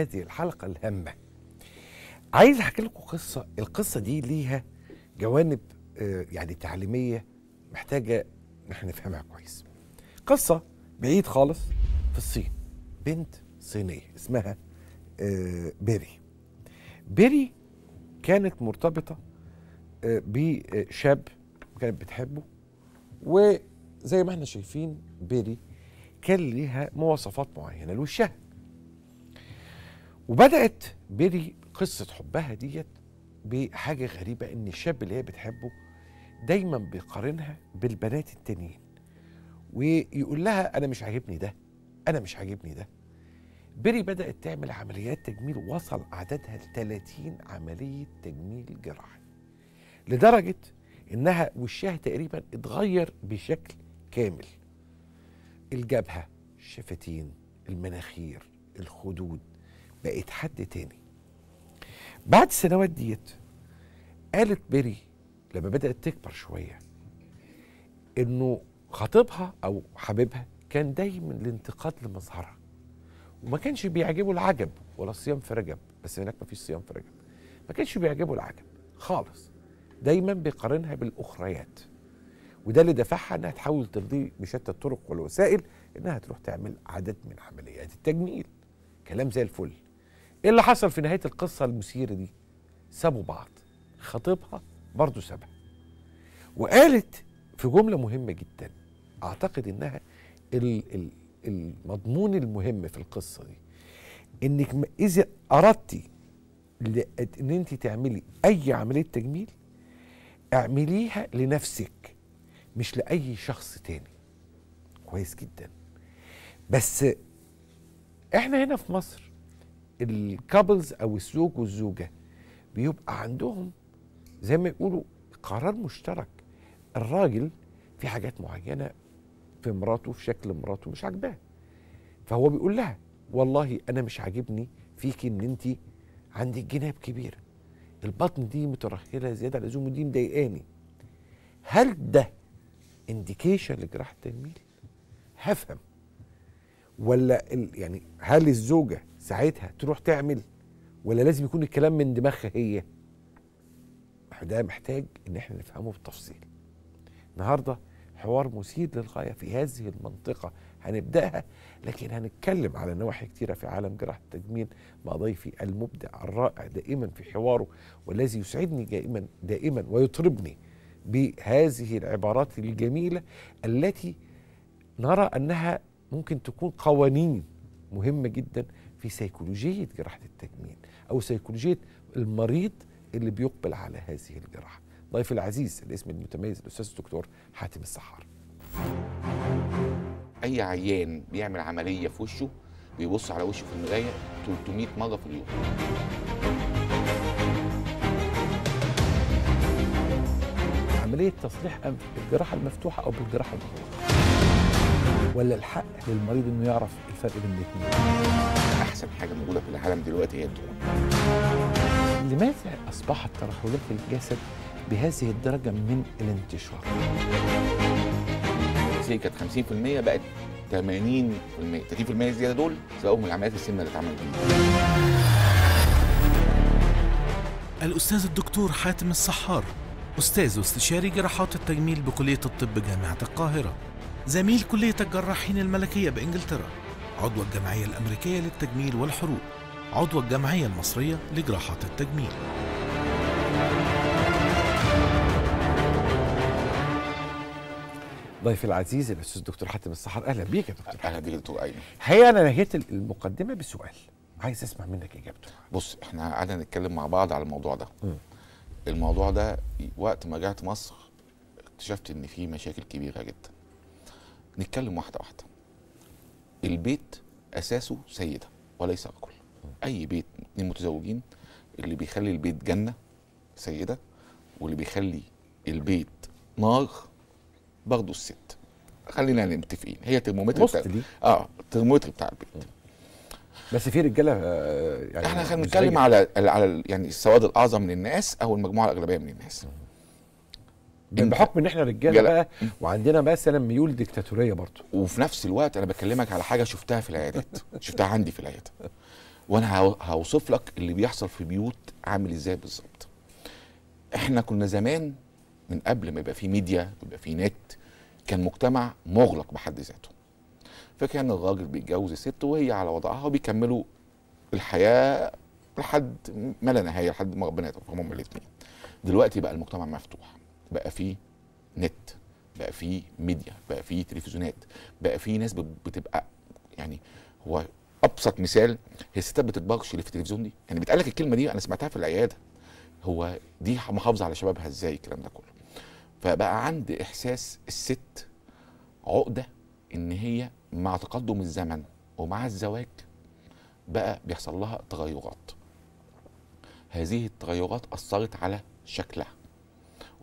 هذه الحلقة الهامة عايز احكي لكم قصة القصة دي ليها جوانب آه، يعني تعليمية محتاجة احنا نفهمها كويس قصة بعيد خالص في الصين بنت صينية اسمها آه، بيري بيري كانت مرتبطة آه، بشاب كانت بتحبه وزي ما احنا شايفين بيري كان ليها مواصفات معينة لوشها وبدات بيري قصه حبها ديت بحاجه غريبه ان الشاب اللي هي بتحبه دايما بيقارنها بالبنات التانيين ويقول لها انا مش عاجبني ده انا مش عاجبني ده بيري بدات تعمل عمليات تجميل وصل عددها ل 30 عمليه تجميل جراحي لدرجه انها وشها تقريبا اتغير بشكل كامل الجبهه الشفتين المناخير الخدود بقيت حد تاني بعد السنوات ديت قالت بيري لما بدأت تكبر شوية إنه خطيبها أو حبيبها كان دايما الانتقاد لمظهرها وما كانش بيعجبه العجب ولا الصيام في رجب بس هناك ما فيش صيام في رجب ما كانش بيعجبه العجب خالص دايما بيقارنها بالأخريات وده اللي دفعها انها تحاول ترضيه بشتى الطرق والوسائل انها تروح تعمل عدد من عمليات التجميل كلام زي الفل ايه اللي حصل في نهايه القصه المثيره دي سابوا بعض خطيبها برضه سابها وقالت في جمله مهمه جدا اعتقد انها المضمون المهم في القصه دي انك اذا اردتي ان انت تعملي اي عمليه تجميل اعمليها لنفسك مش لاي شخص تاني كويس جدا بس احنا هنا في مصر الكابلز او الزوج والزوجه بيبقى عندهم زي ما يقولوا قرار مشترك الراجل في حاجات معينه في مراته في شكل مراته مش عاجباه فهو بيقول لها والله انا مش عاجبني فيكي ان انت عندك جناب كبيره البطن دي مترهله زياده عن اللزوم ودي مضايقاني هل ده انديكيشن لجراحه تجميل هفهم ولا يعني هل الزوجه ساعتها تروح تعمل ولا لازم يكون الكلام من دماغها هي ده محتاج ان احنا نفهمه بالتفصيل النهارده حوار مثير للغايه في هذه المنطقه هنبداها لكن هنتكلم على نواحي كثيره في عالم جراحه التجميل مع ضيفي المبدع الرائع دائما في حواره والذي يسعدني دائما دائما ويطربني بهذه العبارات الجميله التي نرى انها ممكن تكون قوانين مهمه جدا في سيكولوجيه جراحه التجميل او سيكولوجيه المريض اللي بيقبل على هذه الجراحه ضيف العزيز الاسم المتميز الاستاذ الدكتور حاتم السحار اي عيان بيعمل عمليه في وشه بيبص على وشه في المرايه 300 مره في اليوم عمليه تصليح انف بالجراحه المفتوحه او بالجراحه المغلقه ولا الحق للمريض انه يعرف الفرق بين الاثنين احسن حاجه موجوده في العالم دلوقتي هي الدهون لماذا اصبحت ترهلات الجسد بهذه الدرجه من الانتشار زي كانت 50% بقت 80% 30% الزياده دول سببهم العمليات السمنه اللي اتعملت الاستاذ الدكتور حاتم الصحار استاذ واستشاري جراحات التجميل بكليه الطب جامعه القاهره زميل كليه الجراحين الملكيه بانجلترا عضو الجمعية الأمريكية للتجميل والحروق عضو الجمعية المصرية لجراحات التجميل ضيفي العزيز الاستاذ الدكتور حاتم السحر اهلا بيك يا دكتور اهلا بيك دكتور ايمن الحقيقه انا نهيت المقدمه بسؤال عايز اسمع منك اجابته بص احنا قعدنا نتكلم مع بعض على الموضوع ده م. الموضوع ده وقت ما رجعت مصر اكتشفت ان في مشاكل كبيره جدا نتكلم واحده واحده البيت اساسه سيده وليس رجل اي بيت اتنين متزوجين اللي بيخلي البيت جنه سيده واللي بيخلي البيت نار برضه الست خلينا متفقين هي ترمومتر بتاع دي. اه الترمومتر بتاع البيت بس في رجاله آه، يعني احنا هنتكلم على على يعني السواد الاعظم من الناس او المجموعه الاغلبيه من الناس م. بحكم ان احنا رجاله بقى وعندنا مثلا ميول ديكتاتوريه برضه وفي نفس الوقت انا بكلمك على حاجه شفتها في العيادات شفتها عندي في العياده وانا هوصف لك اللي بيحصل في بيوت عامل ازاي بالظبط احنا كنا زمان من قبل ما يبقى في ميديا ويبقى في نت كان مجتمع مغلق بحد ذاته فكان الراجل بيتجوز الست وهي على وضعها وبيكملوا الحياه لحد ما لا نهايه لحد ما ربنا يتوفاهم هم الاثنين دلوقتي بقى المجتمع مفتوح بقى فيه نت بقى فيه ميديا بقى فيه تلفزيونات بقى فيه ناس بتبقى يعني هو ابسط مثال هي الستات بتتبخش اللي في التلفزيون دي يعني بيتقال لك الكلمه دي انا سمعتها في العياده هو دي محافظه على شبابها ازاي الكلام ده كله فبقى عند احساس الست عقده ان هي مع تقدم الزمن ومع الزواج بقى بيحصل لها تغيرات هذه التغيرات اثرت على شكلها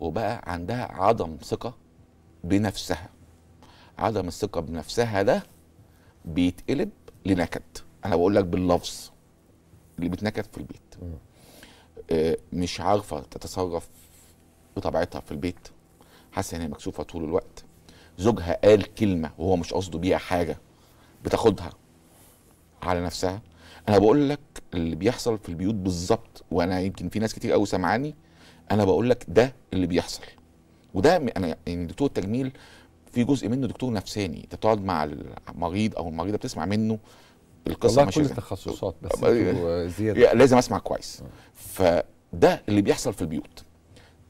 وبقى عندها عدم ثقه بنفسها عدم الثقه بنفسها ده بيتقلب لنكد انا بقول لك باللفظ اللي بتنكد في البيت آه، مش عارفه تتصرف بطبيعتها في البيت حاسه ان هي مكسوفه طول الوقت زوجها قال كلمه وهو مش قصده بيها حاجه بتاخدها على نفسها انا بقول لك اللي بيحصل في البيوت بالظبط وانا يمكن في ناس كتير قوي سامعاني انا بقول لك ده اللي بيحصل وده انا يعني دكتور التجميل في جزء منه دكتور نفساني انت بتقعد مع المريض او المريضه بتسمع منه القصه ماشيه كل التخصصات بس زياده لازم اسمع كويس آه. فده اللي بيحصل في البيوت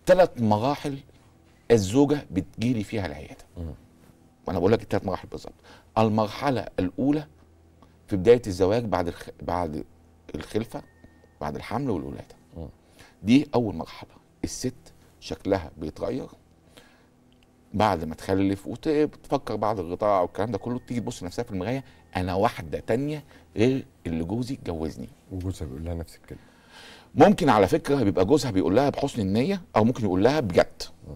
ثلاث مراحل الزوجه بتجيلي فيها العياده وانا آه. بقول لك الثلاث مراحل بالظبط المرحله الاولى في بدايه الزواج بعد الخ... بعد الخلفه بعد الحمل والولاده آه. دي اول مرحله الست شكلها بيتغير بعد ما تخلف وتفكر بعد الرضاعه والكلام ده كله تيجي تبص لنفسها في المرايه انا واحده تانية غير اللي جوزي اتجوزني وجوزها بيقول لها نفس الكلمه ممكن على فكره بيبقى جوزها بيقول لها بحسن النيه او ممكن يقول لها بجد آه.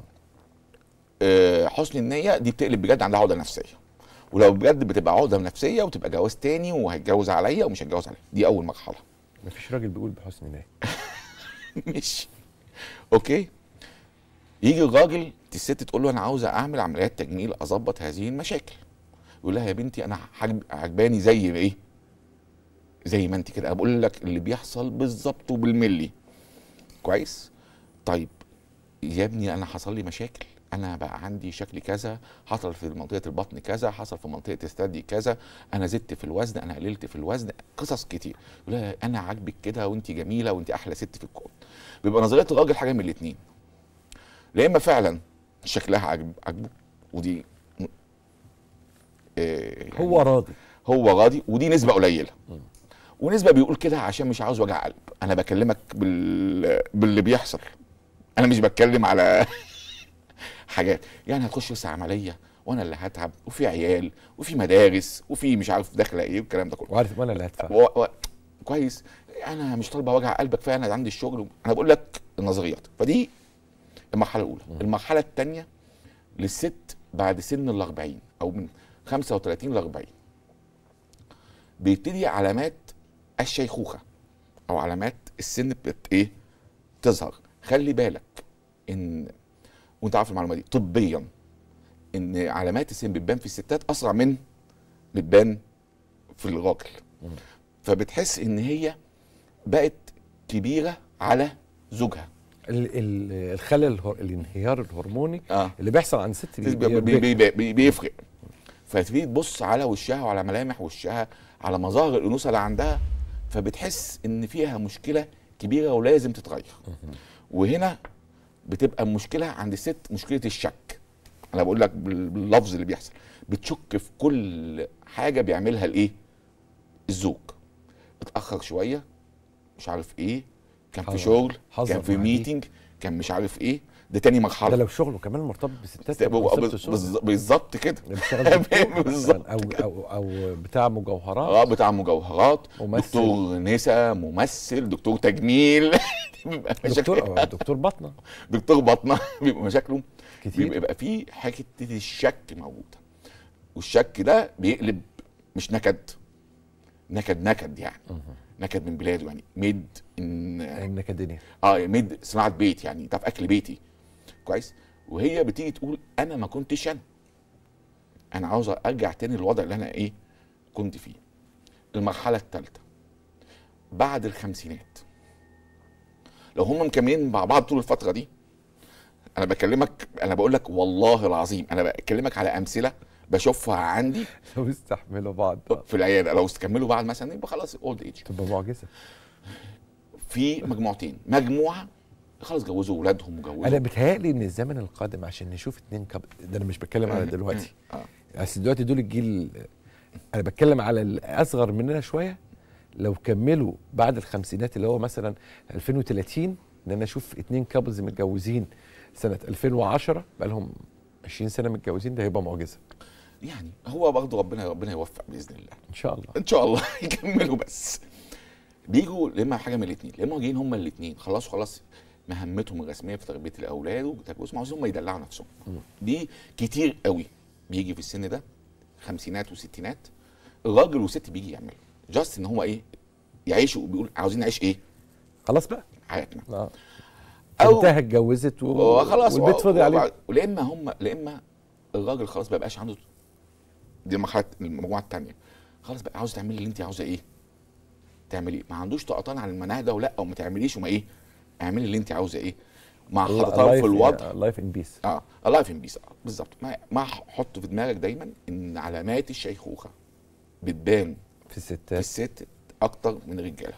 آه حسن النيه دي بتقلب بجد عندها عقده نفسيه ولو بجد بتبقى عقده نفسيه وتبقى جواز تاني وهيتجوز عليا ومش هيتجوز عليا دي اول مرحله مفيش راجل بيقول بحسن نيه مش اوكي يجي الراجل الست تقول له انا عاوزه اعمل عمليات تجميل اظبط هذه المشاكل يقول لها يا بنتي انا عجباني زي ما ايه زي ما انت كده بقول لك اللي بيحصل بالظبط وبالملي كويس طيب يا ابني انا حصل لي مشاكل انا بقى عندي شكل كذا حصل في منطقه البطن كذا حصل في منطقه الثدي كذا انا زدت في الوزن انا قللت في الوزن قصص كتير يقول انا عاجبك كده وانت جميله وانت احلى ست في الكون بيبقى نظريه الراجل حاجه من الاثنين يا اما فعلا شكلها عاجبه ودي إيه يعني هو راضي هو راضي ودي نسبه قليله ونسبه بيقول كده عشان مش عاوز وجع قلب انا بكلمك بال... باللي بيحصل انا مش بتكلم على حاجات يعني هتخش لسه عمليه وانا اللي هتعب وفي عيال وفي مدارس وفي مش عارف داخله ايه والكلام ده كله وعارف وانا اللي هدفع و... و... كويس انا مش طالبه وجع قلبك فعلا انا عندي الشغل انا بقول لك النظريات فدي المرحله الاولى م. المرحله الثانيه للست بعد سن ال 40 او من 35 ل 40 بيبتدي علامات الشيخوخه او علامات السن بت ايه تظهر خلي بالك ان وانت عارف المعلومه دي طبيا ان علامات السن بتبان في الستات اسرع من بتبان في الراجل فبتحس ان هي بقت كبيره على زوجها الخلل الانهيار الهرموني آه. اللي بيحصل عند الست بي بي بي بيفرق فتبتدي تبص على وشها وعلى ملامح وشها على مظاهر الانوثه اللي عندها فبتحس ان فيها مشكله كبيره ولازم تتغير وهنا بتبقى المشكله عند الست مشكله الشك انا بقول لك باللفظ اللي بيحصل بتشك في كل حاجه بيعملها الايه الزوج اتاخر شويه مش عارف ايه كان في شغل كان في ميتنج كان مش عارف ايه ده تاني مرحله ده لو شغله كمان مرتبط بستات بالظبط كده بالظبط او او او بتاع مجوهرات اه بتاع مجوهرات ممثل. دكتور نسا ممثل دكتور تجميل دكتور آه، دكتور بطنه دكتور بطنه بيبقى مشاكله كتير بيبقى فيه حاجه الشك موجوده والشك ده بيقلب مش نكد نكد نكد يعني نكد من بلاده يعني ميد ان النكدينيه اه ميد صناعه بيت يعني بتاع في اكل بيتي كويس وهي بتيجي تقول انا ما كنتش انا انا عاوز ارجع تاني للوضع اللي انا ايه كنت فيه المرحله الثالثه بعد الخمسينات لو هم مكملين مع بعض طول الفتره دي انا بكلمك انا بقول لك والله العظيم انا بكلمك على امثله بشوفها عندي لو استحملوا بعض في العياده لو استكملوا بعض مثلا يبقى خلاص اولد ايج تبقى معجزه في مجموعتين مجموعه خلاص جوزوا اولادهم وجوزوا انا بتهيألي ان الزمن القادم عشان نشوف اتنين كب... ده انا مش بتكلم على دلوقتي بس آه. دلوقتي دول الجيل انا بتكلم على الاصغر مننا شويه لو كملوا بعد الخمسينات اللي هو مثلا 2030 ان انا اشوف اتنين كابلز متجوزين سنه 2010 بقى لهم 20 سنه متجوزين ده هيبقى معجزه يعني هو برضه ربنا ربنا يوفق باذن الله ان شاء الله ان شاء الله يكملوا بس بيجوا لما حاجه من الاثنين لما جايين هما الاثنين خلاص خلاص مهمتهم الرسميه في تربيه الاولاد وتربيتهم عاوزين هم يدلعوا نفسهم دي كتير قوي بيجي في السن ده خمسينات وستينات الراجل والست بيجي يعملوا جاست ان هو ايه يعيشوا بيقول عاوزين نعيش ايه خلاص بقى حياتنا آه. او انتهى اتجوزت و... آه، خلاص والبيت فاضي آه، عليه ولا اما هم لا اما الراجل خلاص ما بقاش عنده دي المرحله المجموعه الثانيه خلاص بقى عاوز تعملي اللي انت عاوزه ايه تعملي إيه؟ ما عندوش طقطان على المناهده ولا وما تعمليش وما ايه اعملي اللي انت عاوزه ايه مع حضرتك في الوضع لايف ان بيس اه لايف ان بيس بالظبط ما حط في دماغك دايما ان علامات الشيخوخه بتبان في الستات في الست اكتر من الرجاله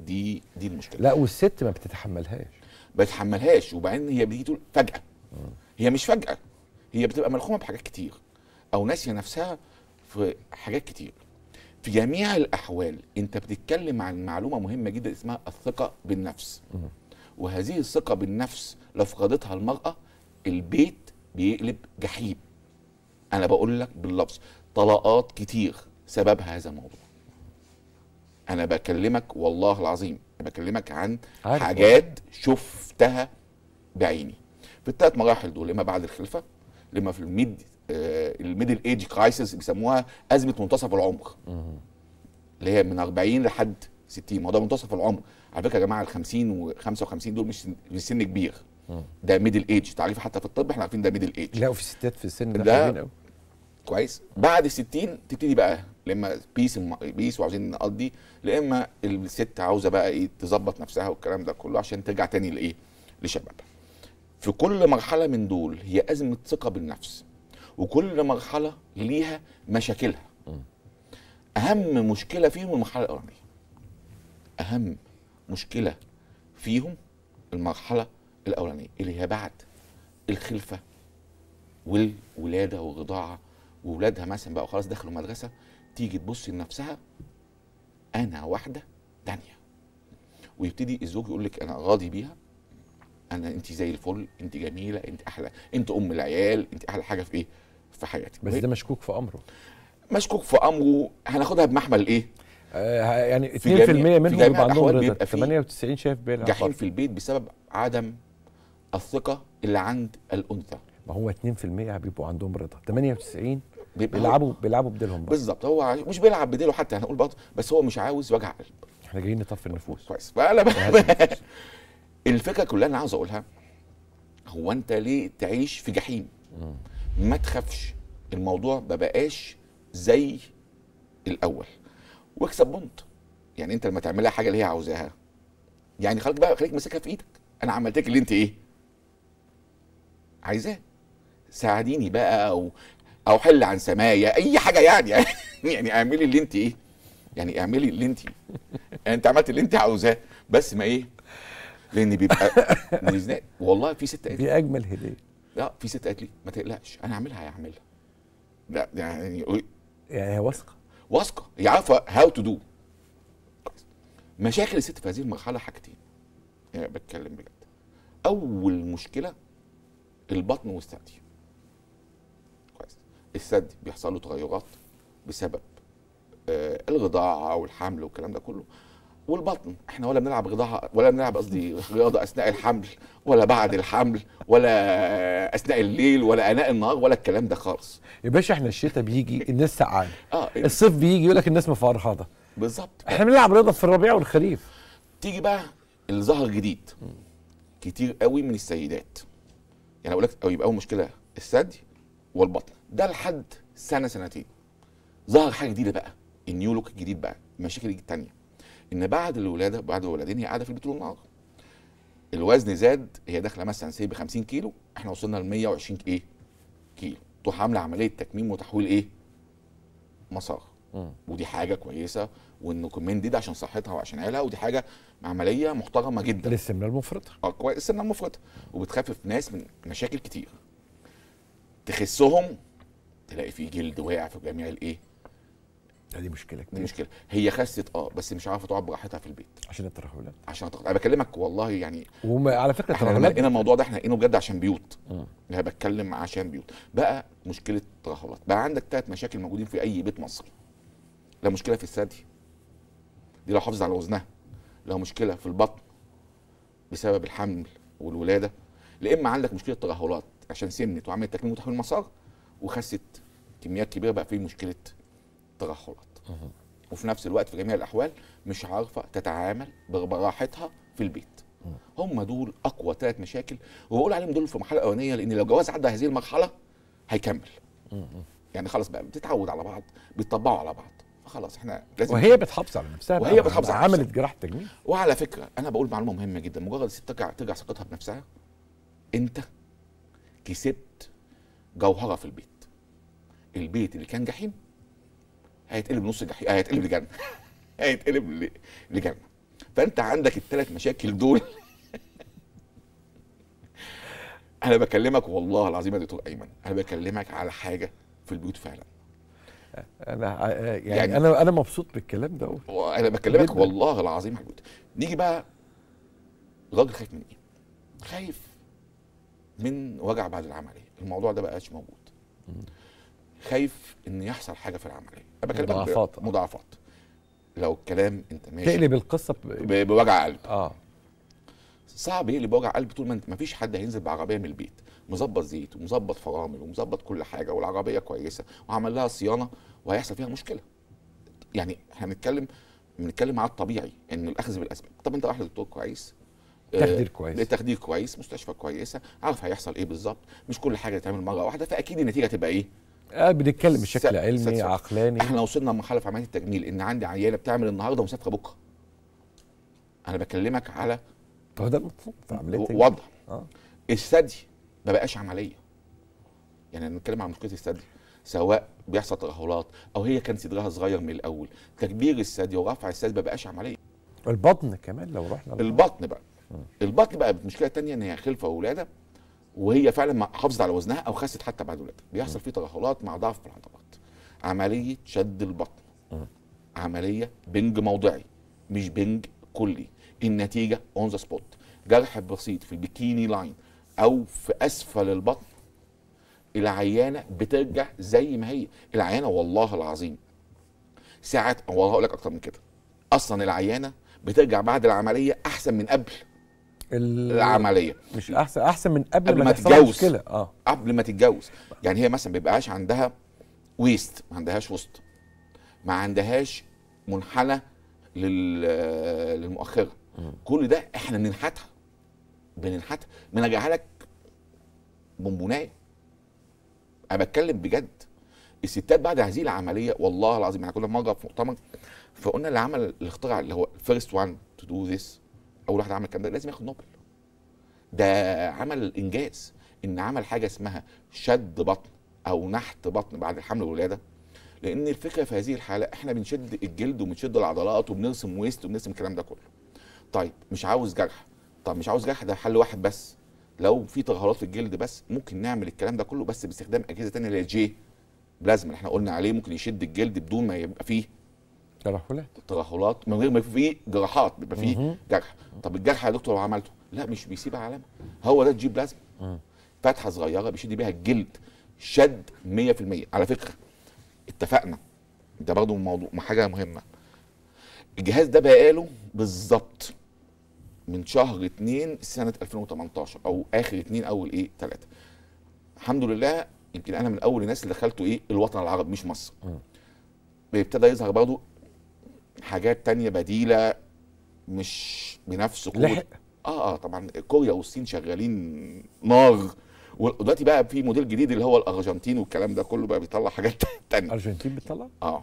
دي دي المشكله لا والست ما بتتحملهاش ما بتتحملهاش وبعدين هي بتيجي تقول فجاه هي مش فجاه هي بتبقى ملخومه بحاجات كتير او ناسيه نفسها في حاجات كتير في جميع الاحوال انت بتتكلم عن معلومه مهمه جدا اسمها الثقه بالنفس وهذه الثقه بالنفس لو فقدتها المراه البيت بيقلب جحيم انا بقول لك باللفظ طلاقات كتير سببها هذا الموضوع انا بكلمك والله العظيم بكلمك عن حاجات شفتها بعيني في الثلاث مراحل دول اما بعد الخلفه لما في الميد آه، الميدل ايج كرايسيس بيسموها ازمه منتصف العمر اللي هي من 40 لحد 60 ما هو ده منتصف العمر على فكره يا جماعه ال 50 و 55 دول مش مش سن كبير ده ميدل ايج تعريف حتى في الطب احنا عارفين ده ميدل ايج لا وفي الستات في السن ده, ده قوي كويس بعد ال 60 تبتدي بقى لما بيس بيس وعاوزين نقضي لا اما الست عاوزه بقى ايه تظبط نفسها والكلام ده كله عشان ترجع تاني لايه لشبابها في كل مرحله من دول هي ازمه ثقه بالنفس وكل مرحله ليها مشاكلها اهم مشكله فيهم المرحله الاولانيه اهم مشكله فيهم المرحله الاولانيه اللي هي بعد الخلفه والولاده والرضاعه واولادها مثلا بقى خلاص دخلوا مدرسه تيجي تبص لنفسها انا واحده تانية ويبتدي الزوج يقول لك انا راضي بيها انا انت زي الفل انت جميله انت احلى انت ام العيال انت احلى حاجه في ايه في حياتي بس ده مشكوك في امره مشكوك في امره هناخدها بمحمل ايه آه يعني 2% منهم بيبقى عندهم رضا 98 شايف بيلعب جحيم في البيت بسبب عدم الثقه اللي عند الانثى ما هو 2% بيبقوا عندهم رضا 98 بيلعبوا بيلعبوا بديلهم بالظبط هو مش بيلعب بديله حتى هنقول بطل بس هو مش عاوز وجع قلب احنا جايين نطفي النفوس كويس فانا الفكره كلها انا عاوز اقولها هو انت ليه تعيش في جحيم؟ مم. ما تخافش الموضوع ما بقاش زي الاول واكسب بونت يعني انت لما تعملها حاجه اللي هي عاوزاها يعني خليك بقى خليك ماسكها في ايدك انا عملت لك اللي انت ايه عايزاه ساعديني بقى او او حل عن سمايا اي حاجه يعني يعني اعملي اللي انت ايه يعني اعملي اللي انت يعني انت عملت اللي انت عاوزاه بس ما ايه لان بيبقى والله في ست دي اجمل هديه لا في ست قالت لي ما تقلقش انا هعملها هيعملها لا يعني يعني هي واثقه واثقه هي عارفه هاو تو دو مشاكل الست في هذه المرحله حاجتين يعني بتكلم بجد اول مشكله البطن والثدي كويس الثدي بيحصل له تغيرات بسبب آه الرضاعه والحمل والكلام ده كله والبطن احنا ولا بنلعب غضاها ولا بنلعب قصدي رياضه اثناء الحمل ولا بعد الحمل ولا اثناء الليل ولا اناء النهار ولا الكلام ده خالص يا باشا احنا الشتاء بيجي الناس سقعانه آه إيه. الصيف بيجي يقول لك الناس مفرهده بالظبط احنا بنلعب رياضه في الربيع والخريف تيجي بقى الظهر جديد كتير قوي من السيدات يعني اقول لك او يبقى اول مشكله الثدي والبطن ده لحد سنه سنتين ظهر حاجه جديده بقى النيو لوك الجديد بقى المشاكل التانية ان بعد الولاده بعد الولادين هي قاعده في البيت طول النهار الوزن زاد هي داخله مثلا سي ب 50 كيلو احنا وصلنا ل 120 ايه كيلو تروح عامله عمليه تكميم وتحويل ايه مسار ودي حاجه كويسه وانه كمان دي, ده عشان صحتها وعشان عيالها ودي حاجه عمليه محترمه جدا للسمنه المفرطه اه كويس السمنه المفرطه وبتخفف ناس من مشاكل كتير تخسهم تلاقي في جلد واقع في جميع الايه آه، دي مشكله كبيره دي مشكله هي خست اه بس مش عارفه تقعد براحتها في البيت عشان الترهلات عشان انا بكلمك والله يعني وعلى فكره احنا لقينا الموضوع ده احنا لقيناه بجد عشان بيوت انا بتكلم عشان بيوت بقى مشكله ترهلات بقى عندك ثلاث مشاكل موجودين في اي بيت مصري لا مشكله في الثدي دي لو حافظ على وزنها لو مشكله في البطن بسبب الحمل والولاده لا اما عندك مشكله ترهلات عشان سمنت وعملت تكميم وتحويل مسار وخست كميات كبيره بقى في مشكله الترهلات وفي نفس الوقت في جميع الاحوال مش عارفه تتعامل براحتها في البيت هم دول اقوى ثلاث مشاكل وبقول عليهم دول في المرحله الاولانيه لان لو جواز عدى هذه المرحله هيكمل يعني خلاص بقى بتتعود على بعض بيتطبعوا على بعض فخلاص احنا لازم وهي بتحافظ على نفسها وهي بتحافظ على عملت جراحه تجميل وعلى فكره انا بقول معلومه مهمه جدا مجرد الست ترجع ترجع ثقتها بنفسها انت كسبت جوهره في البيت البيت اللي كان جحيم هيتقلب نص جحيم آه، هيتقلب لجنه هيتقلب لجنه فانت عندك الثلاث مشاكل دول انا بكلمك والله العظيم يا دكتور ايمن انا بكلمك على حاجه في البيوت فعلا انا آه، يعني, يعني انا انا مبسوط بالكلام ده انا بكلمك جدا. والله العظيم حدود نيجي بقى الراجل خايف من ايه خايف من وجع بعد العمليه الموضوع ده بقاش موجود خايف ان يحصل حاجه في العمليه مضاعفات آه. مضاعفات لو الكلام انت ماشي تقلب القصه ب... بوجع قلب اه صعب يقلب بوجع قلب طول ما انت مفيش حد هينزل بعربيه من البيت مظبط زيت ومظبط فرامل ومظبط كل حاجه والعربيه كويسه وعمل لها صيانه وهيحصل فيها مشكله يعني احنا بنتكلم بنتكلم على الطبيعي ان الاخذ بالاسباب طب انت رايح لدكتور كويس آه، تخدير كويس تخدير كويس مستشفى كويسه عارف هيحصل ايه بالظبط مش كل حاجه تتعمل مره واحده فاكيد النتيجه تبقى ايه آه بنتكلم بشكل ست علمي ست عقلاني احنا وصلنا لمرحله في عمليه التجميل ان عندي عياله بتعمل النهارده ومسافره بكره انا بكلمك على هو ده المطلوب في عمليه وضع آه. الثدي ما بقاش عمليه يعني نتكلم عن مشكله الثدي سواء بيحصل ترهلات او هي كان صدرها صغير من الاول تكبير الثدي ورفع الثدي ما بقاش عمليه البطن كمان لو رحنا البطن بقى البطن بقى مشكله ثانيه ان هي خلفه ولاده وهي فعلا حافظت على وزنها او خست حتى بعد ولادها بيحصل فيه ترهلات مع ضعف في العضلات عمليه شد البطن عمليه بنج موضعي مش بنج كلي النتيجه اون ذا سبوت جرح بسيط في البكيني لاين او في اسفل البطن العيانه بترجع زي ما هي العيانه والله العظيم ساعات والله هقول لك اكتر من كده اصلا العيانه بترجع بعد العمليه احسن من قبل العمليه مش احسن احسن من قبل, قبل ما, ما تتجوز اه قبل ما تتجوز يعني هي مثلا ما بيبقاش عندها ويست ما عندهاش وسط ما عندهاش منحنى للمؤخره كل ده احنا بننحتها بننحتها بنرجعها لك بونبونايه انا بتكلم بجد الستات بعد هذه العمليه والله العظيم احنا كنا مره في مؤتمر فقلنا اللي عمل الاختراع اللي هو فيرست وان تو دو ذس اول واحد عمل الكلام ده لازم ياخد نوبل ده عمل انجاز ان عمل حاجه اسمها شد بطن او نحت بطن بعد الحمل والولاده لان الفكره في هذه الحاله احنا بنشد الجلد وبنشد العضلات وبنرسم ويست وبنرسم الكلام ده كله طيب مش عاوز جرح طب مش عاوز جرح ده حل واحد بس لو في تغيرات في الجلد بس ممكن نعمل الكلام ده كله بس باستخدام اجهزه ثانيه اللي هي جي بلازما اللي احنا قلنا عليه ممكن يشد الجلد بدون ما يبقى فيه ترهلات ترهلات من غير ما يكون في جراحات بيبقى في جرح طب الجرح يا دكتور هو عملته لا مش بيسيب علامه هو ده الجي بلازما فتحه صغيره بيشد بيها الجلد شد 100% على فكره اتفقنا ده برضه موضوع حاجه مهمه الجهاز ده بقاله بالظبط من شهر 2 سنه 2018 او اخر 2 اول ايه 3 الحمد لله يمكن انا من اول الناس اللي دخلته ايه الوطن العربي مش مصر بيبتدى ابتدى يظهر برضه حاجات تانية بديلة مش بنفس قوة لحق اه اه طبعا كوريا والصين شغالين نار ودلوقتي بقى في موديل جديد اللي هو الارجنتين والكلام ده كله بقى بيطلع حاجات تانية الارجنتين بتطلع؟ اه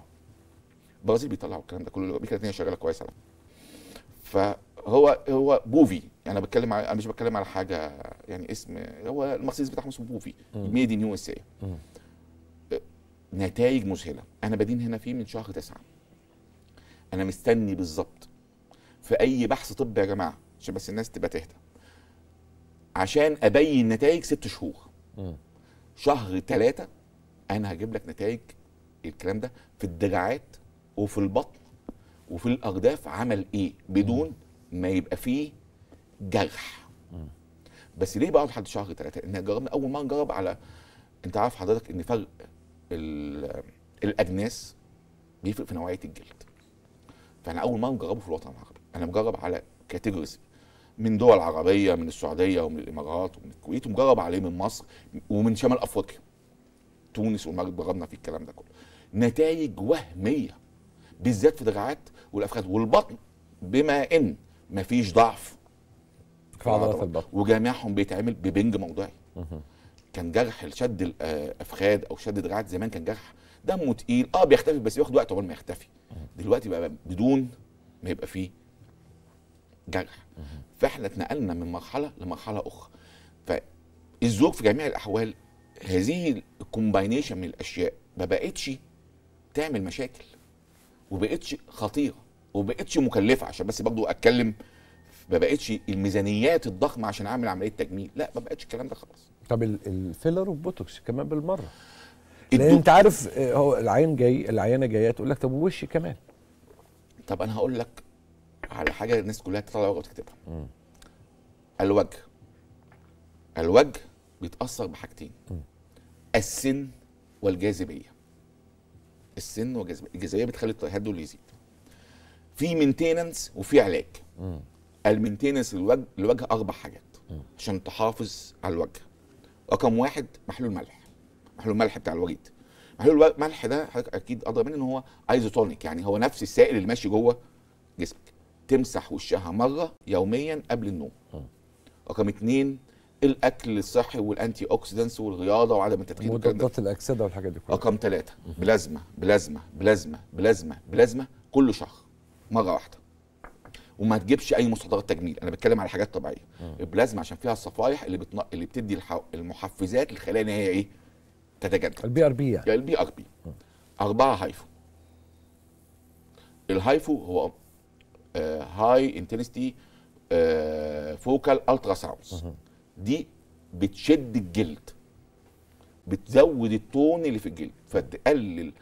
برازيل بيطلع الكلام ده كله امريكا الاتنين شغاله كويسة على فهو هو بوفي يعني انا بتكلم على انا مش بتكلم على حاجه يعني اسم هو المرسيدس بتاعهم اسمه بوفي ميد ان يو اس اي نتائج مذهله انا بدين هنا فيه من شهر تسعه انا مستني بالظبط في اي بحث طبي يا جماعه عشان بس الناس تبقى تهدى عشان ابين نتائج ست شهور شهر ثلاثة انا هجيب لك نتائج الكلام ده في الدراعات وفي البطن وفي الارداف عمل ايه بدون ما يبقى فيه جرح بس ليه بقعد لحد شهر ثلاثة؟ ان جربنا اول ما نجرب على انت عارف حضرتك ان فرق الاجناس بيفرق في نوعيه الجلد فانا اول مره مجربه في الوطن العربي انا مجرب على كاتيجوريز من دول عربيه من السعوديه ومن الامارات ومن الكويت ومجرب عليه من مصر ومن شمال افريقيا تونس والمغرب جربنا في الكلام ده كله نتائج وهميه بالذات في الدراعات والافخاذ والبطن بما ان مفيش ضعف في عضلات البطن وجميعهم بيتعمل ببنج موضعي كان جرح الشد الافخاذ آه، او شد دراعات زمان كان جرح دمه تقيل اه بيختفي بس بياخد وقت عقبال ما يختفي دلوقتي بقى بدون ما يبقى فيه جرح فاحنا اتنقلنا من مرحله لمرحله اخرى فالزوج في جميع الاحوال هذه الكومباينيشن من الاشياء ما بقتش تعمل مشاكل وبقتش خطيره وبقتش مكلفه عشان بس برضو اتكلم ما بقتش الميزانيات الضخمه عشان اعمل عمليه تجميل لا ما بقتش الكلام ده خلاص طب الفيلر والبوتوكس كمان بالمره لان انت عارف آه، هو العين جاي العيانه جايه تقول لك طب ووشي كمان طب انا هقول لك على حاجه الناس كلها تطلع ورقه وتكتبها الوجه الوجه بيتاثر بحاجتين م. السن والجاذبيه السن والجاذبيه الجاذبيه بتخلي دول يزيد في مينتيننس وفي علاج المينتيننس الوجه الوجه اربع حاجات عشان تحافظ على الوجه رقم واحد محلول ملح محلول ملح بتاع الوريد هل الملح ده حضرتك اكيد ادرى منه ان هو ايزوتونيك يعني هو نفس السائل اللي ماشي جوه جسمك تمسح وشها مره يوميا قبل النوم اه. رقم اثنين الاكل الصحي والانتي اوكسيدنس والرياضه وعدم التدخين مضادات الاكسده والحاجات دي كلها رقم ثلاثه بلازما بلازما بلازما بلازما بلازما كل شهر مره واحده وما تجيبش اي مستحضرات تجميل انا بتكلم على حاجات طبيعيه اه. البلازما عشان فيها الصفائح اللي بتنق... اللي بتدي الح... المحفزات للخلايا ان هي ايه تتجدد البي ار بي يعني البي ار بي أربعة هايفو الهايفو هو هاي انتنستي فوكال الترا ساوندز دي بتشد الجلد بتزود التون اللي في الجلد فتقلل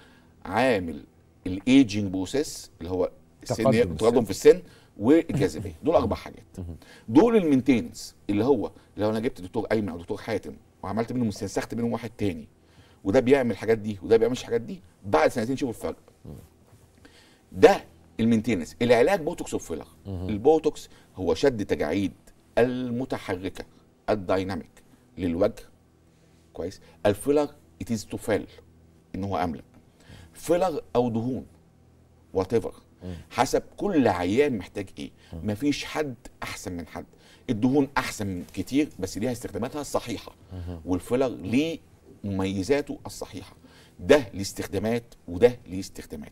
عامل الايجنج بروسيس اللي هو السن تقدم في السن والجاذبيه دول اربع حاجات دول المينتيننس اللي هو لو انا جبت دكتور ايمن او دكتور حاتم وعملت منهم استنسخت منهم واحد تاني وده بيعمل الحاجات دي وده بيعملش الحاجات دي بعد سنتين شوفوا الفرق ده المينتيننس العلاج بوتوكس وفيلر البوتوكس هو شد تجاعيد المتحركه الدايناميك للوجه كويس الفيلر اتيز تو فيل ان هو املى فيلر او دهون وات ايفر حسب كل عيان محتاج ايه مفيش حد احسن من حد الدهون احسن كتير بس ليها استخداماتها الصحيحه والفيلر ليه مميزاته الصحيحه ده لاستخدامات وده لاستخدامات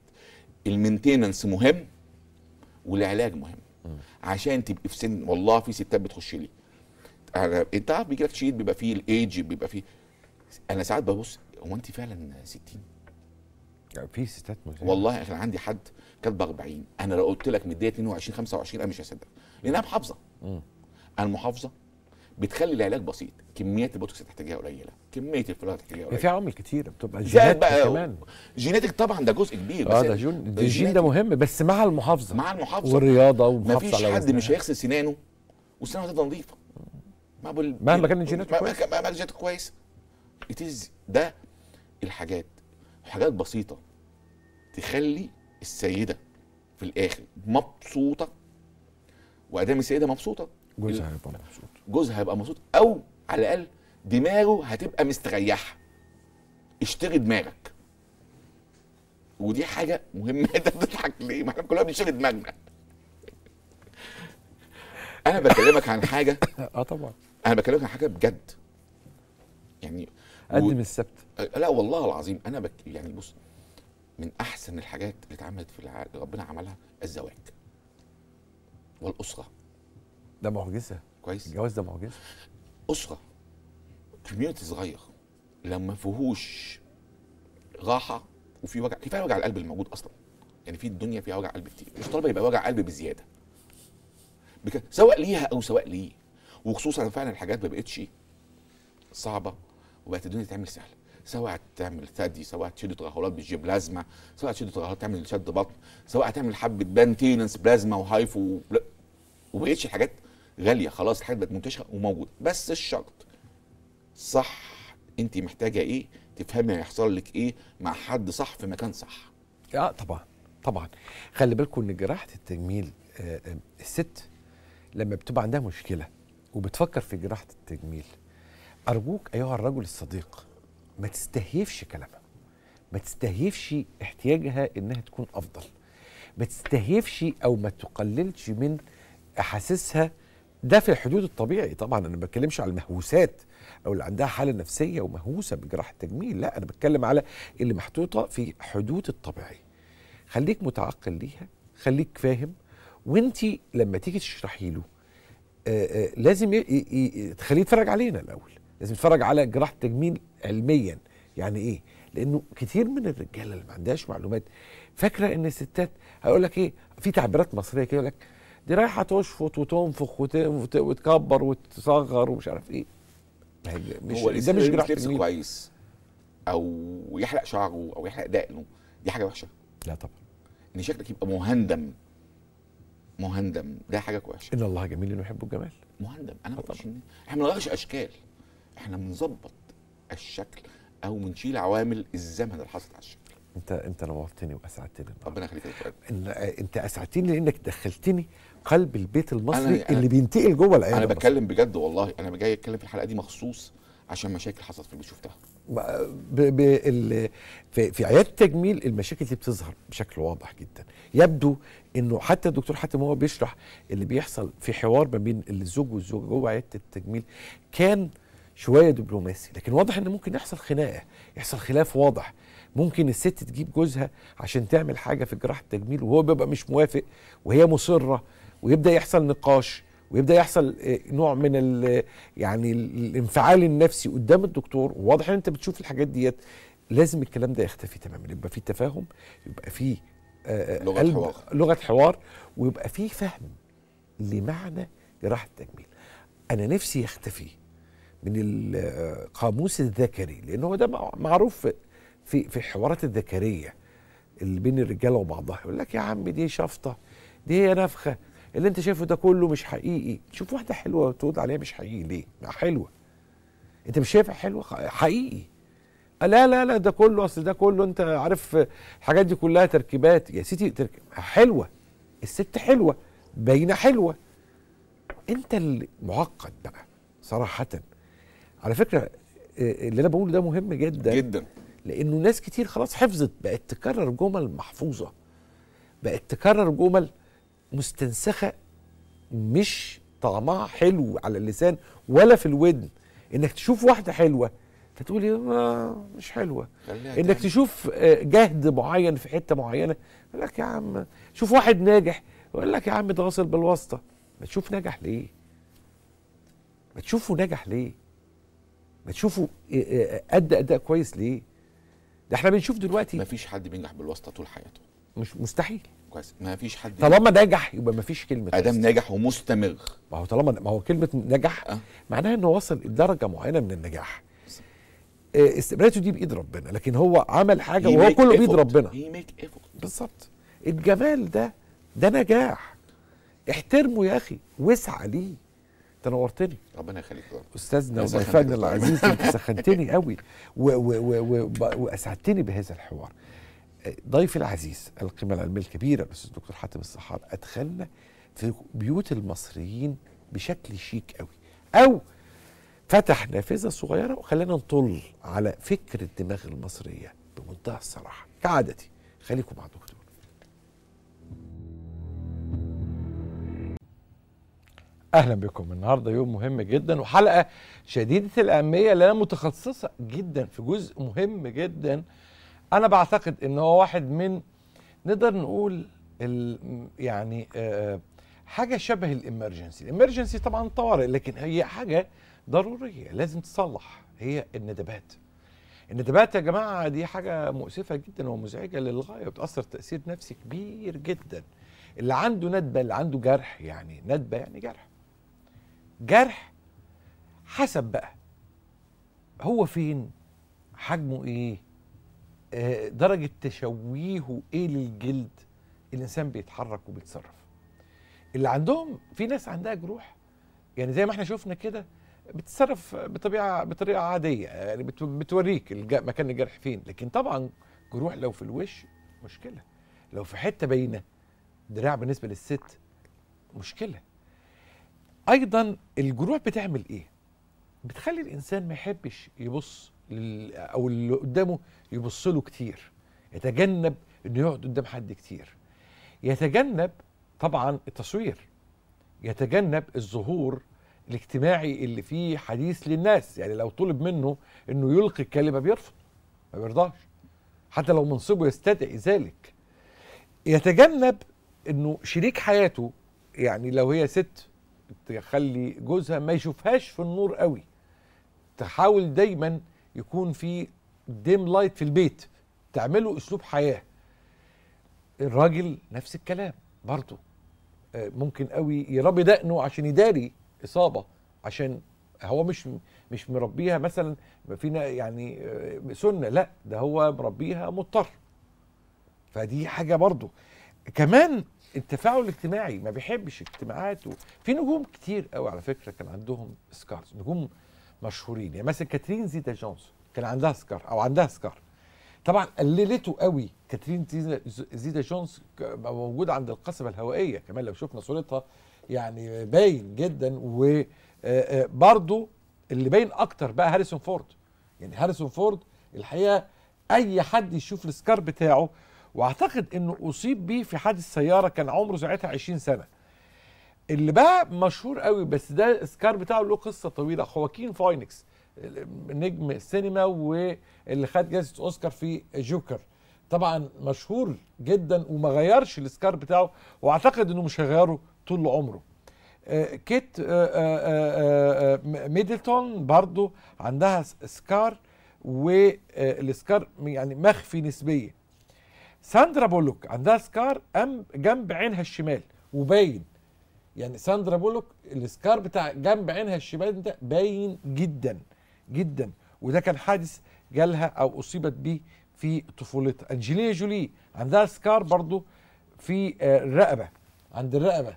المينتيننس مهم والعلاج مهم عشان تبقى في سن والله في ستات بتخش لي انت عارف بيجي لك شيت بيبقى فيه الايج بيبقى فيه انا ساعات ببص هو انت فعلا 60 يعني في ستات مزيد. والله انا عندي حد كاتبه 40 انا لو قلت لك مديه 22 25 انا مش هصدق لانها محافظه المحافظه بتخلي العلاج بسيط كميات البوتوكس اللي تحتاجها قليله كميه الفلوس اللي تحتاجها يعني قليله في عوامل كتيره بتبقى جينات بقى كمان جيناتك طبعا ده جزء كبير آه، بس اه ده جون ده الجين ده مهم بس مع المحافظه مع المحافظه والرياضه ومحافظه مفيش حد مش هيغسل سنانه وسنانه هتبقى نظيفه مهما كان الجينات مهما مهما جيناته كويسه اتيز ده الحاجات حاجات بسيطه تخلي السيده في الاخر مبسوطه وادام السيده مبسوطه جوزها هيبقى مبسوط جوزها هيبقى مبسوط او على الاقل دماغه هتبقى مستريحه اشتري دماغك ودي حاجه مهمه انت بتضحك ليه ما احنا كلنا بنشتري دماغنا انا بكلمك عن حاجه اه طبعا انا بكلمك عن حاجه بجد يعني قدم و... السبت لا والله العظيم انا بك... يعني بص من احسن الحاجات اللي اتعملت في الع... ربنا عملها الزواج والاسره ده معجزه كويس الجواز ده معجزه اسره كوميونتي صغير لما فيهوش راحه وفي وجع كفايه وجع القلب الموجود اصلا يعني في الدنيا فيها وجع قلب كتير مش طالبه يبقى وجع قلب بزياده بك... سواء ليها او سواء ليه وخصوصا فعلا الحاجات ما بقتش صعبه وبقت الدنيا تعمل سهله سواء تعمل ثدي سواء تشد تغهرات بالجي بلازما سواء تشد تغهرات تعمل شد بطن سواء تعمل حبه بانتيننس بلازما وهايفو وبقتش الحاجات غاليه خلاص الحاجات بقت منتشره وموجوده بس الشرط صح انت محتاجه ايه تفهمي هيحصل لك ايه مع حد صح في مكان صح اه طبعا طبعا خلي بالكم ان جراحه التجميل آه، آه، الست لما بتبقى عندها مشكله وبتفكر في جراحه التجميل ارجوك ايها الرجل الصديق ما تستهيفش كلامها ما تستهيفش احتياجها انها تكون افضل ما تستهيفش او ما تقللش من احاسيسها ده في الحدود الطبيعي طبعا انا ما بتكلمش على المهووسات او اللي عندها حاله نفسيه ومهووسه بجراحه التجميل لا انا بتكلم على اللي محطوطه في حدود الطبيعي خليك متعقل ليها خليك فاهم وانت لما تيجي تشرحي له آآ آه، آه، لازم تخليه يتفرج علينا الاول لازم يتفرج على جراحه التجميل علميا يعني ايه لانه كتير من الرجاله اللي ما عندهاش معلومات فاكره ان الستات هيقول لك ايه في تعبيرات مصريه كده يقول لك دي رايحه تشفط وتنفخ وتكبر وتصغر ومش عارف ايه مش هو ده مش جراحه لبس كويس او يحرق شعره او يحرق دقنه دي حاجه وحشه لا طبعا ان شكلك يبقى مهندم مهندم ده حاجه وحشه ان الله جميل انه يحب الجمال مهندم انا ما احنا ما نغيرش اشكال احنا بنظبط الشكل او بنشيل عوامل الزمن اللي حصلت على الشكل انت انت نورتني واسعدتني ربنا يخليك انت اسعدتني لانك دخلتني قلب البيت المصري أنا اللي بينتقل جوه العياده انا بتكلم بجد والله انا جاي اتكلم في الحلقه دي مخصوص عشان مشاكل حصلت في اللي شفتها ب ب ال في, في عياده التجميل المشاكل دي بتظهر بشكل واضح جدا يبدو انه حتى الدكتور حاتم وهو بيشرح اللي بيحصل في حوار ما بين الزوج والزوجه جوه عياده التجميل كان شويه دبلوماسي لكن واضح ان ممكن يحصل خناقه يحصل خلاف واضح ممكن الست تجيب جوزها عشان تعمل حاجه في جراحه التجميل وهو بيبقى مش موافق وهي مصره ويبدا يحصل نقاش ويبدا يحصل آه، نوع من الـ يعني الانفعال النفسي قدام الدكتور وواضح ان انت بتشوف الحاجات ديت لازم الكلام ده يختفي تماما يبقى في تفاهم يبقى في آه، آه، لغه قلب حوار لغه حوار ويبقى في فهم لمعنى جراحه التجميل انا نفسي يختفي من القاموس الذكري لان هو ده معروف في في الحوارات الذكريه اللي بين الرجاله وبعضها يقول لك يا عم دي شفطه دي هي نفخه اللي انت شايفه ده كله مش حقيقي شوف واحده حلوه وتقول عليها مش حقيقي ليه حلوه انت مش شايفها حلوه حقيقي لا لا لا ده كله اصل ده كله انت عارف الحاجات دي كلها تركيبات يا سيدي حلوه الست حلوه باينه حلوه انت اللي معقد بقى صراحه على فكره اللي انا بقوله ده مهم جدا جدا لانه ناس كتير خلاص حفظت بقت تكرر جمل محفوظه بقت تكرر جمل مستنسخه مش طعمها حلو على اللسان ولا في الودن انك تشوف واحده حلوه فتقول ايه مش حلوه انك تشوف آه، جهد معين في حته معينه يقول لك يا عم شوف واحد ناجح يقول لك يا عم ده واصل بالواسطه ما تشوف نجح ليه ما تشوفه نجح ليه ما تشوفه ادى آه، آه، اداء كويس ليه ده احنا بنشوف دلوقتي ما فيش حد بينجح بالواسطه طول حياته مش مستحيل بس ما فيش حد طالما نجح يبقى ما فيش كلمه ادم ناجح ومستمر ما هو طالما ما هو كلمه نجح أه؟ معناها انه وصل لدرجه معينه من النجاح آه، استمراريته دي بايد ربنا لكن هو عمل حاجه وهو كله بايد ربنا بالظبط الجمال ده ده نجاح احترمه يا اخي واسعى ليه تنورتني ربنا يخليك استاذنا وضيفنا العزيز انت سخنتني قوي واسعدتني بهذا الحوار ضيفي العزيز القيمة العلمية الكبيرة الأستاذ الدكتور حاتم الصحاب أدخلنا في بيوت المصريين بشكل شيك قوي أو فتح نافذة صغيرة وخلينا نطل على فكر الدماغ المصرية بمنتهى الصراحة كعادتي خليكم مع الدكتور اهلا بكم النهارده يوم مهم جدا وحلقه شديده الاهميه لانها متخصصه جدا في جزء مهم جدا انا بعتقد ان هو واحد من نقدر نقول ال يعني آه، حاجه شبه الامرجنسي الامرجنسي طبعا طوارئ لكن هي حاجه ضروريه لازم تصلح هي الندبات الندبات يا جماعه دي حاجه مؤسفه جدا ومزعجه للغايه وبتاثر تاثير نفسي كبير جدا اللي عنده ندبه اللي عنده جرح يعني ندبه يعني جرح جرح حسب بقى هو فين حجمه ايه آه، درجه تشويهه ايه للجلد الانسان بيتحرك وبيتصرف اللي عندهم في ناس عندها جروح يعني زي ما احنا شفنا كده بتتصرف بطبيعه بطريقه عاديه يعني بتوريك مكان الجرح فين لكن طبعا جروح لو في الوش مشكله لو في حته باينه دراع بالنسبه للست مشكله ايضا الجروح بتعمل ايه بتخلي الانسان ما يحبش يبص او اللي قدامه يبص له كتير يتجنب انه يقعد قدام حد كتير يتجنب طبعا التصوير يتجنب الظهور الاجتماعي اللي فيه حديث للناس يعني لو طلب منه انه يلقي الكلمه بيرفض ما بيرضاش حتى لو منصبه يستدعي ذلك يتجنب انه شريك حياته يعني لو هي ست تخلي جوزها ما يشوفهاش في النور قوي تحاول دايما يكون في ديم لايت في البيت تعملوا اسلوب حياه الراجل نفس الكلام برضه آه، ممكن قوي يربي دقنه عشان يداري اصابه عشان هو مش مش مربيها مثلا فينا يعني آه، سنه لا ده هو مربيها مضطر فدي حاجه برضه كمان التفاعل الاجتماعي ما بيحبش اجتماعات في نجوم كتير قوي على فكره كان عندهم سكارز نجوم مشهورين يعني مثلا كاترين زيتا جونز كان عندها سكر او عندها سكر طبعا قللته قوي كاترين زيتا جونز موجوده عند القصبه الهوائيه كمان لو شفنا صورتها يعني باين جدا وبرضه آه، آه، اللي باين اكتر بقى هاريسون فورد يعني هاريسون فورد الحقيقه اي حد يشوف السكار بتاعه واعتقد انه اصيب بيه في حادث سياره كان عمره ساعتها 20 سنه اللي بقى مشهور قوي بس ده سكار بتاعه له قصه طويله خواكين فاينكس نجم السينما واللي خد جائزه اوسكار في جوكر طبعا مشهور جدا وما غيرش السكار بتاعه واعتقد انه مش هيغيره طول عمره آه، كيت آه، آه، ميدلتون برضو عندها سكار والسكار يعني مخفي نسبيا ساندرا بولوك عندها سكار جنب عينها الشمال وباين يعني ساندرا بولوك السكار بتاع جنب عينها الشمال ده باين جدا جدا وده كان حادث جالها او اصيبت به في طفولتها انجلينا جولي عندها سكار برضو في آه، الرقبه عند الرقبه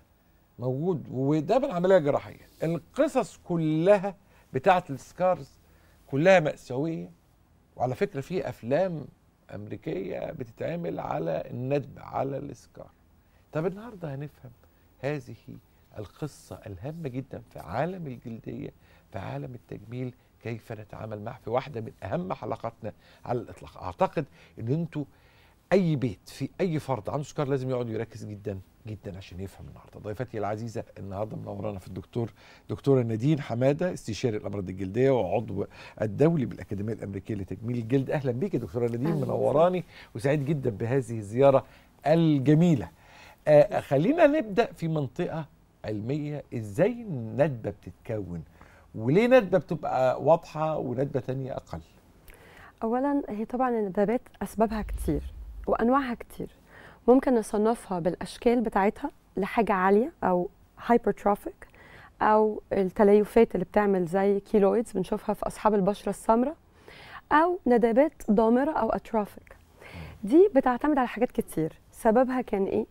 موجود وده من عمليه جراحيه القصص كلها بتاعه السكارز كلها مأساويه وعلى فكره في افلام امريكيه بتتعمل على الندب على السكار طب النهارده هنفهم هذه القصة الهامة جدا في عالم الجلدية في عالم التجميل كيف نتعامل معه في واحدة من أهم حلقاتنا على الإطلاق أعتقد أن أنتوا أي بيت في أي فرد عنده سكر لازم يقعد يركز جدا جدا عشان يفهم النهارده ضيفتي العزيزه النهارده منورانا في الدكتور دكتوره نادين حماده استشاري الامراض الجلديه وعضو الدولي بالاكاديميه الامريكيه لتجميل الجلد اهلا بيك يا دكتوره نادين منوراني وسعيد جدا بهذه الزياره الجميله آه، خلينا نبدا في منطقه علميه ازاي الندبه بتتكون وليه ندبه بتبقى واضحه وندبه تانية اقل اولا هي طبعا الندبات اسبابها كتير وانواعها كتير ممكن نصنفها بالاشكال بتاعتها لحاجه عاليه او هايبرتروفيك او التليفات اللي بتعمل زي كيلويدز بنشوفها في اصحاب البشره السمراء او ندبات ضامره او اتروفيك دي بتعتمد على حاجات كتير سببها كان ايه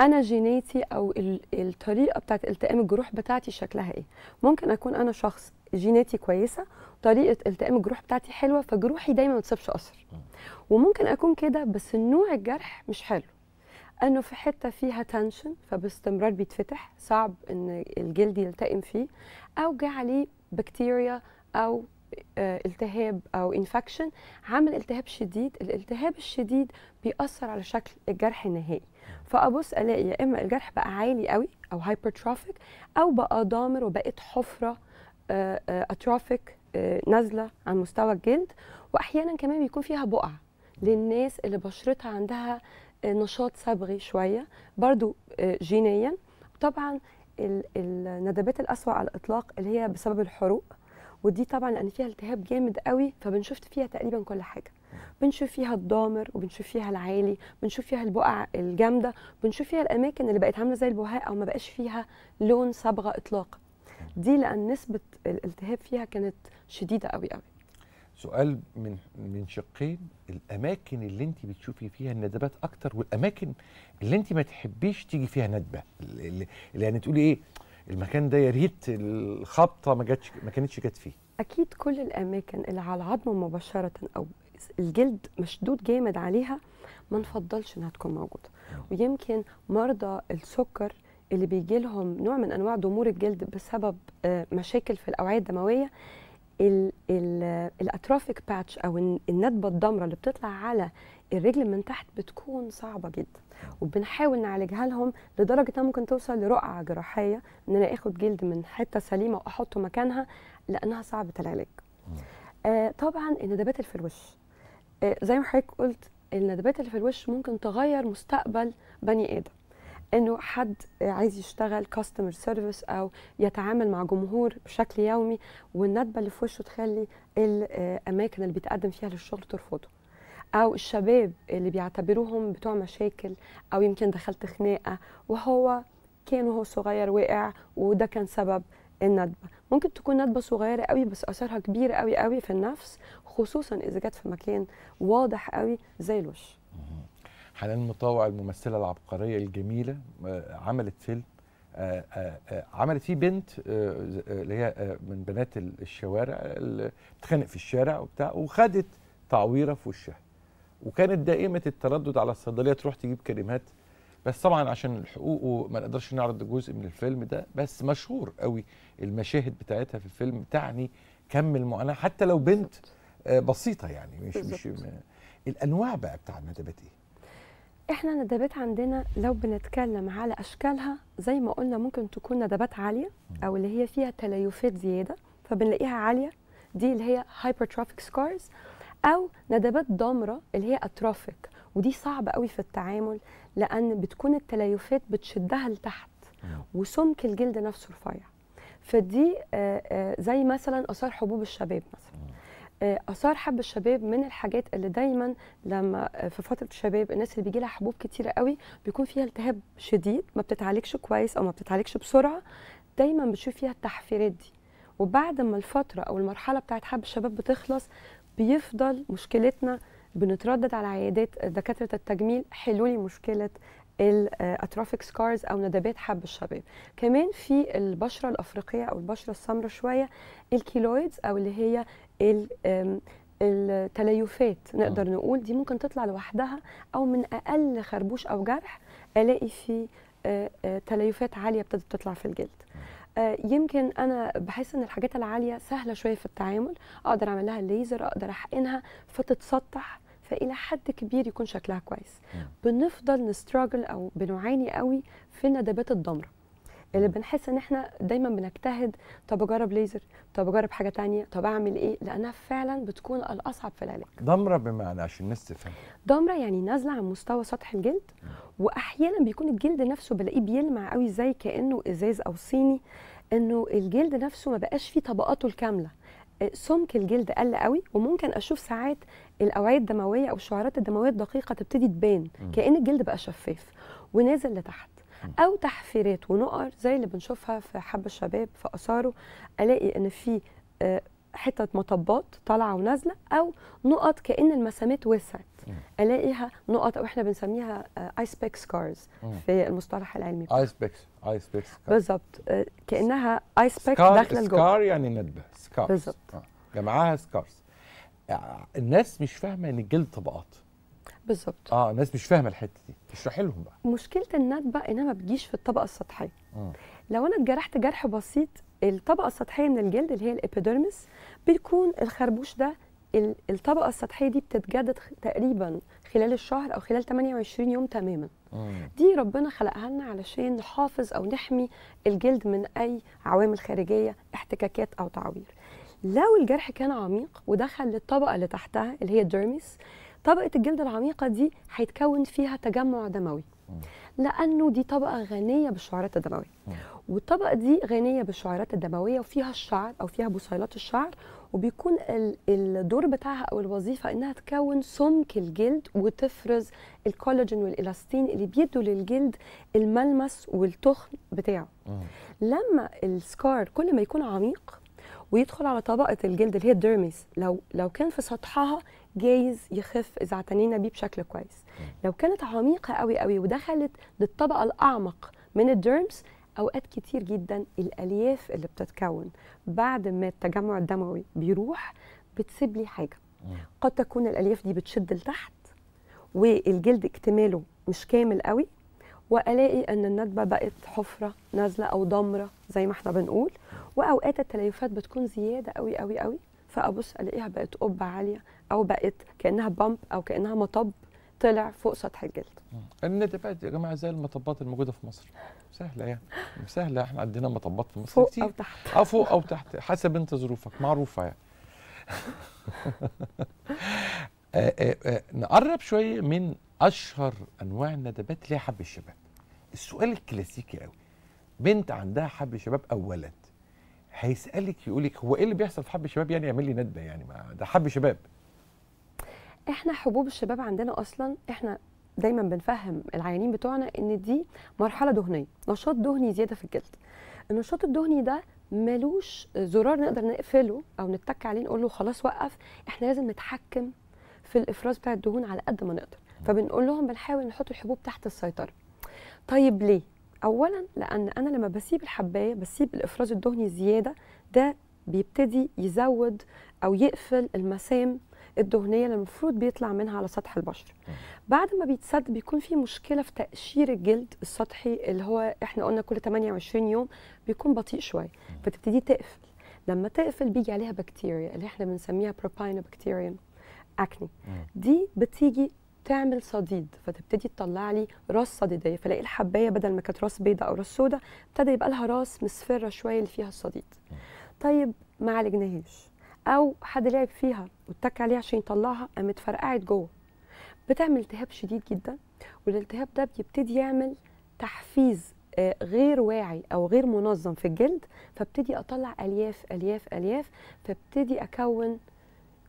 انا جيناتي او الطريقه بتاعت التئام الجروح بتاعتي شكلها ايه ممكن اكون انا شخص جيناتي كويسه طريقه التئام الجروح بتاعتي حلوه فجروحي دايما ما تسيبش اثر وممكن اكون كده بس نوع الجرح مش حلو انه في حته فيها تنشن فباستمرار بيتفتح صعب ان الجلد يلتئم فيه او جه عليه بكتيريا او آه، التهاب او انفكشن عمل التهاب شديد الالتهاب الشديد بيأثر على شكل الجرح النهائي فابص الاقي يا اما الجرح بقى عالي قوي او هايبرتروفيك او بقى ضامر وبقت حفره اتروفيك آه، آه، آه، نازله عن مستوى الجلد واحيانا كمان بيكون فيها بقع للناس اللي بشرتها عندها نشاط صبغي شويه برضو جينيا طبعا الندبات الاسوا على الاطلاق اللي هي بسبب الحروق ودي طبعا لان فيها التهاب جامد قوي فبنشفت فيها تقريبا كل حاجه بنشوف فيها الضامر وبنشوف فيها العالي بنشوف فيها البقع الجامده بنشوف فيها الاماكن اللي بقت عامله زي البهاء او ما بقاش فيها لون صبغه اطلاقا دي لان نسبه الالتهاب فيها كانت شديده قوي قوي سؤال من من شقين الاماكن اللي انت بتشوفي فيها الندبات اكتر والاماكن اللي انت ما تحبيش تيجي فيها ندبه اللي يعني تقولي ايه المكان ده يا ريت الخبطه ما جاتش ما كانتش جت فيه اكيد كل الاماكن اللي على العظم مباشره او الجلد مشدود جامد عليها ما نفضلش انها تكون موجوده ويمكن مرضى السكر اللي بيجي لهم نوع من انواع ضمور الجلد بسبب آه، مشاكل في الاوعيه الدمويه الاتروفيك باتش او الندبه الضمرة اللي بتطلع على الرجل من تحت بتكون صعبه جدا وبنحاول نعالجها لهم لدرجه انها ممكن توصل لرقعه جراحيه ان انا اخد جلد من حته سليمه واحطه مكانها لانها صعبه العلاج. آه طبعا الندبات اللي في الوش آه، زي ما حضرتك قلت الندبات اللي في الوش ممكن تغير مستقبل بني ادم انه حد آه، عايز يشتغل كاستمر سيرفيس او يتعامل مع جمهور بشكل يومي والندبه اللي في وشه تخلي الاماكن اللي بيتقدم فيها للشغل ترفضه او الشباب اللي بيعتبروهم بتوع مشاكل او يمكن دخلت خناقه وهو كان وهو صغير وقع وده كان سبب الندبه ممكن تكون ندبه صغيره قوي بس اثرها كبير قوي قوي في النفس خصوصا اذا جت في مكان واضح قوي زي الوش حنان مطاوع الممثله العبقريه الجميله آه، عملت فيلم آه، آه، عملت فيه بنت اللي هي من بنات الشوارع اللي بتخانق في الشارع وبتاع وخدت تعويره في وشها وكانت دائمه التردد على الصيدليه تروح تجيب كلمات بس طبعا عشان الحقوق وما نقدرش نعرض جزء من الفيلم ده بس مشهور قوي المشاهد بتاعتها في الفيلم تعني كم المعاناه حتى لو بنت آه، بسيطه يعني مش بالزبط. مش الانواع بقى بتاع الندبات ايه؟ احنا الندبات عندنا لو بنتكلم على اشكالها زي ما قلنا ممكن تكون ندبات عاليه او اللي هي فيها تليفات زياده فبنلاقيها عاليه دي اللي هي هايبرتروفيك سكارز او ندبات ضامره اللي هي اتروفيك ودي صعبه قوي في التعامل لان بتكون التليفات بتشدها لتحت وسمك الجلد نفسه رفيع فدي آه، آه، زي مثلا اثار حبوب الشباب مثلا اثار حب الشباب من الحاجات اللي دايما لما آه، في فتره الشباب الناس اللي بيجي لها حبوب كتيره قوي بيكون فيها التهاب شديد ما بتتعالجش كويس او ما بتتعالجش بسرعه دايما بتشوف فيها التحفيرات دي وبعد ما الفتره او المرحله بتاعت حب الشباب بتخلص بيفضل مشكلتنا بنتردد على عيادات دكاتره التجميل حلولي مشكله الاتروفيك آه، سكارز او ندبات حب الشباب كمان في البشره الافريقيه او البشره السمراء شويه الكيلويدز او اللي هي التليفات نقدر آه. نقول دي ممكن تطلع لوحدها او من اقل خربوش او جرح الاقي فيه آه، آه، تليفات عاليه ابتدت تطلع في الجلد يمكن انا بحس ان الحاجات العاليه سهله شويه في التعامل اقدر اعمل لها الليزر اقدر احقنها فتتسطح فالى حد كبير يكون شكلها كويس بنفضل نستراجل او بنعاني قوي في ندبات الضمره اللي بنحس ان احنا دايما بنجتهد طب اجرب ليزر طب اجرب حاجه تانية طب اعمل ايه لانها فعلا بتكون الاصعب في العلاج ضمره بمعنى عشان الناس تفهم ضمره يعني نازله عن مستوى سطح الجلد واحيانا بيكون الجلد نفسه بلاقيه بيلمع قوي زي كانه ازاز او صيني انه الجلد نفسه ما بقاش فيه طبقاته الكامله آه، سمك الجلد قل قوي وممكن اشوف ساعات الاوعيه الدمويه او الشعرات الدمويه الدقيقه تبتدي تبان كان الجلد بقى شفاف ونازل لتحت او تحفيرات ونقر زي اللي بنشوفها في حب الشباب في اثاره الاقي ان في آه، حتت مطبات طالعه ونازله او نقط كان المسامات وسعت الاقيها نقط او احنا بنسميها ايس بيك سكارز في المصطلح العلمي ايس بيكس ايس بيكس بالظبط آه، كانها ايس بيك داخله لجوه سكار يعني ندبه سكارز بالظبط آه. جمعها سكارز الناس مش فاهمه ان الجلد طبقات بالظبط اه الناس مش فاهمه الحته دي اشرحي لهم بقى مشكله النات بقى انها ما بتجيش في الطبقه السطحيه آه. لو انا اتجرحت جرح بسيط الطبقه السطحيه من الجلد اللي هي الابيديرمس بيكون الخربوش ده الطبقه السطحيه دي بتتجدد تقريبا خلال الشهر او خلال 28 يوم تماما آه. دي ربنا خلقها لنا علشان نحافظ او نحمي الجلد من اي عوامل خارجيه احتكاكات او تعوير لو الجرح كان عميق ودخل للطبقه اللي تحتها اللي هي الدرميس طبقه الجلد العميقه دي هيتكون فيها تجمع دموي لانه دي طبقه غنيه بالشعيرات الدمويه والطبقه دي غنيه بالشعيرات الدمويه وفيها الشعر او فيها بصيلات الشعر وبيكون الدور بتاعها او الوظيفه انها تكون سمك الجلد وتفرز الكولاجين والالاستين اللي بيدوا للجلد الملمس والتخن بتاعه لما السكار كل ما يكون عميق ويدخل على طبقه الجلد اللي هي الديرميس لو لو كان في سطحها جايز يخف اذا اعتنينا بيه بشكل كويس لو كانت عميقه قوي قوي ودخلت للطبقه الاعمق من الديرمز اوقات كتير جدا الالياف اللي بتتكون بعد ما التجمع الدموي بيروح بتسيب لي حاجه قد تكون الالياف دي بتشد لتحت والجلد اكتماله مش كامل قوي والاقي ان الندبه بقت حفره نازله او ضمره زي ما احنا بنقول واوقات التليفات بتكون زياده قوي قوي قوي فابص الاقيها بقت قبه عاليه او بقت كانها بامب او كانها مطب طلع فوق سطح الجلد الندبات يا جماعه زي المطبات الموجوده في مصر سهله يعني سهله احنا عندنا مطبات في مصر فوق كتير. او تحت اه فوق او تحت حسب انت ظروفك معروفه يعني آآ آآ آه، آه، آه، نقرب شويه من اشهر انواع الندبات اللي هي حب الشباب السؤال الكلاسيكي قوي بنت عندها حب شباب اولا هيسالك يقول لك هو ايه اللي بيحصل في حب الشباب يعني يعمل لي ندبه يعني ما ده حب شباب احنا حبوب الشباب عندنا اصلا احنا دايما بنفهم العيانين بتوعنا ان دي مرحله دهنيه نشاط دهني زياده في الجلد النشاط الدهني ده ملوش زرار نقدر نقفله او نتك عليه نقول له خلاص وقف احنا لازم نتحكم في الافراز بتاع الدهون على قد ما نقدر فبنقول لهم بنحاول نحط الحبوب تحت السيطره طيب ليه اولا لان انا لما بسيب الحبايه بسيب الافراز الدهني زياده ده بيبتدي يزود او يقفل المسام الدهنيه اللي المفروض بيطلع منها على سطح البشره بعد ما بيتسد بيكون في مشكله في تقشير الجلد السطحي اللي هو احنا قلنا كل 28 يوم بيكون بطيء شويه فتبتدي تقفل لما تقفل بيجي عليها بكتيريا اللي احنا بنسميها بروباينا بكتيريا اكني دي بتيجي تعمل صديد فتبتدي تطلع لي راس صديديه فلاقي الحبايه بدل ما كانت راس بيضاء او راس سوداء ابتدى يبقى لها راس مصفره شويه اللي فيها الصديد طيب ما عالجناهاش او حد لعب فيها واتك عليها عشان يطلعها قامت فرقعت جوه بتعمل التهاب شديد جدا والالتهاب ده بيبتدي يعمل تحفيز آه، غير واعي او غير منظم في الجلد فابتدي اطلع الياف الياف الياف فابتدي اكون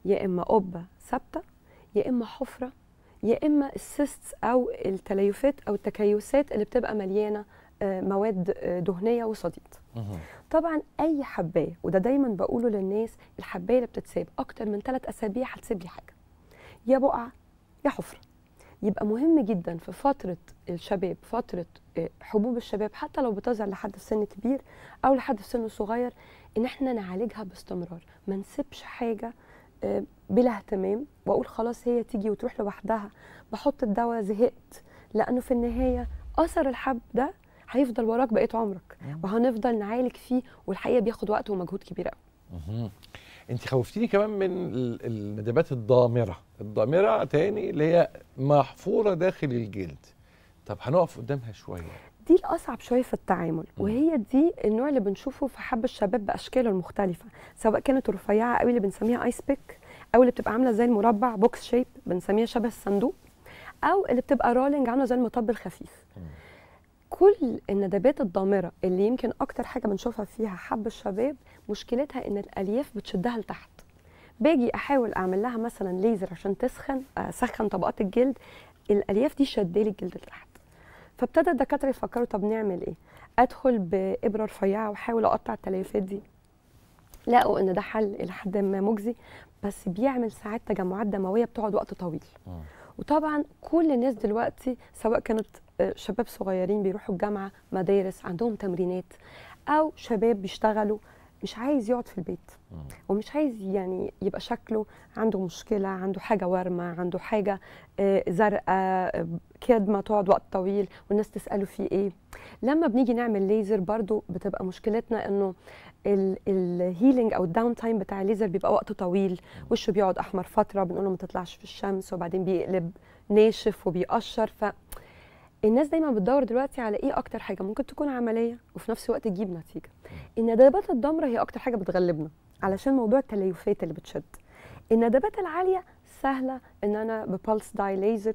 يا اما قبه ثابته يا اما حفره يا اما السيستس او التليفات او التكيسات اللي بتبقى مليانه آه، مواد آه، دهنيه وصديد طبعا اي حبايه وده دايما بقوله للناس الحبايه اللي بتتساب اكتر من ثلاث اسابيع هتسيب لي حاجه يا بقع يا حفره يبقى مهم جدا في فتره الشباب فتره آه، حبوب الشباب حتى لو بتظهر لحد في سن كبير او لحد في سن صغير ان احنا نعالجها باستمرار ما نسيبش حاجه بلا اهتمام واقول خلاص هي تيجي وتروح لوحدها بحط الدواء زهقت لانه في النهايه اثر الحب ده هيفضل وراك بقيت عمرك وهنفضل نعالج فيه والحقيقه بياخد وقت ومجهود كبير قوي انت خوفتيني كمان من الندبات الضامره الضامره تاني اللي هي محفوره داخل الجلد طب هنقف قدامها شويه دي الاصعب شويه في التعامل وهي دي النوع اللي بنشوفه في حب الشباب باشكاله المختلفه سواء كانت رفيعه قوي اللي بنسميها ايس بيك او اللي بتبقى عامله زي المربع بوكس شيب بنسميها شبه الصندوق او اللي بتبقى رولينج عامله زي المطب الخفيف كل الندبات الضامره اللي يمكن اكتر حاجه بنشوفها فيها حب الشباب مشكلتها ان الالياف بتشدها لتحت باجي احاول اعمل لها مثلا ليزر عشان تسخن اسخن آه، طبقات الجلد الالياف دي شدالي الجلد لتحت فابتدى الدكاتره يفكروا طب نعمل ايه ادخل بابره رفيعه واحاول اقطع التليفات دي لقوا ان ده حل الى حد ما مجزي بس بيعمل ساعات تجمعات دمويه بتقعد وقت طويل آه. وطبعا كل الناس دلوقتي سواء كانت آه، شباب صغيرين بيروحوا الجامعه مدارس عندهم تمرينات او شباب بيشتغلوا مش عايز يقعد في البيت ومش عايز يعني يبقى شكله عنده مشكله عنده حاجه وارمه عنده حاجه آه، زرقاء آه، كدمه تقعد وقت طويل والناس تساله فيه ايه لما بنيجي نعمل ليزر برضو بتبقى مشكلتنا انه الهيلينج او الداون تايم بتاع الليزر بيبقى وقت طويل وشه بيقعد احمر فتره بنقوله ما تطلعش في الشمس وبعدين بيقلب ناشف وبيقشر ف الناس دايما بتدور دلوقتي على ايه اكتر حاجه ممكن تكون عمليه وفي نفس الوقت تجيب نتيجه الندبات الضمره هي اكتر حاجه بتغلبنا علشان موضوع التليفات اللي بتشد الندبات العاليه سهله ان انا ببلس داي ليزر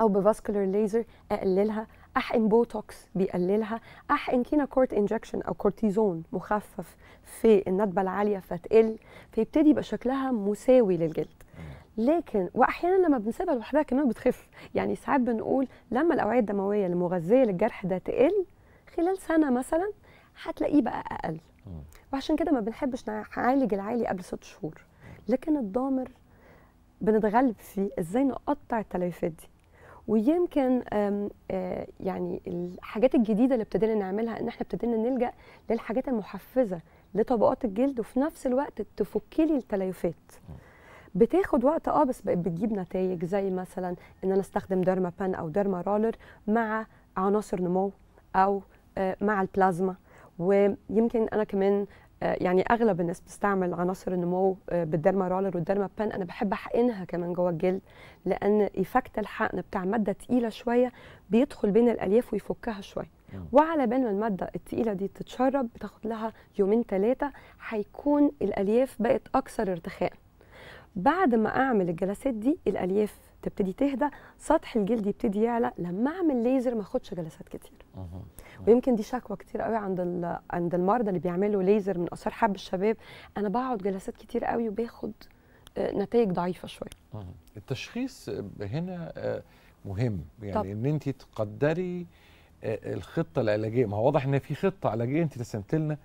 او بفاسكولار ليزر اقللها احقن بوتوكس بيقللها احقن كينا كورت انجكشن او كورتيزون مخفف في الندبه العاليه فتقل فيبتدي يبقى شكلها مساوي للجلد لكن واحيانا لما بنسيبها لوحدها كمان بتخف يعني ساعات بنقول لما الاوعيه الدمويه المغذيه للجرح ده تقل خلال سنه مثلا هتلاقيه بقى اقل وعشان كده ما بنحبش نعالج العالي قبل ست شهور لكن الضامر بنتغلب فيه ازاي نقطع التليفات دي ويمكن آه، يعني الحاجات الجديده اللي ابتدينا نعملها ان احنا ابتدينا نلجا للحاجات المحفزه لطبقات الجلد وفي نفس الوقت تفكي لي التليفات بتاخد وقت اه بس بقت بتجيب نتائج زي مثلا ان انا استخدم ديرما بان او ديرما رولر مع عناصر نمو او آه، مع البلازما ويمكن انا كمان آه، يعني اغلب الناس بتستعمل عناصر النمو بالديرما رولر والديرما بان انا بحب احقنها كمان جوه الجلد لان ايفكت الحقن بتاع ماده تقيله شويه بيدخل بين الالياف ويفكها شويه وعلى بال ما الماده التقيله دي تتشرب بتاخد لها يومين ثلاثه هيكون الالياف بقت اكثر ارتخاء بعد ما اعمل الجلسات دي الالياف تبتدي تهدى سطح الجلد يبتدي يعلى لما اعمل ليزر ما اخدش جلسات كتير ويمكن دي شكوى كتير قوي عند عند المرضى اللي بيعملوا ليزر من اثار حب الشباب انا بقعد جلسات كتير قوي وباخد آه، نتائج ضعيفه شويه التشخيص هنا آه، مهم يعني طب. ان انت تقدري آه، الخطه العلاجيه ما هو واضح ان في خطه علاجيه انت رسمت لنا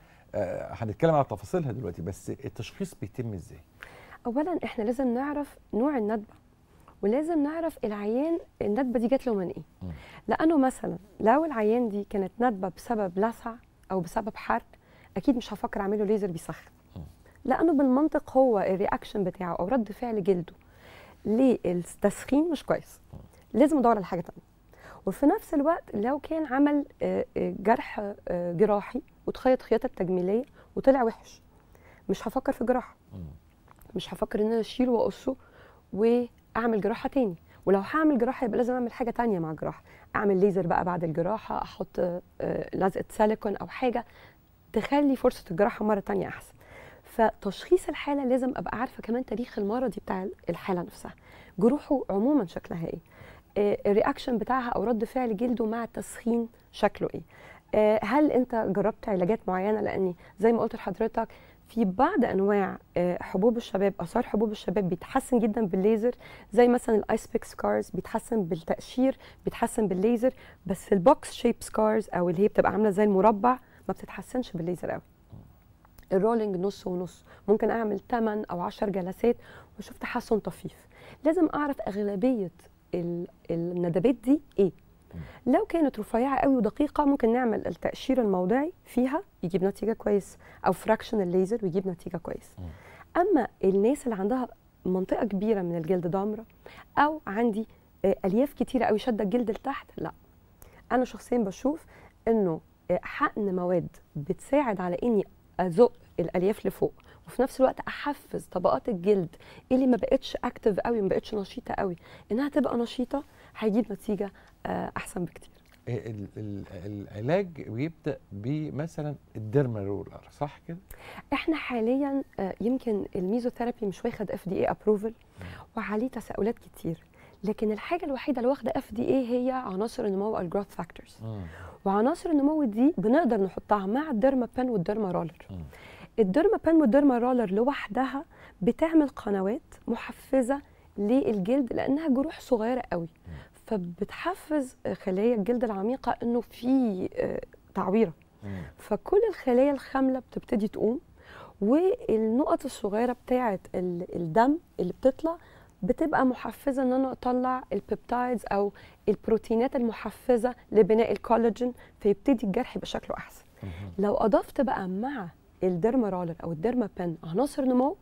هنتكلم على تفاصيلها دلوقتي بس التشخيص بيتم ازاي اولا احنا لازم نعرف نوع الندبه ولازم نعرف العيان الندبه دي جات له من ايه لانه مثلا لو العيان دي كانت ندبه بسبب لسع او بسبب حرق اكيد مش هفكر اعمله ليزر بيسخن لانه بالمنطق هو الرياكشن بتاعه او رد فعل جلده للتسخين مش كويس لازم ادور على حاجه ثانيه وفي نفس الوقت لو كان عمل آه، آه، جرح آه، جراحي واتخيط خياطه تجميليه وطلع وحش مش هفكر في جراحه مش هفكر ان انا اشيله واقصه واعمل جراحه تاني ولو هعمل جراحه يبقى لازم اعمل حاجه تانية مع الجراحه اعمل ليزر بقى بعد الجراحه احط آه، لزقه سيليكون او حاجه تخلي فرصه الجراحه مره تانية احسن فتشخيص الحاله لازم ابقى عارفه كمان تاريخ المرضي بتاع الحاله نفسها جروحه عموما شكلها ايه آه، الرياكشن بتاعها او رد فعل جلده مع التسخين شكله ايه آه، هل انت جربت علاجات معينه لاني زي ما قلت لحضرتك في بعض انواع آه، حبوب الشباب اثار حبوب الشباب بيتحسن جدا بالليزر زي مثلا الايس بيك سكارز بيتحسن بالتقشير بيتحسن بالليزر بس البوكس شيب سكارز او اللي هي بتبقى عامله زي المربع ما بتتحسنش بالليزر قوي الرولينج نص ونص ممكن اعمل 8 او 10 جلسات واشوف تحسن طفيف لازم اعرف اغلبيه الندبات دي ايه لو كانت رفيعه قوي ودقيقه ممكن نعمل التأشير الموضعي فيها يجيب نتيجه كويس او فراكشن الليزر ويجيب نتيجه كويس اما الناس اللي عندها منطقه كبيره من الجلد ضامره او عندي آه، الياف كتيره قوي شاده الجلد لتحت لا انا شخصيا بشوف انه آه، حقن مواد بتساعد على اني ازق الالياف لفوق وفي نفس الوقت احفز طبقات الجلد اللي ما بقتش اكتف قوي ما بقتش نشيطه قوي انها تبقى نشيطه هيجيب نتيجه آه، احسن بكتير إيه، العلاج بيبدا بمثلا الديرما رولر صح كده احنا حاليا آه، يمكن الميزوثيرابي مش واخد اف دي اي ابروفل وعليه تساؤلات كتير لكن الحاجه الوحيده اللي واخده اف دي اي هي عناصر النمو الجروث فاكتورز وعناصر النمو دي بنقدر نحطها مع الديرما بان والديرما رولر الديرما بان والديرما رولر لوحدها بتعمل قنوات محفزه للجلد لانها جروح صغيره قوي فبتحفز خلايا الجلد العميقه انه في آه، تعويره فكل الخلايا الخامله بتبتدي تقوم والنقط الصغيره بتاعه الدم اللي بتطلع بتبقى محفزه ان انا اطلع البيبتايدز او البروتينات المحفزه لبناء الكولاجين فيبتدي الجرح يبقى شكله احسن لو اضفت بقى مع الديرما رولر او الديرما بن عناصر نمو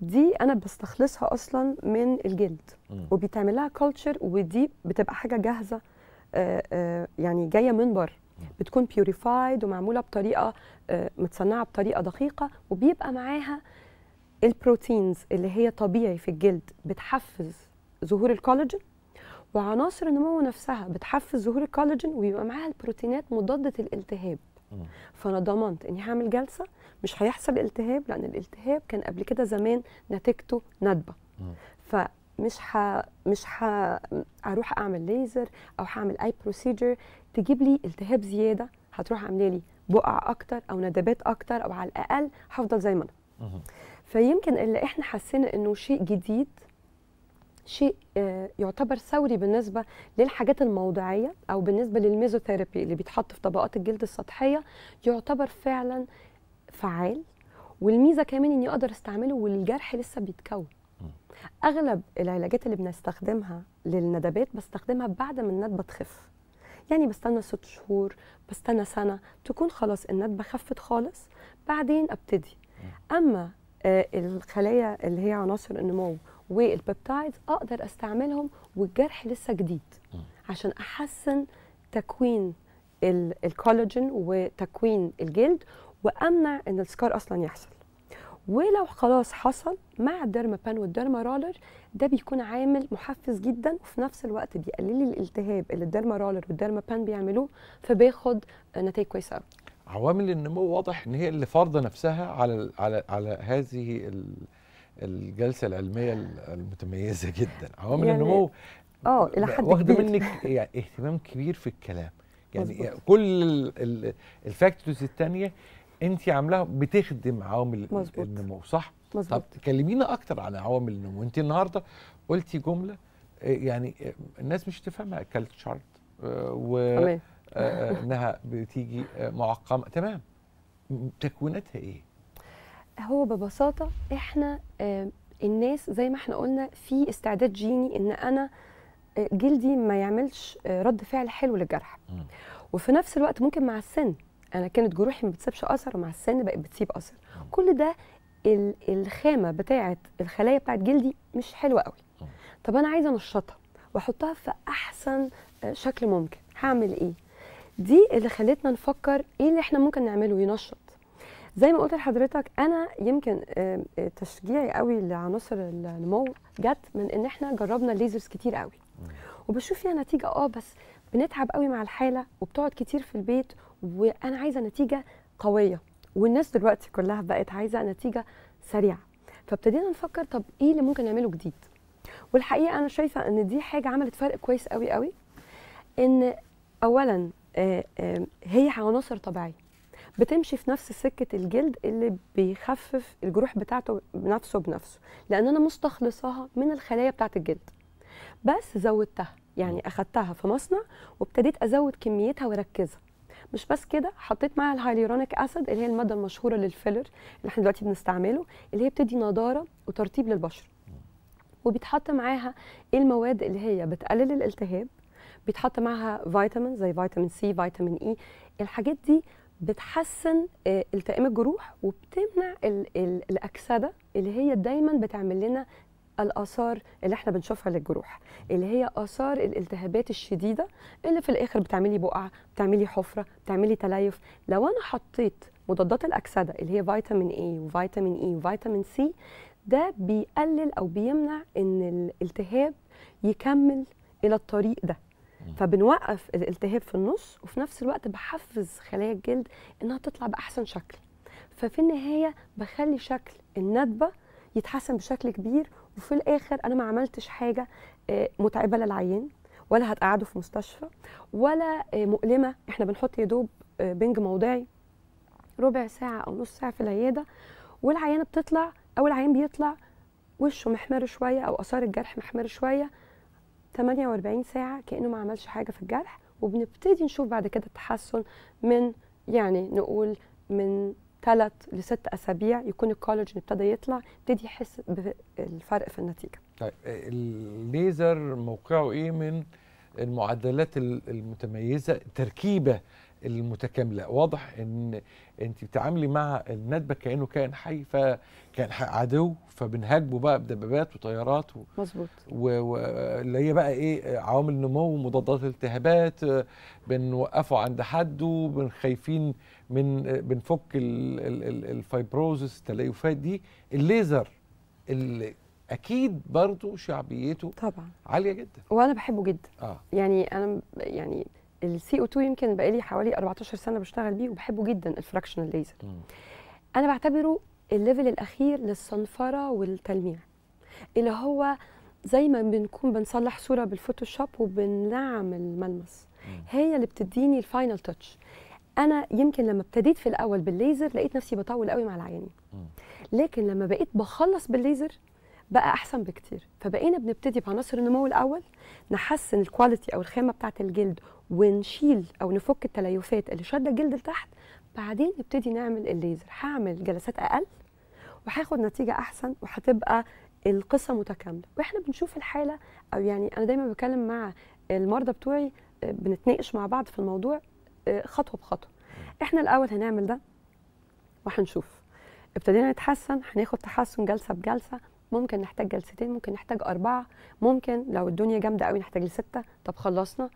دي انا بستخلصها اصلا من الجلد وبيتعمل لها كلتشر ودي بتبقى حاجه جاهزه آه، آه، يعني جايه من بره بتكون بيوريفايد ومعموله بطريقه آه، متصنعه بطريقه دقيقه وبيبقى معاها البروتينز اللي هي طبيعي في الجلد بتحفز ظهور الكولاجين وعناصر النمو نفسها بتحفز ظهور الكولاجين وبيبقى معاها البروتينات مضاده الالتهاب فانا ضمنت اني هعمل جلسه مش هيحصل التهاب لان الالتهاب كان قبل كده زمان نتيجته ندبه ف مش مش ه... اروح اعمل ليزر او هعمل اي بروسيجر تجيب لي التهاب زياده هتروح عامله لي بقع اكتر او ندبات اكتر او على الاقل هفضل زي ما انا فيمكن اللي احنا حسينا انه شيء جديد شيء آه، يعتبر ثوري بالنسبه للحاجات الموضعيه او بالنسبه للميزوثيرابي اللي بيتحط في طبقات الجلد السطحيه يعتبر فعلا فعال والميزه كمان اني اقدر استعمله والجرح لسه بيتكون اغلب العلاجات اللي بنستخدمها للندبات بستخدمها بعد ما الندبه تخف يعني بستنى ست شهور بستنى سنه تكون خلاص الندبه خفت خالص بعدين ابتدي اما آه، الخلايا اللي هي عناصر النمو والبيبتايدز اقدر استعملهم والجرح لسه جديد عشان احسن تكوين الكولاجين وتكوين الجلد وامنع ان السكار اصلا يحصل ولو خلاص حصل مع الديرما بان والديرما رولر ده بيكون عامل محفز جدا وفي نفس الوقت بيقلل لي الالتهاب اللي الديرما رولر والديرما بان بيعملوه فباخد نتائج كويسه قوي عوامل النمو واضح ان هي اللي فرض نفسها على على على هذه الجلسه العلميه المتميزه جدا عوامل يعني النمو اه الى حد واخده منك يعني اهتمام كبير في الكلام يعني مزبوط. كل الفاكتورز الثانيه انت عاملاها بتخدم عوامل مزبوط. النمو صح مزبوط. طب كلمينا اكتر عن عوامل النمو انت النهارده قلتي جمله آه، يعني آه، الناس مش تفهمها اكلت شارت آه، و انها بتيجي معقمه تمام تكويناتها ايه هو ببساطه احنا الناس زي ما احنا قلنا في استعداد جيني ان انا جلدي ما يعملش رد فعل حلو للجرح وفي نفس الوقت ممكن مع السن انا كانت جروحي ما بتسيبش اثر ومع السن بقت بتسيب اثر كل ده الخامه بتاعه الخلايا بتاعه جلدي مش حلوه قوي آه. طب انا عايزه انشطها واحطها في احسن آه، شكل ممكن هعمل ايه دي اللي خلتنا نفكر ايه اللي احنا ممكن نعمله ينشط زي ما قلت لحضرتك انا يمكن آه، تشجيعي قوي لعناصر النمو جت من ان احنا جربنا الليزرز كتير قوي وبشوف فيها نتيجه اه بس بنتعب قوي مع الحاله وبتقعد كتير في البيت وانا عايزه نتيجه قويه والناس دلوقتي كلها بقت عايزه نتيجه سريعه فابتدينا نفكر طب ايه اللي ممكن نعمله جديد والحقيقه انا شايفه ان دي حاجه عملت فرق كويس قوي قوي ان اولا آه، آه، هي عناصر طبيعيه بتمشي في نفس سكه الجلد اللي بيخفف الجروح بتاعته بنفسه بنفسه لان انا مستخلصاها من الخلايا بتاعه الجلد بس زودتها يعني اخدتها في مصنع وابتديت ازود كميتها واركزها مش بس كده حطيت معاها الهايلورونيك اسيد اللي هي الماده المشهوره للفيلر اللي احنا دلوقتي بنستعمله اللي هي بتدي نضاره وترطيب للبشره وبيتحط معاها إيه المواد اللي هي بتقلل الالتهاب بيتحط معاها فيتامين زي فيتامين سي فيتامين اي e، الحاجات دي بتحسن آه، التئام الجروح وبتمنع الاكسده اللي هي دايما بتعمل لنا الاثار اللي احنا بنشوفها للجروح اللي هي اثار الالتهابات الشديده اللي في الاخر بتعملي بقعه بتعملي حفره بتعملي تليف لو انا حطيت مضادات الاكسده اللي هي فيتامين اي وفيتامين اي e وفيتامين سي ده بيقلل او بيمنع ان الالتهاب يكمل الى الطريق ده فبنوقف الالتهاب في النص وفي نفس الوقت بحفز خلايا الجلد انها تطلع باحسن شكل ففي النهايه بخلي شكل الندبه يتحسن بشكل كبير وفي الاخر انا ما عملتش حاجه آه، متعبه للعيان ولا هتقعده في مستشفى ولا آه، مؤلمه احنا بنحط يا دوب آه، بنج موضعي ربع ساعه او نص ساعه في العياده والعيانه بتطلع او العيان بيطلع وشه محمر شويه او اثار الجرح محمر شويه 48 ساعه كانه ما عملش حاجه في الجرح وبنبتدي نشوف بعد كده التحسن من يعني نقول من ثلاث لست اسابيع يكون الكولاجين ابتدى يطلع ابتدي يحس بالفرق في النتيجه طيب الليزر موقعه ايه من المعدلات المتميزه التركيبه المتكامله واضح ان انت بتتعاملي مع الندبه كانه كائن حي فكان عدو فبنهاجمه بقى بدبابات وطيارات و... مظبوط واللي و... هي بقى ايه عوامل نمو مضادات التهابات بنوقفه عند حده بنخايفين من بنفك الفايبروزس التليفات دي الليزر اللي اكيد برضه شعبيته طبعا عاليه جدا وانا بحبه جدا آه. يعني انا يعني السي او 2 يمكن بقالي حوالي 14 سنه بشتغل بيه وبحبه جدا الفراكشنال ليزر م. انا بعتبره الليفل الاخير للصنفره والتلميع اللي هو زي ما بنكون بنصلح صوره بالفوتوشوب وبنعمل ملمس هي اللي بتديني الفاينل تاتش انا يمكن لما ابتديت في الاول بالليزر لقيت نفسي بطول قوي مع العيانين لكن لما بقيت بخلص بالليزر بقى احسن بكتير فبقينا بنبتدي بعناصر النمو الاول نحسن الكواليتي او الخامه بتاعه الجلد ونشيل او نفك التليفات اللي شاده الجلد لتحت بعدين نبتدي نعمل الليزر هعمل جلسات اقل وهاخد نتيجه احسن وهتبقى القصه متكامله واحنا بنشوف الحاله او يعني انا دايما بتكلم مع المرضى بتوعي آه، بنتناقش مع بعض في الموضوع خطوه بخطوه احنا الاول هنعمل ده وهنشوف ابتدينا نتحسن هناخد تحسن جلسه بجلسه ممكن نحتاج جلستين ممكن نحتاج اربعه ممكن لو الدنيا جامده قوي نحتاج لسته طب خلصنا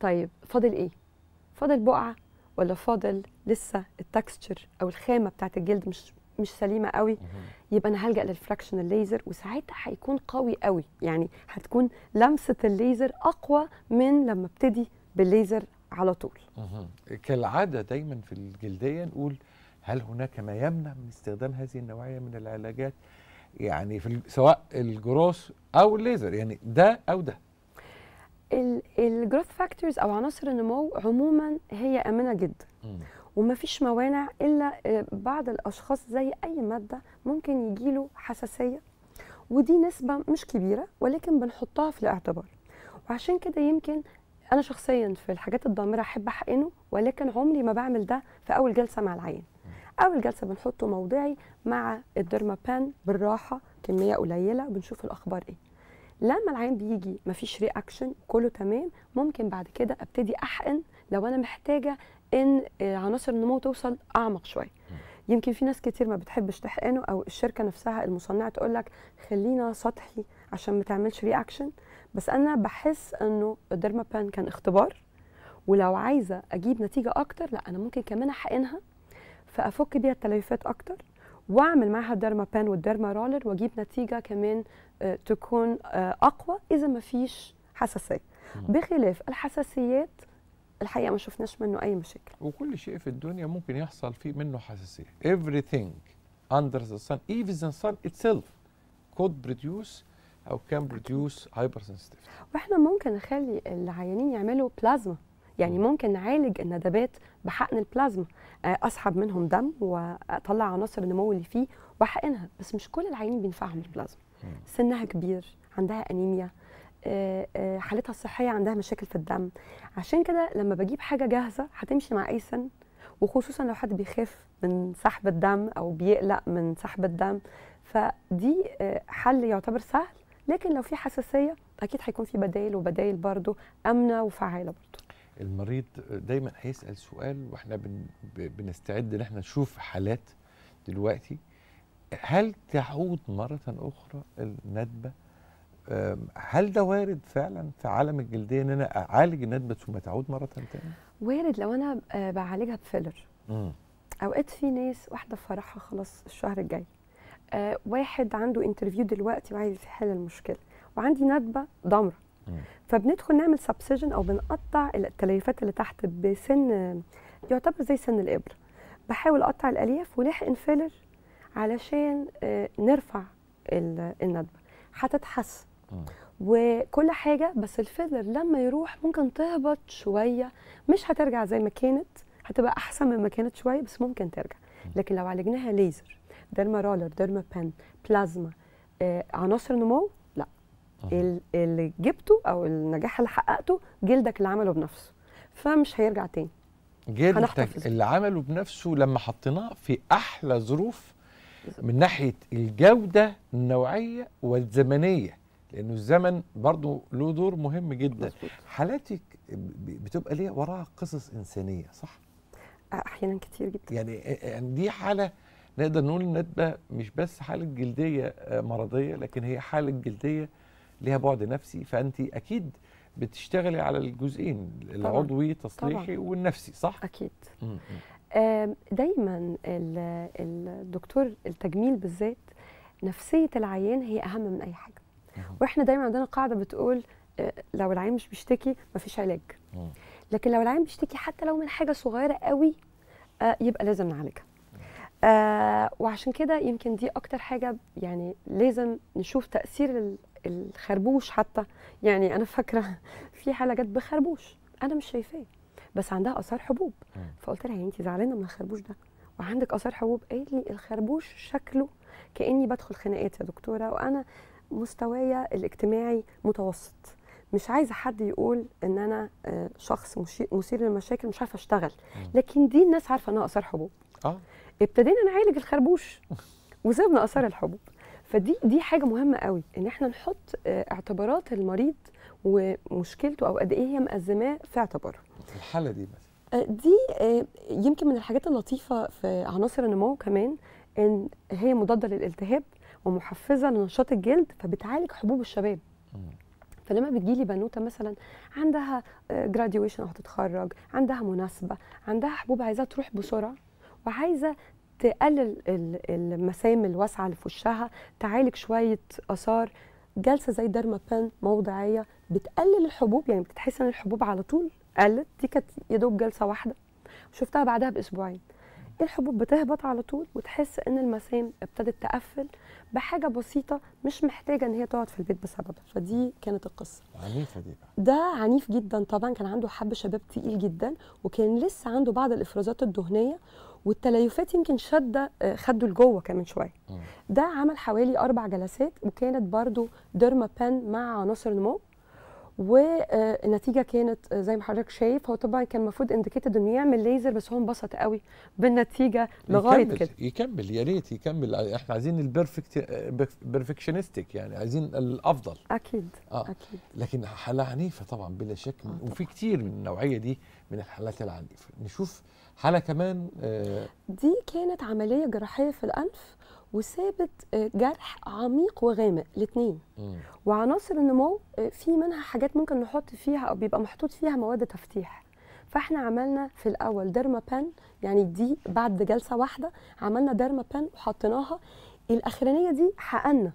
طيب فاضل ايه فاضل بقعه ولا فاضل لسه التكستشر او الخامه بتاعت الجلد مش مش سليمه قوي يبقى انا هلجا للفراكشن الليزر وساعتها هيكون قوي قوي يعني هتكون لمسه الليزر اقوى من لما ابتدي بالليزر على طول كالعاده دايما في الجلديه نقول هل هناك ما يمنع من استخدام هذه النوعيه من العلاجات يعني في سواء الجروس او الليزر يعني ده او ده الجروث فاكتورز او عناصر النمو عموما هي امنه جدا وما فيش موانع الا آه، بعض الاشخاص زي اي ماده ممكن يجيله حساسيه ودي نسبه مش كبيره ولكن بنحطها في الاعتبار وعشان كده يمكن انا شخصيا في الحاجات الضامره احب احقنه ولكن عمري ما بعمل ده في اول جلسه مع العيان اول جلسه بنحطه موضعي مع الديرما بان بالراحه كميه قليله بنشوف الاخبار ايه لما العين بيجي مفيش رياكشن كله تمام ممكن بعد كده ابتدي احقن لو انا محتاجه ان آه، عناصر النمو توصل اعمق شويه يمكن في ناس كتير ما بتحبش تحقنه او الشركه نفسها المصنعه تقول لك خلينا سطحي عشان ما تعملش رياكشن بس انا بحس انه الديرما بان كان اختبار ولو عايزه اجيب نتيجه اكتر لا انا ممكن كمان احقنها فافك بيها التليفات اكتر واعمل معاها الدرما بان والدرما رولر واجيب نتيجه كمان آه، تكون آه، اقوى اذا ما فيش حساسيه بخلاف الحساسيات الحقيقه ما شفناش منه اي مشاكل وكل شيء في الدنيا ممكن يحصل فيه منه حساسيه everything under the sun even the sun itself could produce او كان بروديوس هايبر سنسيتيف واحنا ممكن نخلي العيانين يعملوا بلازما يعني ممكن نعالج الندبات بحقن البلازما آه، اسحب منهم دم واطلع عناصر النمو اللي فيه واحقنها بس مش كل العيانين بينفعهم البلازما سنها كبير عندها انيميا آه، آه، حالتها الصحيه عندها مشاكل في الدم عشان كده لما بجيب حاجه جاهزه هتمشي مع اي سن وخصوصا لو حد بيخاف من سحب الدم او بيقلق من سحب الدم فدي حل يعتبر سهل لكن لو في حساسيه اكيد هيكون في بدايل وبدايل برضه امنه وفعاله برضه المريض دايما هيسال سؤال واحنا بن بنستعد ان احنا نشوف حالات دلوقتي هل تعود مره اخرى الندبه هل ده وارد فعلا في عالم الجلديه ان انا اعالج الندبه ثم تعود مره ثانيه وارد لو انا آه، بعالجها بفيلر اوقات في ناس واحده في فرحها خلاص الشهر الجاي آه واحد عنده انترفيو دلوقتي وعايز يحل المشكله وعندي ندبه ضمره فبندخل نعمل سبسيجن او بنقطع التليفات اللي تحت بسن يعتبر زي سن الابره بحاول اقطع الالياف ولحق فيلر علشان آه نرفع الندبه هتتحسن وكل حاجه بس الفيلر لما يروح ممكن تهبط شويه مش هترجع زي ما كانت هتبقى احسن من ما كانت شويه بس ممكن ترجع لكن لو عالجناها ليزر ديرما رولر ديرما بان بلازما آه عناصر نمو لا طبعا. اللي جبته او النجاح اللي حققته جلدك اللي عمله بنفسه فمش هيرجع تاني جلدك اللي عمله بنفسه لما حطيناه في احلى ظروف من ناحيه الجوده النوعيه والزمنيه لانه الزمن برضه له دور مهم جدا مزبوط. حالاتك بتبقى ليها وراها قصص انسانيه صح احيانا كتير جدا يعني, آه، آه، يعني دي حاله نقدر نقول الندبه مش بس حاله جلديه آه، مرضيه لكن هي حاله جلديه ليها بعد نفسي فانت اكيد بتشتغلي على الجزئين العضوي تصليحي طبعًا. والنفسي صح اكيد دايما الدكتور التجميل بالذات نفسيه العيان هي اهم من اي حاجه واحنا دايما عندنا قاعده بتقول آه، لو العين مش بيشتكي مفيش علاج لكن لو العين بيشتكي حتى لو من حاجه صغيره قوي آه، يبقى لازم نعالجها آه وعشان كده يمكن دي اكتر حاجه يعني لازم نشوف تاثير الخربوش حتى يعني انا فاكره في حاله جت بخربوش انا مش شايفاه بس عندها اثار حبوب فقلت لها يعني انت زعلانه من الخربوش ده وعندك اثار حبوب قالت لي الخربوش شكله كاني بدخل خناقات يا دكتوره وانا مستوايا الاجتماعي متوسط مش عايزه حد يقول ان انا آه، شخص مثير للمشاكل مش عارفه اشتغل لكن دي الناس عارفه انها اثار حبوب اه ابتدينا نعالج الخربوش وسيبنا اثار الحبوب فدي دي حاجه مهمه قوي ان احنا نحط آه، اعتبارات المريض ومشكلته او قد ايه هي مأزماه في اعتباره في الحاله دي مثلا آه، دي آه، يمكن من الحاجات اللطيفه في عناصر النمو كمان ان هي مضاده للالتهاب ومحفزه لنشاط الجلد فبتعالج حبوب الشباب فلما بتجيلي بنوته مثلا عندها جراديويشن او هتتخرج عندها مناسبه عندها حبوب عايزاها تروح بسرعه وعايزه تقلل المسام الواسعه اللي في وشها تعالج شويه اثار جلسه زي درما بان موضعيه بتقلل الحبوب يعني بتحس ان الحبوب على طول قلت دي كانت يا دوب جلسه واحده شفتها بعدها باسبوعين إيه الحبوب بتهبط على طول وتحس ان المسام ابتدت تقفل بحاجه بسيطه مش محتاجه ان هي تقعد في البيت بسببها فدي كانت القصه عنيفه دي بقى ده عنيف جدا طبعا كان عنده حب شباب تقيل جدا وكان لسه عنده بعض الافرازات الدهنيه والتليفات يمكن شده آه، خدوا لجوه كمان شويه ده عمل حوالي اربع جلسات وكانت برضو ديرما بان مع عناصر نمو والنتيجه آه، كانت آه، زي ما حضرتك شايف هو طبعا كان المفروض انديكيتد انه يعمل ليزر بس هو انبسط قوي بالنتيجه لغايه يكمل كده يكمل يا ريت يكمل احنا عايزين البرفكت بيرفكشنستك يعني عايزين الافضل اكيد آه. اكيد لكن حاله عنيفه طبعا بلا شك آه طبعا. وفي كتير من النوعيه دي من الحالات العنيفه نشوف حاله كمان آه، دي كانت عمليه جراحيه في الانف وسابت آه، جرح عميق وغامق الاثنين وعناصر النمو آه، في منها حاجات ممكن نحط فيها او بيبقى محطوط فيها مواد تفتيح فاحنا عملنا في الاول ديرما بان يعني دي بعد جلسه واحده عملنا ديرما بان وحطيناها الاخرانيه دي حقنا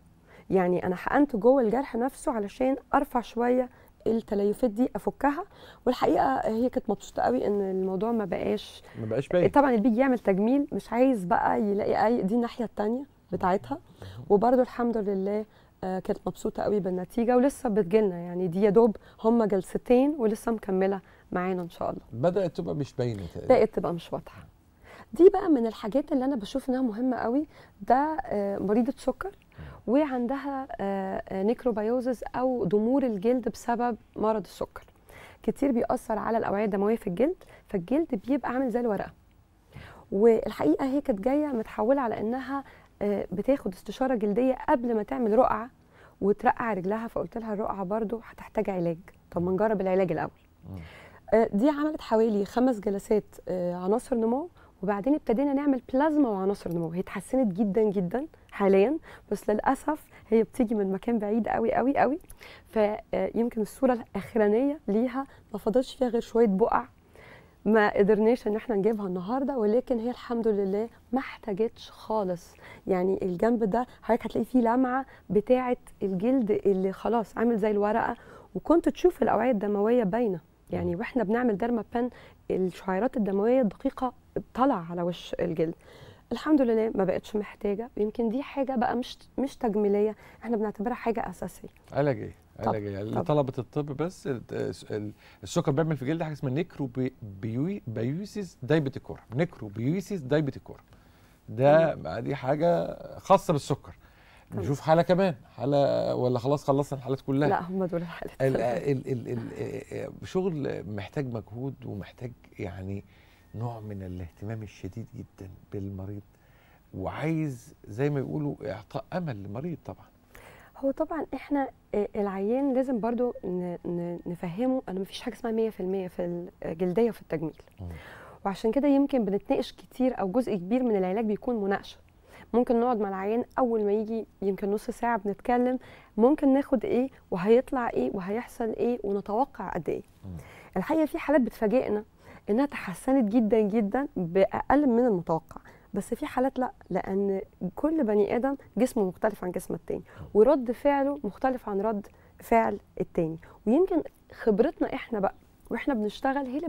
يعني انا حقنت جوه الجرح نفسه علشان ارفع شويه التليفات دي افكها والحقيقه هي كانت مبسوطه قوي ان الموضوع ما بقاش ما بقاش باين طبعا اللي بيجي يعمل تجميل مش عايز بقى يلاقي اي دي الناحيه الثانيه بتاعتها وبرده الحمد لله آه، كانت مبسوطه قوي بالنتيجه ولسه بتجيلنا يعني دي يا دوب هم جلستين ولسه مكمله معانا ان شاء الله بدات تبقى مش باينه تقريبا بقت تبقى مش واضحه دي بقى من الحاجات اللي انا بشوف انها مهمه قوي ده آه، مريضه سكر وعندها نيكروبيوزز آه، آه، او ضمور الجلد بسبب مرض السكر كتير بيأثر على الأوعية الدموية في الجلد فالجلد بيبقى عامل زي الورقة والحقيقة هي كانت جاية متحولة على إنها آه، بتاخد استشارة جلدية قبل ما تعمل رقعة وترقع رجلها فقلت لها الرقعة برضو هتحتاج علاج طب ما نجرب العلاج الأول دي عملت حوالي خمس جلسات عناصر نمو وبعدين ابتدينا نعمل بلازما وعناصر نمو هي اتحسنت جدا جدا حاليا بس للاسف هي بتيجي من مكان بعيد قوي قوي قوي فيمكن آه، الصوره الاخرانيه ليها ما فضلش فيها غير شويه بقع ما قدرناش ان احنا نجيبها النهارده ولكن هي الحمد لله ما احتاجتش خالص يعني الجنب ده حضرتك هتلاقي فيه لمعه بتاعه الجلد اللي خلاص عامل زي الورقه وكنت تشوف الاوعيه الدمويه باينه يعني واحنا بنعمل درما بان الشعيرات الدمويه الدقيقه طلع على وش الجلد الحمد لله ما بقتش محتاجه يمكن دي حاجه بقى مش مش تجميليه احنا بنعتبرها حاجه اساسيه علاج ايه علاج ايه اللي يعني طلبت الطب بس السكر بيعمل في جلد حاجه اسمها نيكرو بيوسيس دايبيتيكور نيكرو بيوسيس دايبيتيكور ده دي حاجه خاصه بالسكر طيب. نشوف حاله كمان حاله ولا خلاص خلصنا الحالات كلها لا هم دول الحالات شغل محتاج مجهود ومحتاج يعني نوع من الاهتمام الشديد جدا بالمريض وعايز زي ما بيقولوا اعطاء امل للمريض طبعا هو طبعا احنا آه، العيان لازم برضو نفهمه ان مفيش حاجه اسمها 100% في الجلديه وفي التجميل وعشان كده يمكن بنتناقش كتير او جزء كبير من العلاج بيكون مناقشه ممكن نقعد مع العيان اول ما يجي يمكن نص ساعه بنتكلم ممكن ناخد ايه وهيطلع ايه وهيحصل ايه ونتوقع قد ايه الحقيقه في حالات بتفاجئنا انها تحسنت جدا جدا باقل من المتوقع بس في حالات لا لان كل بني ادم جسمه مختلف عن جسم التاني ورد فعله مختلف عن رد فعل التاني ويمكن خبرتنا احنا بقى واحنا بنشتغل هي اللي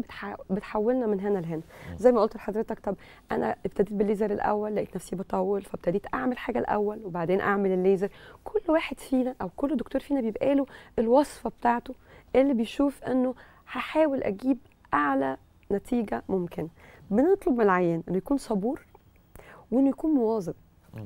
بتحولنا من هنا لهنا زي ما قلت لحضرتك طب انا ابتديت بالليزر الاول لقيت نفسي بطول فابتديت اعمل حاجه الاول وبعدين اعمل الليزر كل واحد فينا او كل دكتور فينا بيبقى له الوصفه بتاعته اللي بيشوف انه هحاول اجيب اعلى نتيجه ممكنه بنطلب من العيان انه يكون صبور وانه يكون مواظب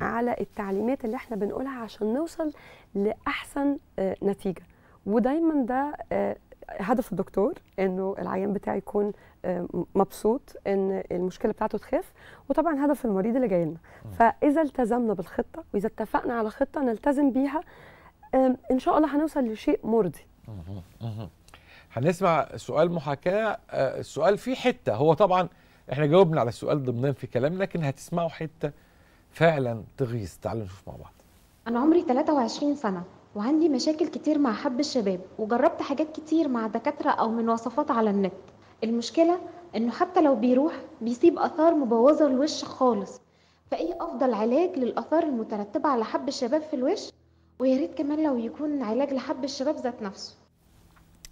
على التعليمات اللي احنا بنقولها عشان نوصل لاحسن آه، نتيجه ودايما ده آه، هدف الدكتور انه العيان بتاعي يكون آه، مبسوط ان المشكله بتاعته تخف وطبعا هدف المريض اللي جاي لنا فاذا التزمنا بالخطه واذا اتفقنا على خطه نلتزم بيها ان شاء الله هنوصل لشيء مرضي هنسمع سؤال محاكاه آه، السؤال فيه حته هو طبعا احنا جاوبنا على السؤال ضمنيا في كلام لكن هتسمعوا حته فعلا تغيظ تعالوا نشوف مع بعض انا عمري 23 سنه وعندي مشاكل كتير مع حب الشباب وجربت حاجات كتير مع دكاتره او من وصفات على النت المشكله انه حتى لو بيروح بيسيب اثار مبوظه الوش خالص فايه افضل علاج للاثار المترتبه على حب الشباب في الوش ويا ريت كمان لو يكون علاج لحب الشباب ذات نفسه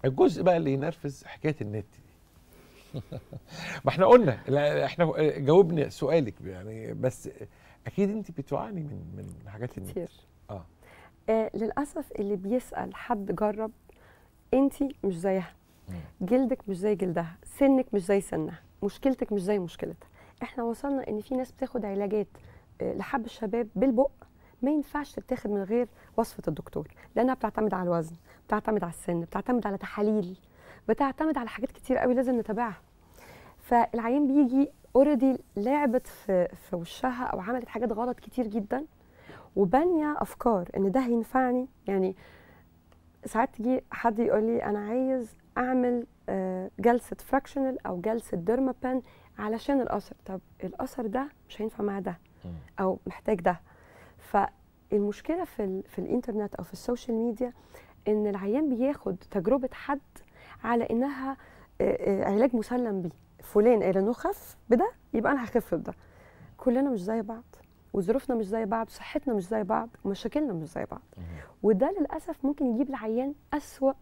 الجزء بقى اللي ينرفز حكايه النت دي ما احنا قلنا احنا جاوبنا سؤالك يعني بس اكيد انت بتعاني من من حاجات النت كتير آه. آه للاسف اللي بيسال حد جرب انت مش زيها جلدك مش زي جلدها سنك مش زي سنها مشكلتك مش زي مشكلتها احنا وصلنا ان في ناس بتاخد علاجات آه، لحب الشباب بالبق ما ينفعش تتاخد من غير وصفه الدكتور لانها بتعتمد على الوزن بتعتمد على السن بتعتمد على تحاليل بتعتمد على حاجات كتير قوي لازم نتابعها فالعيان بيجي اوريدي لعبت في في وشها او عملت حاجات غلط كتير جدا وبانيه افكار ان ده هينفعني يعني ساعات تجي حد يقول لي انا عايز اعمل آه، جلسه فراكشنال او جلسه ديرما بان علشان الاثر طب الاثر ده مش هينفع مع ده او محتاج ده فالمشكله في الـ في الانترنت او في السوشيال ميديا ان العيان بياخد تجربه حد على انها آه، آه، علاج مسلم بيه فلان قال انه خف بده يبقى انا هخف بده كلنا مش زي بعض وظروفنا مش زي بعض وصحتنا مش زي بعض ومشاكلنا مش زي بعض وده للاسف ممكن يجيب العيان اسوا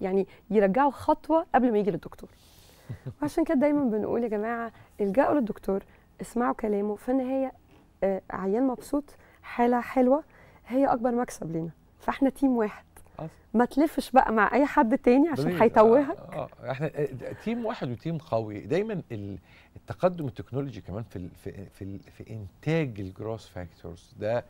يعني يرجعه خطوه قبل ما يجي للدكتور وعشان كده دايما بنقول يا جماعه الجأوا للدكتور اسمعوا كلامه في النهايه آه، عيان مبسوط حاله حلوه هي اكبر مكسب لينا فاحنا تيم واحد أصلاً. ما تلفش بقى مع اي حد تاني عشان هيتوهك آه آه, آه، احنا تيم آه، واحد وتيم قوي دايما التقدم التكنولوجي كمان في في في, في انتاج الجروس فاكتورز ده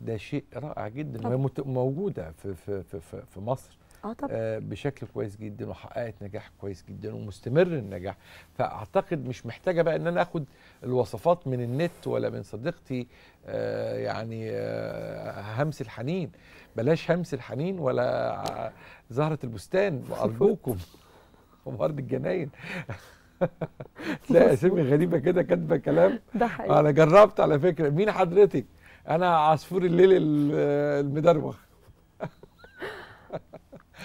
ده شيء رائع جدا موجوده في في في, في مصر آه طبعا. آه، بشكل كويس جدا وحققت نجاح كويس جدا ومستمر النجاح فاعتقد مش محتاجه بقى ان انا اخد الوصفات من النت ولا من صديقتي آه، يعني آه، همس الحنين بلاش همس الحنين ولا زهره البستان وارجوكم وارض الجناين تلاقي اسامي غريبه كده كاتبه كلام ده حقيقي انا جربت على فكره مين حضرتك انا عصفور الليل المدروخ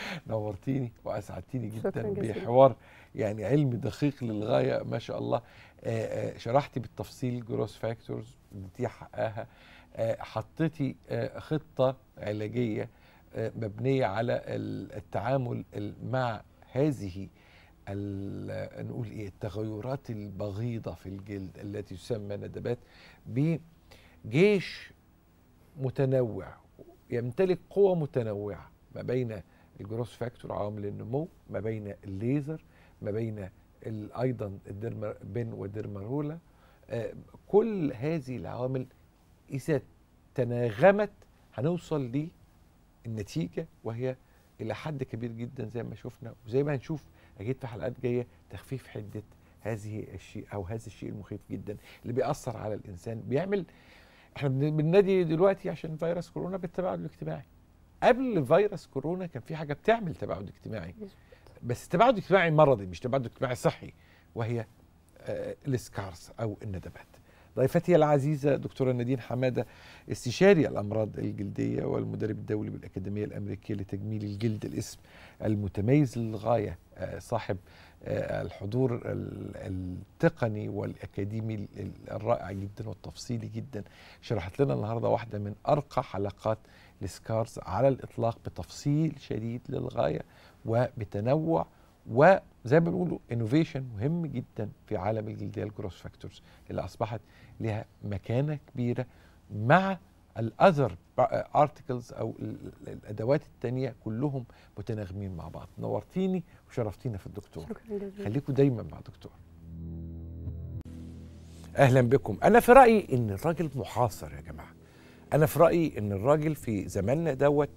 نورتيني واسعدتيني جدا بحوار يعني علمي دقيق للغايه ما شاء الله آآ آه، آآ آه، شرحتي بالتفصيل جروس فاكتورز دي حقها آه، حطيتي خطه علاجيه مبنيه على التعامل مع هذه نقول ايه التغيرات البغيضه في الجلد التي تسمى ندبات بجيش متنوع يمتلك قوى متنوعه ما بين الجروس فاكتور عوامل النمو ما بين الليزر ما بين ايضا الديرما بن وديرمارولا آه، كل هذه العوامل اذا تناغمت هنوصل للنتيجه وهي الى حد كبير جدا زي ما شفنا وزي ما هنشوف اكيد في حلقات جايه تخفيف حده هذه الشيء او هذا الشيء المخيف جدا اللي بيأثر على الانسان بيعمل احنا بننادي دلوقتي عشان فيروس كورونا بالتباعد الاجتماعي قبل فيروس كورونا كان في حاجه بتعمل تباعد اجتماعي بس التباعد الاجتماعي مرضي مش تباعد اجتماعي صحي وهي آه، السكارس او الندبات ضيفتي العزيزة دكتورة نادين حمادة استشاري الأمراض الجلدية والمدرب الدولي بالأكاديمية الأمريكية لتجميل الجلد الاسم المتميز للغاية آه، صاحب آه، الحضور التقني والأكاديمي الرائع جدا والتفصيلي جدا شرحت لنا النهاردة واحدة من أرقى حلقات السكارز على الإطلاق بتفصيل شديد للغاية وبتنوع وزي ما بيقولوا انوفيشن مهم جدا في عالم الجلديه الجروس فاكتورز اللي اصبحت لها مكانه كبيره مع الاذر ارتكلز او الادوات الثانيه كلهم متناغمين مع بعض نورتيني وشرفتينا في الدكتور خليكم دايما مع الدكتور اهلا بكم انا في رايي ان الراجل محاصر يا جماعه انا في رايي ان الراجل في زماننا دوت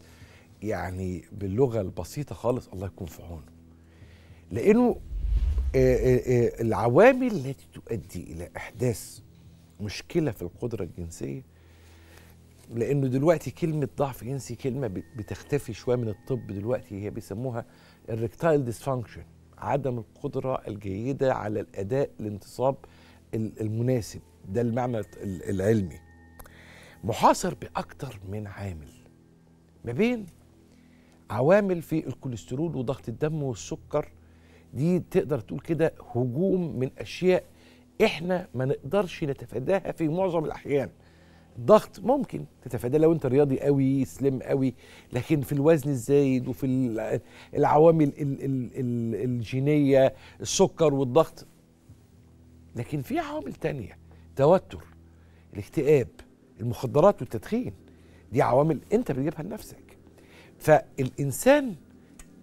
يعني باللغه البسيطه خالص الله يكون في عونه لانه آه، آه، آه، العوامل التي تؤدي الى احداث مشكله في القدره الجنسيه لانه دلوقتي كلمه ضعف جنسي كلمه بتختفي شويه من الطب دلوقتي هي بيسموها الريكتايل ديسفانكشن عدم القدره الجيده على الاداء الانتصاب المناسب ده المعنى العلمي محاصر بأكثر من عامل ما بين عوامل في الكوليسترول وضغط الدم والسكر دي تقدر تقول كده هجوم من اشياء احنا ما نقدرش نتفاداها في معظم الاحيان الضغط ممكن تتفاداه لو انت رياضي قوي سليم قوي لكن في الوزن الزايد وفي العوامل الـ الـ الـ الجينيه السكر والضغط لكن في عوامل تانية توتر الاكتئاب المخدرات والتدخين دي عوامل انت بتجيبها لنفسك فالانسان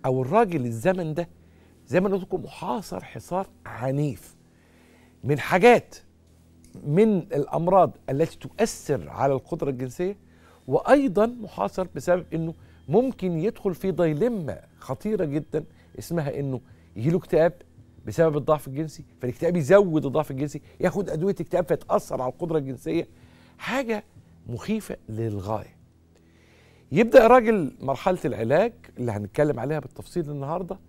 او الراجل الزمن ده زي ما قلت لكم محاصر حصار عنيف من حاجات من الامراض التي تؤثر على القدره الجنسيه وايضا محاصر بسبب انه ممكن يدخل في دايلما خطيره جدا اسمها انه يجيله اكتئاب بسبب الضعف الجنسي فالاكتئاب يزود الضعف الجنسي ياخد ادويه اكتئاب فيتاثر على القدره الجنسيه حاجة مخيفة للغاية يبدأ راجل مرحلة العلاج اللي هنتكلم عليها بالتفصيل النهاردة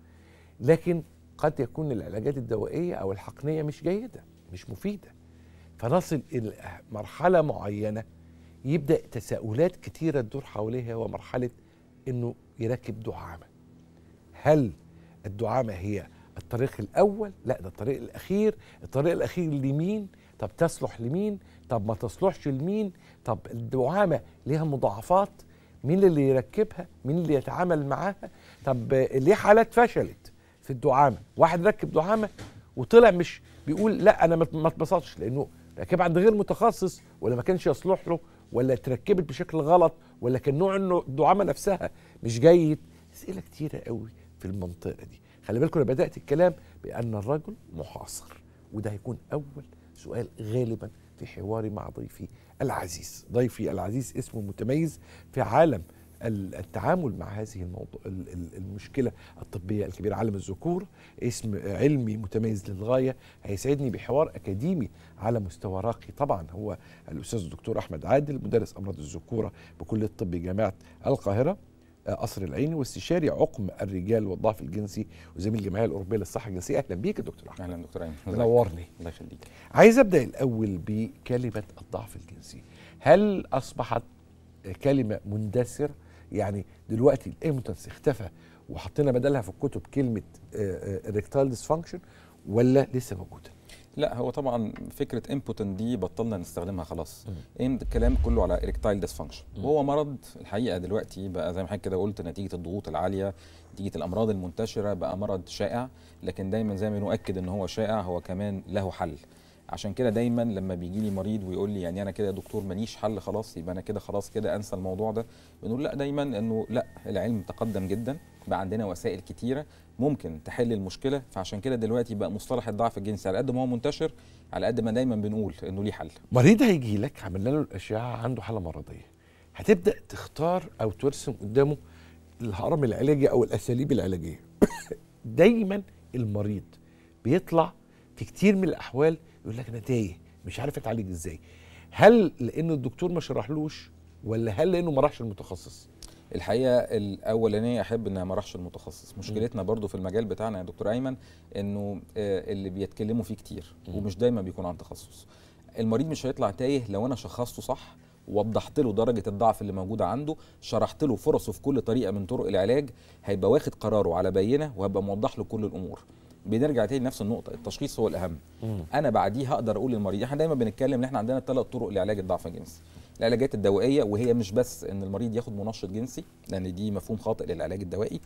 لكن قد يكون العلاجات الدوائية أو الحقنية مش جيدة مش مفيدة فنصل إلى مرحلة معينة يبدأ تساؤلات كتيرة تدور حواليها ومرحلة إنه يركب دعامة هل الدعامة هي الطريق الأول؟ لا ده الطريق الأخير الطريق الأخير لمين؟ طب تصلح لمين؟ طب ما تصلحش لمين طب الدعامة ليها مضاعفات مين اللي يركبها مين اللي يتعامل معاها طب ليه حالات فشلت في الدعامة واحد ركب دعامة وطلع مش بيقول لا انا ما اتبسطش لانه ركب عند غير متخصص ولا ما كانش يصلح له ولا اتركبت بشكل غلط ولا كان نوع انه الدعامة نفسها مش جيد اسئلة كتيرة قوي في المنطقة دي خلي بالكم انا بدأت الكلام بأن الرجل محاصر وده هيكون أول سؤال غالبا في حواري مع ضيفي العزيز ضيفي العزيز اسمه متميز في عالم التعامل مع هذه الموضوع المشكلة الطبية الكبيرة عالم الذكور اسم علمي متميز للغاية هيسعدني بحوار أكاديمي على مستوى راقي طبعا هو الأستاذ الدكتور أحمد عادل مدرس أمراض الذكورة بكلية الطب جامعة القاهرة قصر العيني واستشاري عقم الرجال والضعف الجنسي وزميل الجمعيه الاوروبيه للصحه الجنسيه اهلا بيك يا دكتور احمد اهلا دكتور عيني نورني الله يخليك عايز ابدا الاول بكلمه الضعف الجنسي هل اصبحت كلمه مندثر يعني دلوقتي الامتنس اختفى وحطينا بدلها في الكتب كلمه ريكتال آه، ديسفانكشن آه، ولا لسه موجوده لا هو طبعا فكره امبوتن دي بطلنا نستخدمها خلاص ايم الكلام كله على اريكتايل ديسفانكشن وهو مرض الحقيقه دلوقتي بقى زي ما حضرتك كده قلت نتيجه الضغوط العاليه نتيجه الامراض المنتشره بقى مرض شائع لكن دايما زي ما نؤكد ان هو شائع هو كمان له حل عشان كده دايما لما بيجي لي مريض ويقول لي يعني انا كده يا دكتور ماليش حل خلاص يبقى انا كده خلاص كده انسى الموضوع ده بنقول لا دايما انه لا العلم تقدم جدا بقى عندنا وسائل كتيره ممكن تحل المشكله فعشان كده دلوقتي بقى مصطلح الضعف الجنسي على قد ما هو منتشر على قد ما دايما بنقول انه ليه حل مريض هيجي لك عملنا له الاشعه عنده حاله مرضيه هتبدا تختار او ترسم قدامه الهرم العلاجي او الاساليب العلاجيه دايما المريض بيطلع في كتير من الاحوال يقول لك انا تايه مش عارف اتعالج ازاي هل لان الدكتور ما شرحلوش ولا هل لانه ما راحش المتخصص الحقيقه الاولانيه احب ان ما راحش المتخصص مشكلتنا برضو في المجال بتاعنا يا دكتور ايمن انه آه، اللي بيتكلموا فيه كتير ومش دايما بيكون عن تخصص المريض مش هيطلع تايه لو انا شخصته صح وضحت له درجة الضعف اللي موجودة عنده شرحت له فرصه في كل طريقة من طرق العلاج هيبقى واخد قراره على بينة وهبقى موضح له كل الأمور بنرجع تاني لنفس النقطة التشخيص هو الأهم مم. أنا بعديه هقدر أقول للمريض إحنا دايما بنتكلم إن إحنا عندنا ثلاث طرق لعلاج الضعف الجنسي العلاجات الدوائيه وهي مش بس ان المريض ياخد منشط جنسي لان دي مفهوم خاطئ للعلاج الدوائي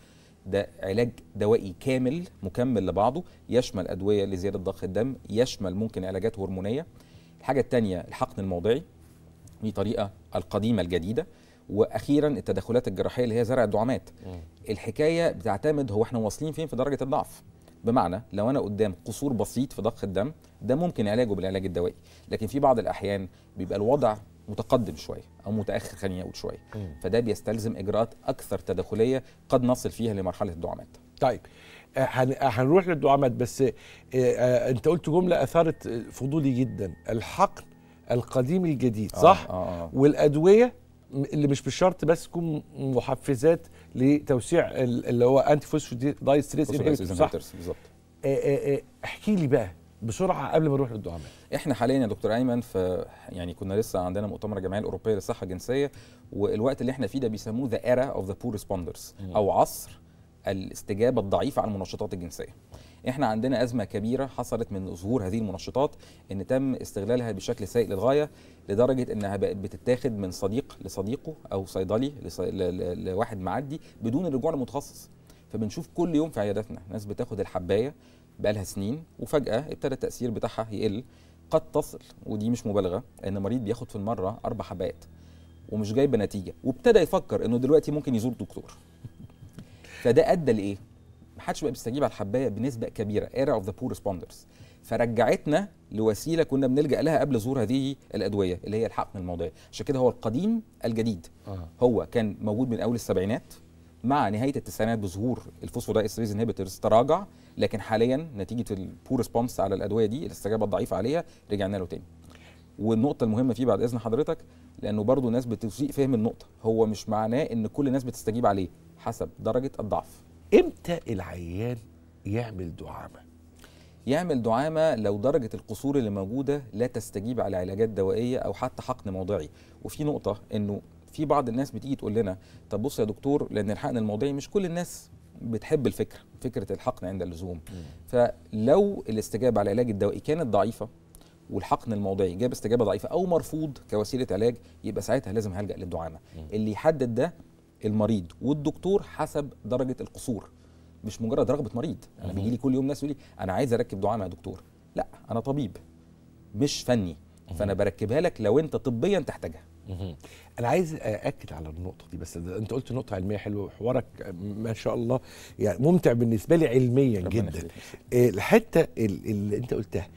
ده علاج دوائي كامل مكمل لبعضه يشمل ادويه لزياده ضخ الدم يشمل ممكن علاجات هرمونيه الحاجه الثانيه الحقن الموضعي دي طريقه القديمه الجديده واخيرا التدخلات الجراحيه اللي هي زرع الدعامات الحكايه بتعتمد هو احنا واصلين فين في درجه الضعف بمعنى لو انا قدام قصور بسيط في ضخ الدم ده ممكن علاجه بالعلاج الدوائي لكن في بعض الاحيان بيبقى الوضع متقدم شويه او متاخر خليني اقول شويه فده بيستلزم اجراءات اكثر تداخليه قد نصل فيها لمرحله الدعامات طيب آه، آه، هنروح للدعامات بس آه، انت قلت جمله اثارت فضولي جدا الحقن القديم الجديد صح آه آه. آه. والادويه اللي مش بالشرط بس تكون محفزات لتوسيع اللي هو انتي فوسفودايستريس انهبيتور صح بالظبط احكي لي بقى بسرعه قبل ما نروح للدعامه احنا حاليا يا دكتور ايمن في يعني كنا لسه عندنا مؤتمر الجمعيه الاوروبيه للصحه الجنسيه والوقت اللي احنا فيه ده بيسموه ذا ايرا اوف ذا بور ريسبوندرز او عصر الاستجابه الضعيفه على المنشطات الجنسيه احنا عندنا ازمه كبيره حصلت من ظهور هذه المنشطات ان تم استغلالها بشكل سيء للغايه لدرجه انها بقت بتتاخد من صديق لصديقه او صيدلي لواحد معدي بدون الرجوع لمتخصص فبنشوف كل يوم في عياداتنا ناس بتاخد الحبايه بقالها سنين وفجأة ابتدى التأثير بتاعها يقل قد تصل ودي مش مبالغة إن مريض بياخد في المرة أربع حبات ومش جايب نتيجة وابتدى يفكر إنه دلوقتي ممكن يزور دكتور فده أدى لإيه؟ محدش بقى بيستجيب على الحباية بنسبة كبيرة ايرا اوف ذا بور responders فرجعتنا لوسيلة كنا بنلجأ لها قبل ظهور هذه الأدوية اللي هي الحقن الموضعي عشان كده هو القديم الجديد آه. هو كان موجود من أول السبعينات مع نهاية التسعينات بظهور الفوسفودايستريز انهبيتورز تراجع لكن حاليا نتيجه البور ريسبونس على الادويه دي الاستجابه الضعيفه عليها رجعنا له تاني والنقطه المهمه فيه بعد اذن حضرتك لانه برضه ناس بتسيء فهم النقطه هو مش معناه ان كل الناس بتستجيب عليه حسب درجه الضعف امتى العيان يعمل دعامه يعمل دعامة لو درجة القصور اللي موجودة لا تستجيب على علاجات دوائية أو حتى حقن موضعي وفي نقطة أنه في بعض الناس بتيجي تقول لنا طب بص يا دكتور لأن الحقن الموضعي مش كل الناس بتحب الفكره فكره الحقن عند اللزوم فلو الاستجابه على العلاج الدوائي كانت ضعيفه والحقن الموضعي جاب استجابه ضعيفه او مرفوض كوسيله علاج يبقى ساعتها لازم هلجا للدعامه اللي يحدد ده المريض والدكتور حسب درجه القصور مش مجرد رغبه مريض انا بيجي لي كل يوم ناس يقول لي انا عايز اركب دعامه يا دكتور لا انا طبيب مش فني فانا بركبها لك لو انت طبيا تحتاجها انا عايز اكد على النقطه دي بس انت قلت نقطه علميه حلوه وحوارك ما شاء الله يعني ممتع بالنسبه لي علميا جدا آه، الحته اللي انت قلتها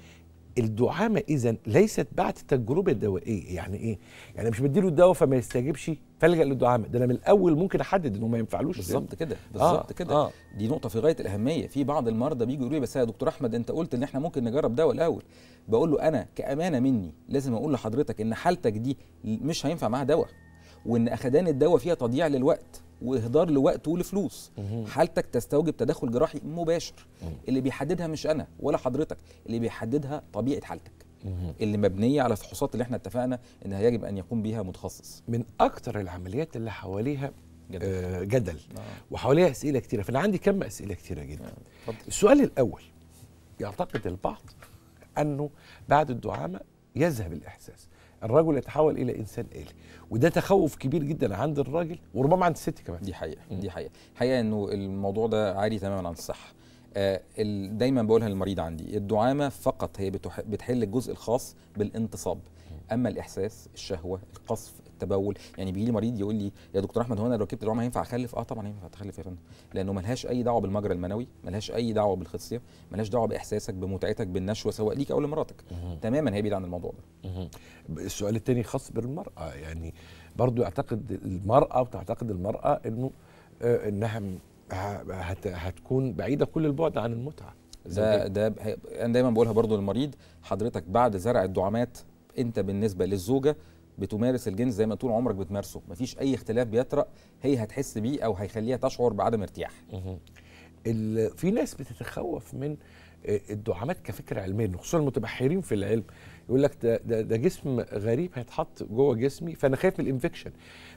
الدعامه اذا ليست بعد التجربه الدوائيه يعني ايه يعني مش له الدواء فما يستجيبش فالجا للدعامه ده انا من الاول ممكن احدد انه ما ينفعلوش بالظبط كده آه، بالظبط آه كده آه. دي نقطه في غايه الاهميه في بعض المرضى بيجوا يقولوا لي بس يا دكتور احمد انت قلت ان احنا ممكن نجرب دواء الاول بقول له انا كامانه مني لازم اقول لحضرتك ان حالتك دي مش هينفع معاها دواء وان اخدان الدواء فيها تضييع للوقت واهدار لوقت ولفلوس حالتك تستوجب تدخل جراحي مباشر اللي بيحددها مش انا ولا حضرتك اللي بيحددها طبيعه حالتك اللي مبنيه على الفحوصات اللي احنا اتفقنا انها يجب ان يقوم بها متخصص من اكتر العمليات اللي حواليها جدل, آه جدل. آه. وحواليها اسئله كتيره فانا عندي كم اسئله كتيره جدا آه. السؤال الاول يعتقد البعض لأنه بعد الدعامة يذهب الإحساس الرجل يتحول الى انسان الي وده تخوف كبير جدا عند الراجل وربما عند الست كمان دي حقيقه دي حقيقه حقيقه انه الموضوع ده عالي تماما عن الصحه آه دايما بقولها للمريض عندي الدعامه فقط هي بتحل الجزء الخاص بالانتصاب اما الاحساس الشهوه القصف التبول يعني بيجي لي مريض يقول لي يا دكتور احمد هو انا لو ركبت العمى ينفع اخلف اه طبعا ينفع تخلف يا فندم لانه ملهاش اي دعوه بالمجرى المنوي ملهاش اي دعوه بالخصيه ملهاش دعوه باحساسك بمتعتك بالنشوه سواء ليك او لمراتك تماما هي بعيد عن الموضوع ده السؤال الثاني خاص بالمراه يعني برضو يعتقد المراه وتعتقد المراه انه آه، انها هتكون بعيده كل البعد عن المتعه ده ده انا دايما بقولها برضو للمريض حضرتك بعد زرع الدعامات انت بالنسبه للزوجه بتمارس الجنس زي ما طول عمرك بتمارسه مفيش اي اختلاف بيطرأ هي هتحس بيه او هيخليها تشعر بعدم ارتياح في ناس بتتخوف من آه، الدعامات كفكره علميه خصوصا المتبحرين في العلم يقول لك ده, ده, ده جسم غريب هيتحط جوه جسمي فانا خايف من الانفكشن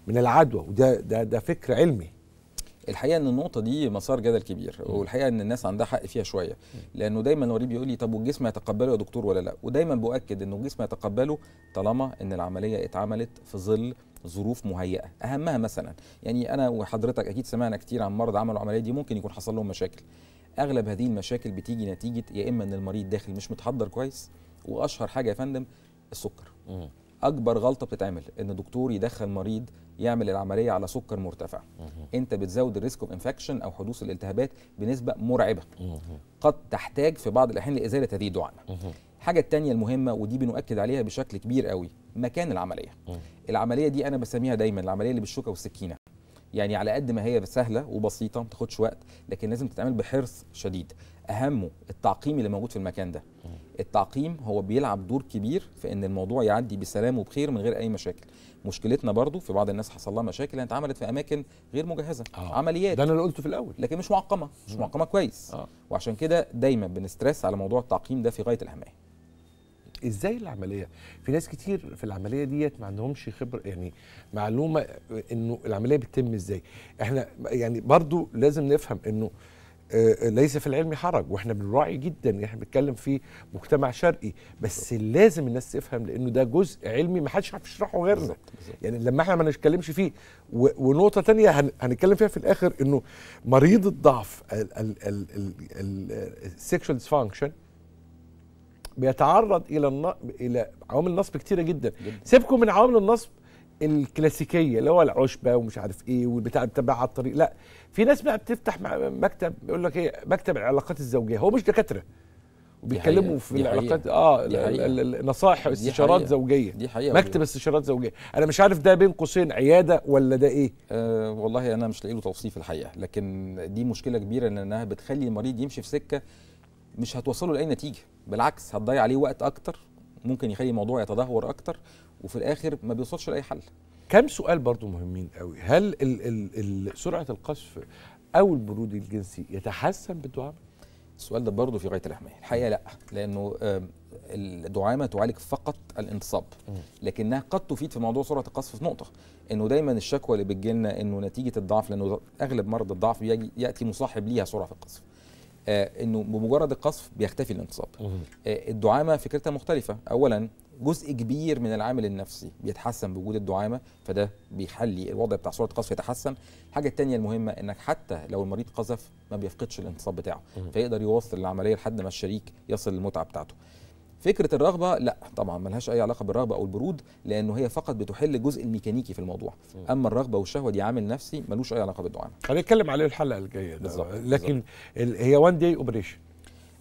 من العدوى وده ده ده فكر علمي الحقيقه ان النقطه دي مسار جدل كبير والحقيقه ان الناس عندها حق فيها شويه لانه دايما وريه بيقول لي طب والجسم هيتقبله يا دكتور ولا لا ودايما باكد انه الجسم هيتقبله طالما ان العمليه اتعملت في ظل ظروف مهيئه اهمها مثلا يعني انا وحضرتك اكيد سمعنا كتير عن مرضى عملوا العمليه دي ممكن يكون حصل لهم مشاكل اغلب هذه المشاكل بتيجي نتيجه يا اما ان المريض داخل مش متحضر كويس واشهر حاجه يا فندم السكر اكبر غلطه بتتعمل ان دكتور يدخل مريض يعمل العمليه على سكر مرتفع انت بتزود الريسك اوف انفكشن او حدوث الالتهابات بنسبه مرعبه قد تحتاج في بعض الاحيان لازاله هذه الدعانه الحاجه الثانيه المهمه ودي بنؤكد عليها بشكل كبير قوي مكان العمليه العمليه دي انا بسميها دايما العمليه اللي بالشوكه والسكينه يعني على قد ما هي سهله وبسيطه ما تاخدش وقت لكن لازم تتعمل بحرص شديد اهمه التعقيم اللي موجود في المكان ده التعقيم هو بيلعب دور كبير في ان الموضوع يعدي بسلام وبخير من غير اي مشاكل مشكلتنا برضو في بعض الناس حصل لها مشاكل انت اتعملت في اماكن غير مجهزه آه. عمليات ده انا اللي قلته في الاول لكن مش معقمه مش معقمه كويس آه. وعشان كده دايما بنسترس على موضوع التعقيم ده في غايه الاهميه ازاي العمليه في ناس كتير في العمليه ديت ما عندهمش خبره يعني معلومه انه العمليه بتتم ازاي احنا يعني برضو لازم نفهم انه آه، آه، ليس في العلم حرج واحنا بنراعي جدا احنا بنتكلم في مجتمع شرقي بس لازم الناس تفهم لانه ده جزء علمي ما حدش عارف يشرحه غيرنا يعني لما احنا ما نتكلمش فيه ونقطه تانية هنتكلم فيها في الاخر انه مريض الضعف السكشوال ديسفانكشن بيتعرض الى الى عوامل نصب كتيره جدا, جداً. سيبكم من عوامل النصب الكلاسيكيه اللي هو العشبه ومش عارف ايه والبتاع بتتابعها على الطريق لا في ناس بقى بتفتح مكتب يقول لك ايه مكتب العلاقات الزوجيه هو مش دكاتره وبيتكلموا في العلاقات اه نصائح استشارات زوجيه دي حقيقة مكتب استشارات زوجيه انا مش عارف ده بين قوسين عياده ولا ده ايه آه والله انا مش لاقي له توصيف الحقيقه لكن دي مشكله كبيره لانها بتخلي المريض يمشي في سكه مش هتوصله لاي نتيجه بالعكس هتضيع عليه وقت اكتر ممكن يخلي الموضوع يتدهور اكتر وفي الاخر ما بيوصلش لاي حل كم سؤال برضو مهمين قوي هل الـ الـ الـ سرعه القذف او البرود الجنسي يتحسن بالدعامه السؤال ده برضه في غايه الاهميه الحقيقه لا لانه الدعامه تعالج فقط الانتصاب لكنها قد تفيد في موضوع سرعه القذف في نقطه انه دايما الشكوى اللي بتجي لنا انه نتيجه الضعف لانه اغلب مرض الضعف ياتي مصاحب ليها سرعه في القذف آه، انه بمجرد القصف بيختفي الانتصاب آه، الدعامه فكرتها مختلفه اولا جزء كبير من العامل النفسي بيتحسن بوجود الدعامه فده بيخلي الوضع بتاع صوره القذف يتحسن الحاجه الثانيه المهمه انك حتى لو المريض قذف ما بيفقدش الانتصاب بتاعه فيقدر يوصل العمليه لحد ما الشريك يصل للمتعه بتاعته فكره الرغبه لا طبعا ملهاش اي علاقه بالرغبه او البرود لانه هي فقط بتحل الجزء الميكانيكي في الموضوع اما الرغبه والشهوه دي عامل نفسي ملوش اي علاقه بالدعامه هنتكلم عليه الحلقه الجايه بالظبط لكن بالزبط. هي وان داي اوبريشن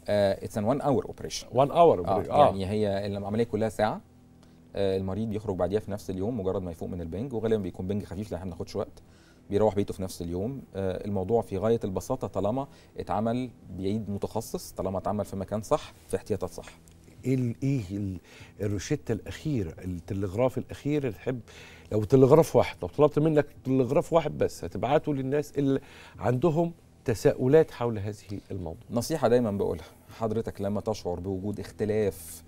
اتس ان 1 اور اوبريشن 1 اور اه, آه، يعني آه. هي العمليه كلها ساعه آه، المريض بيخرج بعديها في نفس اليوم مجرد ما يفوق من البنج وغالبا بيكون بنج خفيف لان احنا ما بناخدش وقت بيروح بيته في نفس اليوم الموضوع في غايه البساطه طالما اتعمل بعيد متخصص طالما اتعمل في مكان صح في احتياطات صح ايه ايه الروشته الاخيره التلغراف الاخير اللي تحب لو تلغراف واحد لو طلبت منك تلغراف واحد بس هتبعته للناس اللي عندهم تساؤلات حول هذه الموضوع نصيحه دايما بقولها حضرتك لما تشعر بوجود اختلاف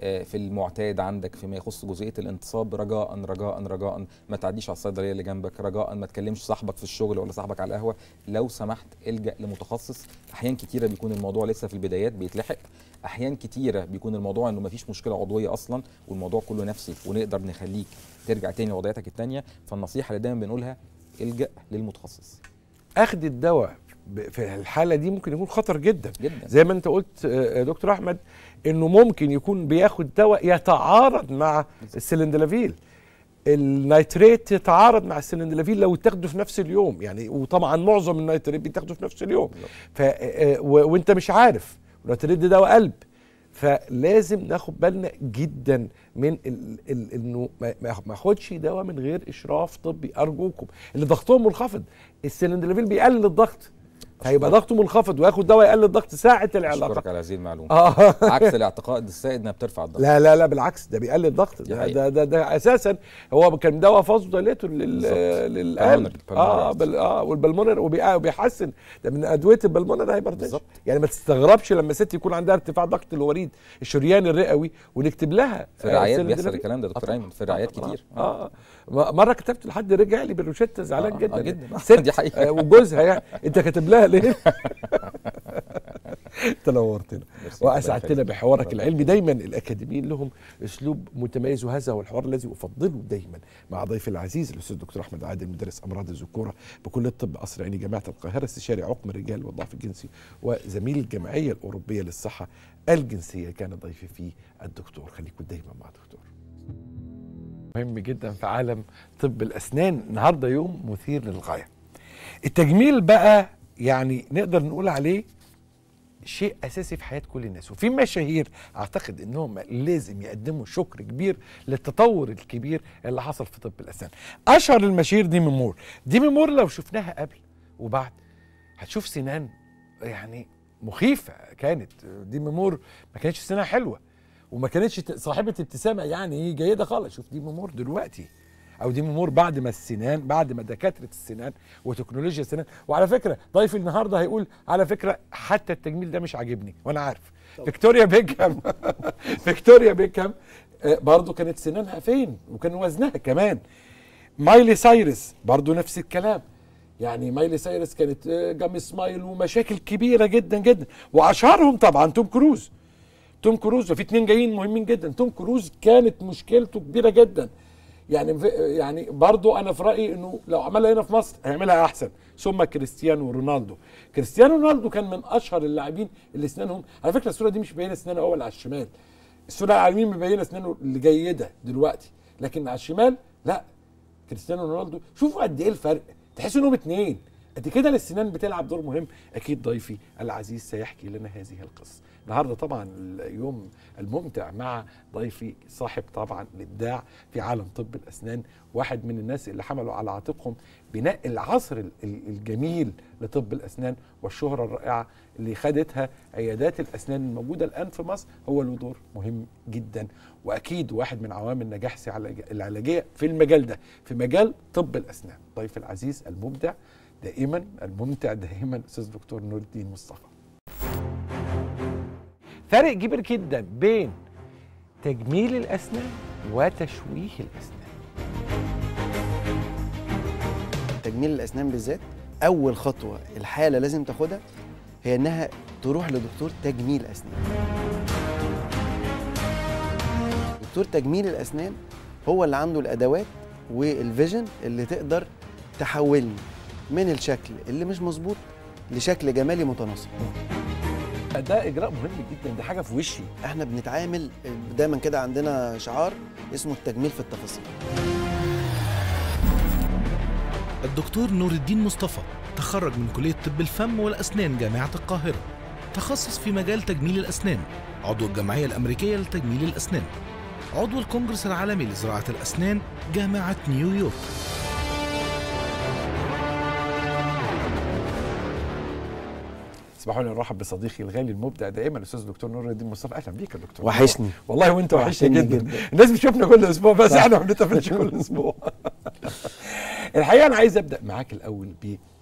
آه، في المعتاد عندك فيما يخص جزئيه الانتصاب رجاء رجاء رجاء ما تعديش على الصيدليه اللي جنبك رجاء ما تكلمش صاحبك في الشغل ولا صاحبك على القهوه لو سمحت الجا لمتخصص احيان كتيره بيكون الموضوع لسه في البدايات بيتلحق احيان كتيره بيكون الموضوع انه مفيش مشكله عضويه اصلا والموضوع كله نفسي ونقدر نخليك ترجع تاني لوضعيتك التانيه فالنصيحه اللي دايما بنقولها الجا للمتخصص اخد الدواء في الحاله دي ممكن يكون خطر جدا جدا زي ما انت قلت آه، آه، دكتور احمد انه ممكن يكون بياخد دواء يتعارض مع السلندلافيل النيتريت يتعارض مع السلندلافيل لو اتاخده في نفس اليوم يعني وطبعا معظم النيتريت بيتاخده في نفس اليوم ف آه، وانت مش عارف والوترين دي دواء قلب فلازم ناخد بالنا جدا من انه ما ياخدش دواء من غير اشراف طبي ارجوكم اللي ضغطهم منخفض السلندرافيل بيقلل الضغط هيبقى ضغطه منخفض وياخد دواء يقلل الضغط ساعه العلاقه اشكرك على هذه المعلومه آه. عكس الاعتقاد السائد انها بترفع الضغط لا لا لا بالعكس ده بيقلل الضغط ده, ده, ده, ده اساسا هو كان دواء فازوديليتور للقلب اه بال اه والبلمونر آه، وبيحسن ده من ادويه البلمونر هايبرتنشن يعني ما تستغربش لما ست يكون عندها ارتفاع ضغط الوريد الشريان الرئوي ونكتب لها في الرعايات بيحصل الكلام ده دكتور ايمن في الرعايات آه، كتير اه, مره كتبت لحد رجع لي بالروشته زعلان جدا جدا دي حقيقه وجوزها يعني. انت كاتب لها ليه تنورتنا واسعدتنا بحوارك العلمي دايما الاكاديميين لهم اسلوب متميز وهذا هو الحوار الذي افضله دايما مع ضيفي العزيز الاستاذ الدكتور احمد عادل مدرس امراض الذكوره بكليه الطب قصر عيني جامعه القاهره استشاري عقم الرجال والضعف الجنسي وزميل الجمعيه الاوروبيه للصحه الجنسيه كان ضيفي فيه الدكتور خليكم دايما مع الدكتور مهم جدا في عالم طب الاسنان النهارده يوم مثير للغايه التجميل بقى يعني نقدر نقول عليه شيء اساسي في حياه كل الناس وفي مشاهير اعتقد انهم لازم يقدموا شكر كبير للتطور الكبير اللي حصل في طب الاسنان اشهر المشاهير دي ميمور دي ميمور لو شفناها قبل وبعد هتشوف سنان يعني مخيفه كانت دي ميمور ما كانتش سنانها حلوه وما كانتش صاحبه ابتسامه يعني جيده خالص شوف دي ميمور دلوقتي او دي امور بعد ما السنان بعد ما دكاتره السنان وتكنولوجيا السنان وعلى فكره ضيف النهارده هيقول على فكره حتى التجميل ده مش عاجبني وانا عارف طبعا. فيكتوريا بيكهام فيكتوريا بيكهام آه، برضه كانت سنانها فين وكان وزنها كمان مايلي سايرس برضه نفس الكلام يعني مايلي سايرس كانت آه، جم سمايل ومشاكل كبيره جدا جدا واشهرهم طبعا توم كروز توم كروز وفي اتنين جايين مهمين جدا توم كروز كانت مشكلته كبيره جدا يعني يعني برضو انا في رايي انه لو عملها هنا في مصر هيعملها احسن ثم كريستيانو رونالدو كريستيانو رونالدو كان من اشهر اللاعبين اللي اسنانهم على فكره الصوره دي مش مبينه اسنانه اول على الشمال الصوره على اليمين مبينه اسنانه اللي جيده دلوقتي لكن على الشمال لا كريستيانو رونالدو شوفوا قد ايه الفرق تحس انهم اتنين قد كده للسنان بتلعب دور مهم اكيد ضيفي العزيز سيحكي لنا هذه القصه النهارده طبعا اليوم الممتع مع ضيفي صاحب طبعا الابداع في عالم طب الاسنان واحد من الناس اللي حملوا على عاتقهم بناء العصر الجميل لطب الاسنان والشهره الرائعه اللي خدتها عيادات الاسنان الموجوده الان في مصر هو له دور مهم جدا واكيد واحد من عوامل نجاح العلاجيه في المجال ده في مجال طب الاسنان ضيف العزيز المبدع دائما الممتع دائما استاذ دكتور نور الدين مصطفى فرق كبير جدا بين تجميل الاسنان وتشويه الاسنان تجميل الاسنان بالذات اول خطوه الحاله لازم تاخدها هي انها تروح لدكتور تجميل اسنان دكتور تجميل الاسنان هو اللي عنده الادوات والفيجن اللي تقدر تحولني من الشكل اللي مش مظبوط لشكل جمالي متناسق ده اجراء مهم جدا دي حاجه في وشي احنا بنتعامل دايما كده عندنا شعار اسمه التجميل في التفاصيل الدكتور نور الدين مصطفى تخرج من كليه طب الفم والاسنان جامعه القاهره تخصص في مجال تجميل الاسنان عضو الجمعيه الامريكيه لتجميل الاسنان عضو الكونجرس العالمي لزراعه الاسنان جامعه نيويورك لي نرحب بصديقي الغالي المبدع دائما الاستاذ الدكتور نور الدين مصطفى اهلا بيك يا دكتور وحشني والله وانت وحشني جدا. جدا الناس بتشوفنا كل اسبوع بس احنا ما بنتقابلش كل اسبوع الحقيقه انا عايز ابدا معاك الاول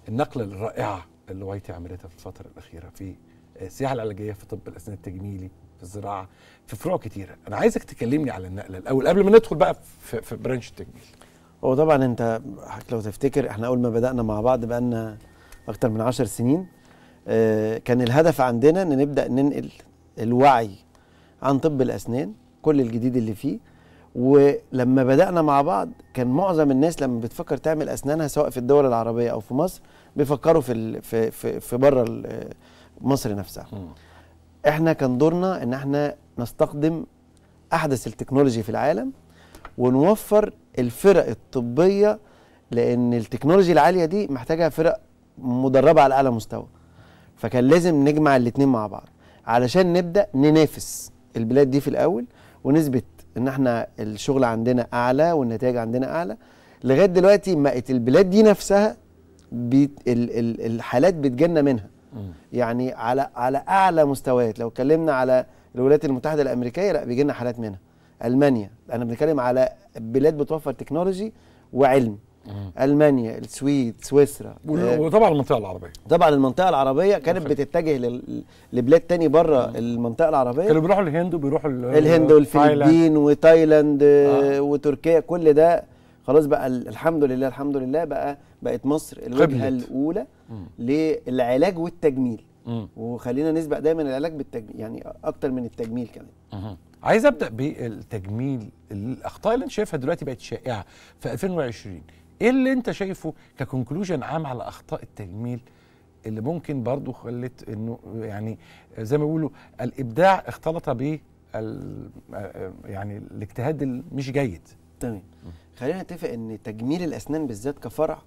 بالنقله الرائعه اللي وايتي عملتها في الفتره الاخيره في السياحه آه، العلاجيه في طب الاسنان التجميلي في الزراعه في فروع كتيره انا عايزك تكلمني على النقله الاول قبل ما ندخل بقى في, في برانش التجميل هو طبعا انت لو تفتكر احنا اول ما بدانا مع بعض بقى لنا اكتر من 10 سنين آه، كان الهدف عندنا ان نبدا ننقل الوعي عن طب الاسنان كل الجديد اللي فيه ولما بدانا مع بعض كان معظم الناس لما بتفكر تعمل اسنانها سواء في الدول العربيه او في مصر بيفكروا في في في, في بره آه، مصر نفسها احنا كان دورنا ان احنا نستخدم احدث التكنولوجي في العالم ونوفر الفرق الطبيه لان التكنولوجي العاليه دي محتاجه فرق مدربه على اعلى مستوى فكان لازم نجمع الاثنين مع بعض علشان نبدا ننافس البلاد دي في الاول ونثبت ان احنا الشغل عندنا اعلى والنتائج عندنا اعلى لغايه دلوقتي بقت البلاد دي نفسها بيت ال ال الحالات بتجنى منها م. يعني على على اعلى مستويات لو اتكلمنا على الولايات المتحده الامريكيه لا بيجي لنا حالات منها المانيا انا بنتكلم على بلاد بتوفر تكنولوجي وعلم المانيا السويد سويسرا آه، وطبعا المنطقه العربيه طبعا المنطقه العربيه كانت بتتجه لبلاد تاني بره المنطقه العربيه كانوا بيروحوا الهند وبيروحوا الهند والفلبين وتايلاند آه. وتركيا كل ده خلاص بقى الحمد لله الحمد لله بقى بقت مصر الوجهه الاولى للعلاج والتجميل وخلينا نسبق دايما العلاج بالتجميل يعني اكتر من التجميل كمان مم. عايز ابدا بالتجميل الاخطاء اللي انت شايفها دلوقتي بقت شائعه في 2020 ايه اللي انت شايفه ككونكلوجن عام على اخطاء التجميل اللي ممكن برضو خلت انه يعني زي ما بيقولوا الابداع اختلط ب آه، آه، يعني الاجتهاد مش جيد تمام خلينا نتفق ان تجميل الاسنان بالذات كفرع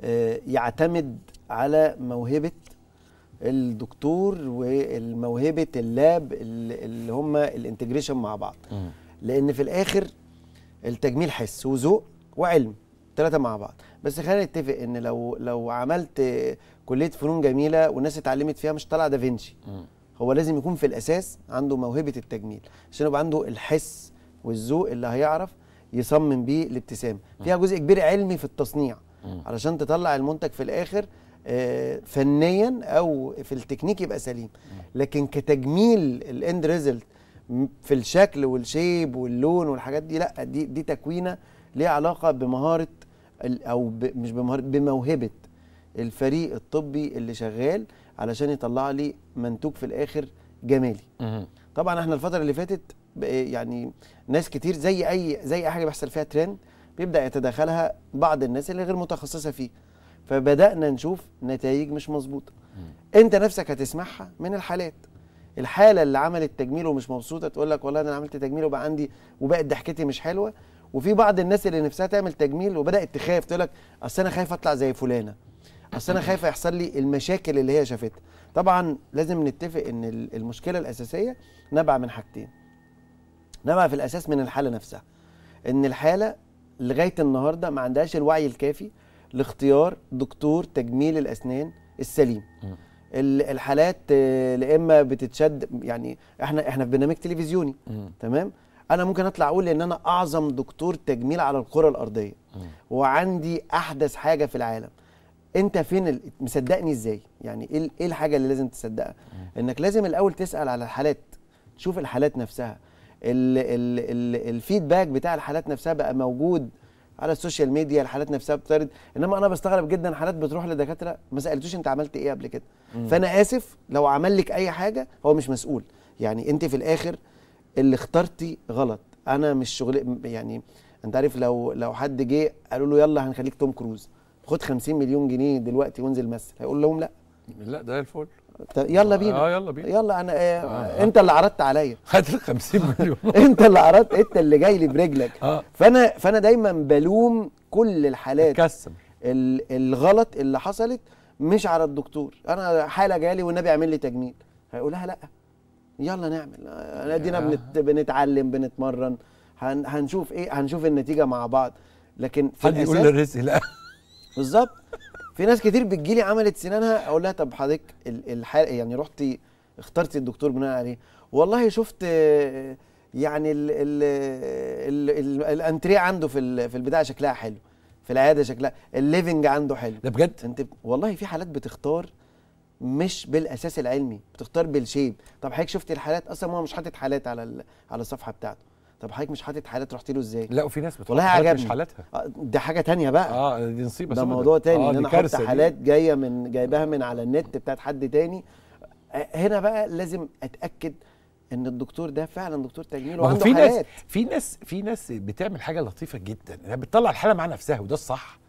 آه، يعتمد على موهبه الدكتور وموهبه اللاب اللي هم الانتجريشن مع بعض لان في الاخر التجميل حس وذوق وعلم ثلاثه مع بعض بس خلينا نتفق ان لو لو عملت كليه فنون جميله والناس اتعلمت فيها مش طالع دافنشي هو لازم يكون في الاساس عنده موهبه التجميل عشان يبقى عنده الحس والذوق اللي هيعرف يصمم بيه الابتسامه فيها جزء كبير علمي في التصنيع علشان تطلع المنتج في الاخر آه، فنيا او في التكنيك يبقى سليم لكن كتجميل الاند ريزلت في الشكل والشيب واللون والحاجات دي لا دي دي تكوينه ليه علاقه بمهاره او ب... مش بمهاره بموهبه الفريق الطبي اللي شغال علشان يطلع لي منتوج في الاخر جمالي طبعا احنا الفتره اللي فاتت يعني ناس كتير زي اي زي اي حاجه بيحصل فيها ترند بيبدا يتداخلها بعض الناس اللي غير متخصصه فيه فبدانا نشوف نتائج مش مظبوطه انت نفسك هتسمعها من الحالات الحاله اللي عملت تجميل ومش مبسوطه تقول لك والله انا عملت تجميل وبقى عندي وبقت ضحكتي مش حلوه وفي بعض الناس اللي نفسها تعمل تجميل وبدات تخاف تقول لك اصل انا خايف اطلع زي فلانه اصل انا خايفه يحصل لي المشاكل اللي هي شافتها طبعا لازم نتفق ان المشكله الاساسيه نبع من حاجتين نبع في الاساس من الحاله نفسها ان الحاله لغايه النهارده ما عندهاش الوعي الكافي لاختيار دكتور تجميل الاسنان السليم الحالات الحالات آه، لاما بتتشد يعني احنا احنا في برنامج تلفزيوني تمام انا ممكن اطلع اقول ان انا اعظم دكتور تجميل على الكره الارضيه وعندي احدث حاجه في العالم انت فين ال... مصدقني ازاي يعني ايه ايه الحاجه اللي لازم تصدقها انك لازم الاول تسال على الحالات تشوف الحالات نفسها ال... ال... ال... الفيدباك بتاع الحالات نفسها بقى موجود على السوشيال ميديا الحالات نفسها بترد انما انا بستغرب جدا حالات بتروح لدكاتره ما سالتوش انت عملت ايه قبل كده مم. فانا اسف لو عمل لك اي حاجه هو مش مسؤول يعني انت في الاخر اللي اخترتي غلط انا مش شغل يعني انت عارف لو لو حد جه قالوا له يلا هنخليك توم كروز خد 50 مليون جنيه دلوقتي وانزل مثل هيقول لهم لا لا ده الفل يلا بينا اه يلا بينا يلا انا آه آه. آه. انت اللي عرضت عليا خد ال 50 مليون انت اللي عرضت انت اللي جاي لي برجلك آه. فانا فانا دايما بلوم كل الحالات اتكسب الغلط اللي حصلت مش على الدكتور انا حاله جالي والنبي عامل لي تجميل هيقولها لا يلا نعمل آه، ادينا بنت بنتعلم بنتمرن هن هنشوف ايه هنشوف النتيجه مع بعض لكن في حد يقول الرزق لا بالظبط في ناس كتير بتجيلي عملت سنانها اقول لها طب حضرتك الحلقه يعني رحتي اخترتي الدكتور بناء عليه والله شفت يعني ال ال ال ال الانتريه عنده في في البتاع شكلها حلو في العياده شكلها الليفنج عنده حلو ده بجد انت والله في حالات بتختار مش بالاساس العلمي بتختار بالشيب طب حضرتك شفت الحالات اصلا هو مش حاطط حالات على على الصفحه بتاعته طب حضرتك مش حاطط حالات رحت له ازاي؟ لا وفي ناس بتقول والله عجبني مش حالاتها آه، ده حاجه تانية بقى اه دي نصيبه ده موضوع تاني آه ان انا حاطط حالات جايه من جايباها من على النت بتاعت حد تاني آه، هنا بقى لازم اتاكد ان الدكتور ده فعلا دكتور تجميل وعنده في حالات ناس في ناس في ناس بتعمل حاجه لطيفه جدا انها بتطلع الحاله مع نفسها وده الصح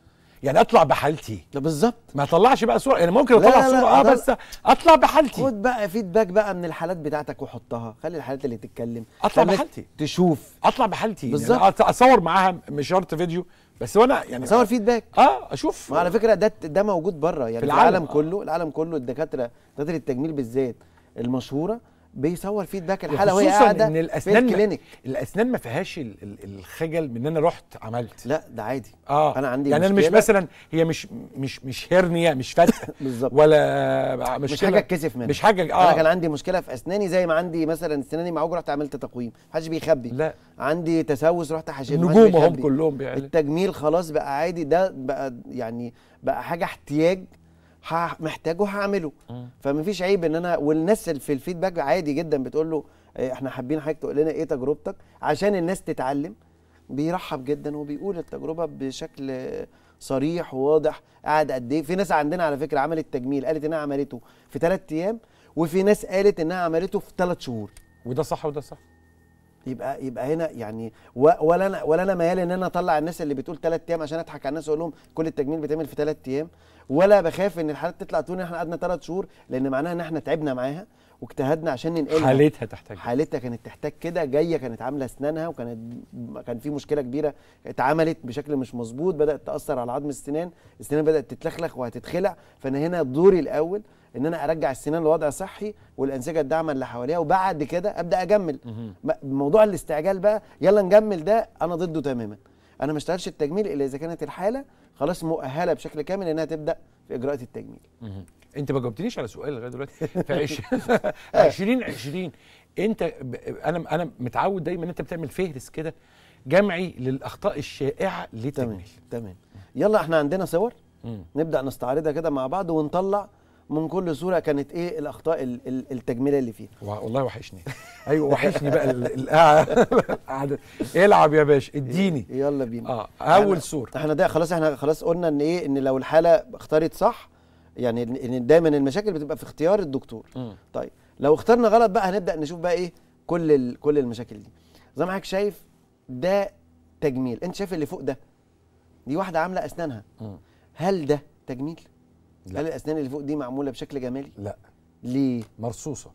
يعني اطلع بحالتي لا بالظبط ما اطلعش بقى صوره يعني ممكن اطلع صوره اه بس اطلع بحالتي خد بقى فيدباك بقى من الحالات بتاعتك وحطها خلي الحالات اللي تتكلم اطلع بحالتي تشوف اطلع بحالتي يعني بالظبط يعني اصور معاها مش شرط فيديو بس وانا يعني اصور فيدباك اه اشوف على فكره ده ده موجود بره يعني في العالم, العالم كله العالم كله الدكاتره دكاتره التجميل بالذات المشهوره بيصور فيدباك الحاله وهي قاعده ان الاسنان في الكلينيك الاسنان ما فيهاش الخجل من ان انا رحت عملت لا ده عادي اه انا عندي يعني انا مش مثلا هي مش مش مش هرنيه مش فتحه بالظبط ولا مش, مش حاجه اتكسف منها مش حاجه اه انا كان عندي مشكله في اسناني زي ما عندي مثلا اسناني معوج رحت عملت تقويم محدش بيخبي لا عندي تسوس رحت حشيت نجومهم كلهم بيعلي. التجميل خلاص بقى عادي ده بقى يعني بقى حاجه احتياج محتاجه هعمله فمفيش عيب ان انا والناس في الفيدباك عادي جدا بتقول له إيه، احنا حابين حضرتك تقول لنا ايه تجربتك عشان الناس تتعلم بيرحب جدا وبيقول التجربه بشكل صريح وواضح قعد قد ايه في ناس عندنا على فكره عملت تجميل قالت انها عملته في ثلاث ايام وفي ناس قالت انها عملته في ثلاث شهور وده صح وده صح يبقى يبقى هنا يعني ولا انا ولا انا ميال ان انا اطلع الناس اللي بتقول ثلاث ايام عشان اضحك على الناس واقول لهم كل التجميل بيتعمل في ثلاث ايام ولا بخاف ان الحالات تطلع تقول ان احنا قعدنا ثلاث شهور لان معناها ان احنا تعبنا معاها واجتهدنا عشان ننقلها حالتها تحتاج حالتها كانت تحتاج كده جايه كانت عامله اسنانها وكانت كان في مشكله كبيره اتعملت بشكل مش مظبوط بدات تاثر على عظم السنان السنان بدات تتلخلخ وهتتخلع فانا هنا دوري الاول ان انا ارجع السنان لوضع صحي والانسجه الداعمه اللي حواليها وبعد كده ابدا اجمل موضوع الاستعجال بقى يلا نجمل ده انا ضده تماما انا ما اشتغلش التجميل الا اذا كانت الحاله خلاص مؤهله بشكل كامل انها تبدا في اجراءات التجميل انت ما جاوبتنيش على سؤال لغايه دلوقتي في 2020 انت انا انا متعود دايما انت بتعمل فهرس كده جمعي للاخطاء الشائعه للتجميل تمام تمام يلا احنا عندنا صور نبدا نستعرضها كده مع بعض ونطلع من كل صوره كانت ايه الاخطاء التجميليه اللي فيها والله وحشني ايوه وحشني بقى القعده آه. العب يا باشا اديني يلا بينا اه اول صوره احنا ده خلاص احنا خلاص قلنا ان ايه ان لو الحاله اختارت صح يعني ان دايما المشاكل بتبقى في اختيار الدكتور م. طيب لو اخترنا غلط بقى هنبدا نشوف بقى ايه كل كل المشاكل دي زي ما حضرتك شايف ده تجميل انت شايف اللي فوق ده دي واحده عامله اسنانها م. هل ده تجميل لا. هل الاسنان اللي فوق دي معموله بشكل جمالي لا ليه مرصوصه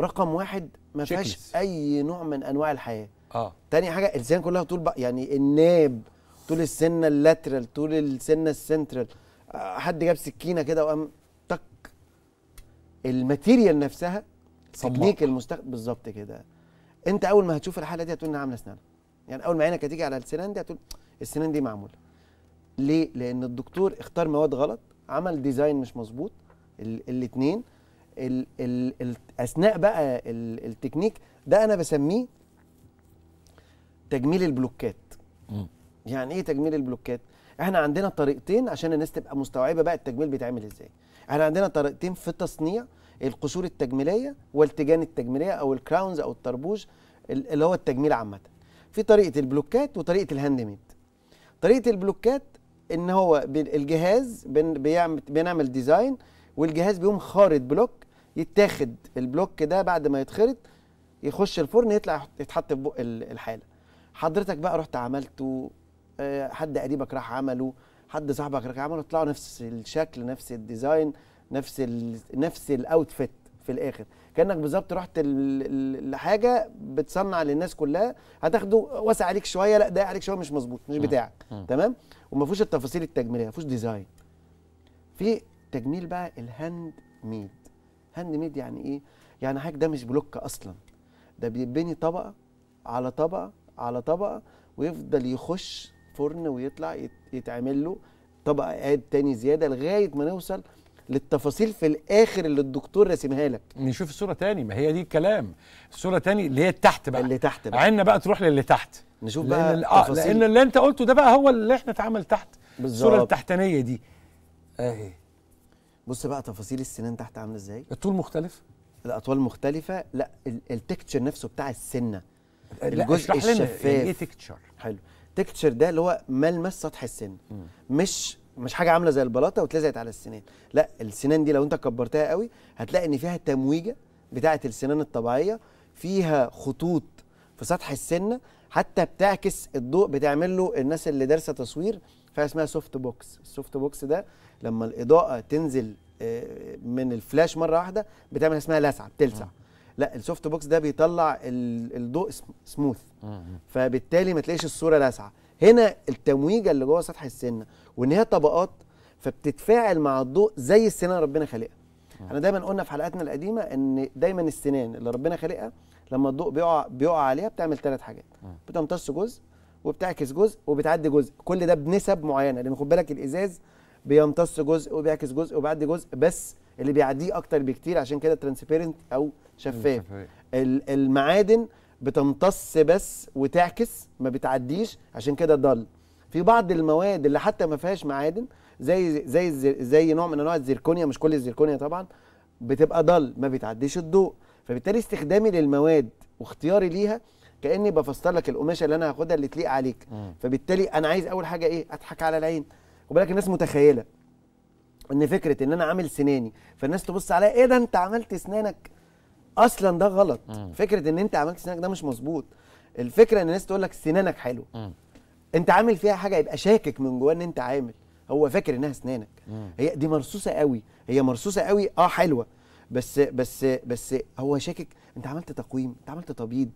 رقم واحد ما فيهاش اي نوع من انواع الحياه اه تاني حاجه الاسنان كلها طول بقى يعني الناب طول السنه اللاترال طول السنه السنترال آه، حد جاب سكينه كده وقام تك الماتيريال نفسها تكنيك المستخدم بالظبط كده انت اول ما هتشوف الحاله دي هتقول انها عامله اسنان يعني اول ما عينك هتيجي على السنان دي هتقول السنان دي معموله ليه لان الدكتور اختار مواد غلط عمل ديزاين مش مظبوط الاثنين ال ال ال اثناء بقى ال التكنيك ده انا بسميه تجميل البلوكات م. يعني ايه تجميل البلوكات احنا عندنا طريقتين عشان الناس تبقى مستوعبه بقى التجميل بيتعمل ازاي احنا عندنا طريقتين في تصنيع القصور التجميليه والتجان التجميليه او الكراونز او الطربوج اللي هو التجميل عامه في طريقه البلوكات وطريقه الهاند ميد طريقه البلوكات ان هو الجهاز بيعمل بنعمل ديزاين والجهاز بيقوم خارط بلوك يتاخد البلوك ده بعد ما يتخرط يخش الفرن يطلع يتحط في بق الحاله حضرتك بقى رحت عملته آه، حد قريبك راح عمله حد صاحبك راح عمله طلعوا نفس الشكل نفس الديزاين نفس الـ نفس الاوتفيت في الاخر كانك بالظبط رحت لحاجه بتصنع للناس كلها هتاخده واسع عليك شويه لا ضيق عليك شويه مش مظبوط مش بتاعك تمام وما فيهوش التفاصيل التجميليه ما فيهوش ديزاين في تجميل بقى الهاند ميد هاند ميد يعني ايه يعني حاجه ده مش بلوك اصلا ده بيتبني طبقه على طبقه على طبقه ويفضل يخش فرن ويطلع يتعمل له طبقه قاد تاني زياده لغايه ما نوصل للتفاصيل في الاخر اللي الدكتور راسمها لك نشوف الصوره تاني ما هي دي الكلام الصوره تاني اللي هي تحت بقى اللي تحت بقى عنا بقى تروح للي تحت نشوف لأن بقى آه لان اللي انت قلته ده بقى هو اللي احنا اتعمل تحت الصوره التحتانيه دي اهي بص بقى تفاصيل السنان تحت عامله ازاي الطول مختلف الاطوال مختلفه لا التكتشر نفسه بتاع السنه الجزء لا يعني إيه الشفاف ايه تكتشر حلو تكتشر ده اللي هو ملمس سطح السن مش مش حاجه عامله زي البلاطه واتلزقت على السنان لا السنان دي لو انت كبرتها قوي هتلاقي ان فيها تمويجه بتاعه السنان الطبيعيه فيها خطوط في سطح السنه حتى بتعكس الضوء بتعمل له الناس اللي دارسه تصوير فيها اسمها سوفت بوكس السوفت بوكس ده لما الاضاءه تنزل آه، من الفلاش مره واحده بتعمل اسمها لسعه بتلسع لا السوفت بوكس ده بيطلع الضوء سموث فبالتالي ما تلاقيش الصوره لاسعه هنا التمويجه اللي جوه سطح السنه وان هي طبقات فبتتفاعل مع الضوء زي السنان ربنا خالقها احنا دايما قلنا في حلقاتنا القديمه ان دايما السنان اللي ربنا خالقها لما الضوء بيقع بيقع عليها بتعمل ثلاث حاجات بتمتص جزء وبتعكس جزء وبتعدي جزء كل ده بنسب معينه لان خد بالك الازاز بيمتص جزء وبيعكس جزء وبيعدي جزء بس اللي بيعديه اكتر بكتير عشان كده ترانسبيرنت او شفاف المعادن بتمتص بس وتعكس ما بتعديش عشان كده ضل في بعض المواد اللي حتى ما فيهاش معادن زي زي زي نوع من انواع الزيركونيا مش كل الزيركونيا طبعا بتبقى ضل ما بتعديش الضوء فبالتالي استخدامي للمواد واختياري ليها كاني بفسر لك القماشه اللي انا هاخدها اللي تليق عليك مم. فبالتالي انا عايز اول حاجه ايه اضحك على العين وبالك الناس متخيله ان فكره ان انا عامل سناني فالناس تبص عليا ايه ده انت عملت سنانك اصلا ده غلط مم. فكره ان انت عملت سنانك ده مش مظبوط الفكره ان الناس تقول لك سنانك حلو مم. انت عامل فيها حاجه يبقى شاكك من جواه ان انت عامل هو فاكر انها سنانك هي دي مرصوصه قوي هي مرصوصه قوي اه حلوه بس بس بس هو شاكك انت عملت تقويم انت عملت تبييض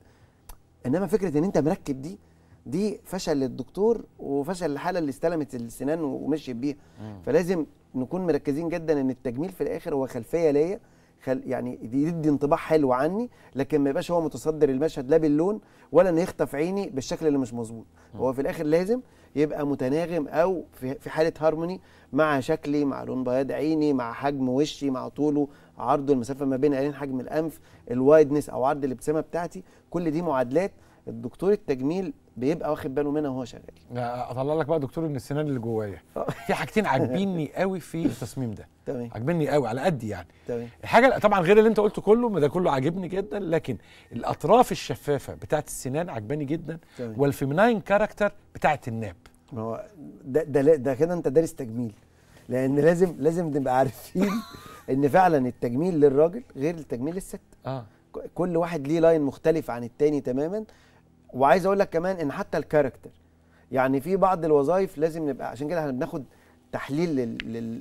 انما فكره ان انت مركب دي دي فشل للدكتور وفشل الحاله اللي استلمت السنان ومشيت بيها فلازم نكون مركزين جدا ان التجميل في الاخر هو خلفيه ليا خل يعني يدي انطباع حلو عني لكن ما يبقاش هو متصدر المشهد لا باللون ولا ان يخطف عيني بالشكل اللي مش مظبوط هو في الاخر لازم يبقى متناغم او في حاله هارموني مع شكلي مع لون بياض عيني مع حجم وشي مع طوله عرضه المسافه ما بين عينين حجم الانف الوايدنس او عرض الابتسامه بتاعتي كل دي معادلات الدكتور التجميل بيبقى واخد باله منها وهو شغال اطلع لك بقى دكتور من السنان اللي جوايا آه. في حاجتين عاجبيني قوي في التصميم ده تمام عاجبني قوي على قد يعني تمام الحاجه طبعا غير اللي انت قلته كله ما ده كله عاجبني جدا لكن الاطراف الشفافه بتاعت السنان عجباني جدا والفيمناين كاركتر بتاعت الناب ما هو ده ده, ده كده انت دارس تجميل لان لازم لازم نبقى عارفين ان فعلا التجميل للراجل غير التجميل للست اه كل واحد ليه لاين مختلف عن التاني تماما وعايز اقول لك كمان ان حتى الكاركتر يعني في بعض الوظائف لازم نبقى عشان كده احنا بناخد تحليل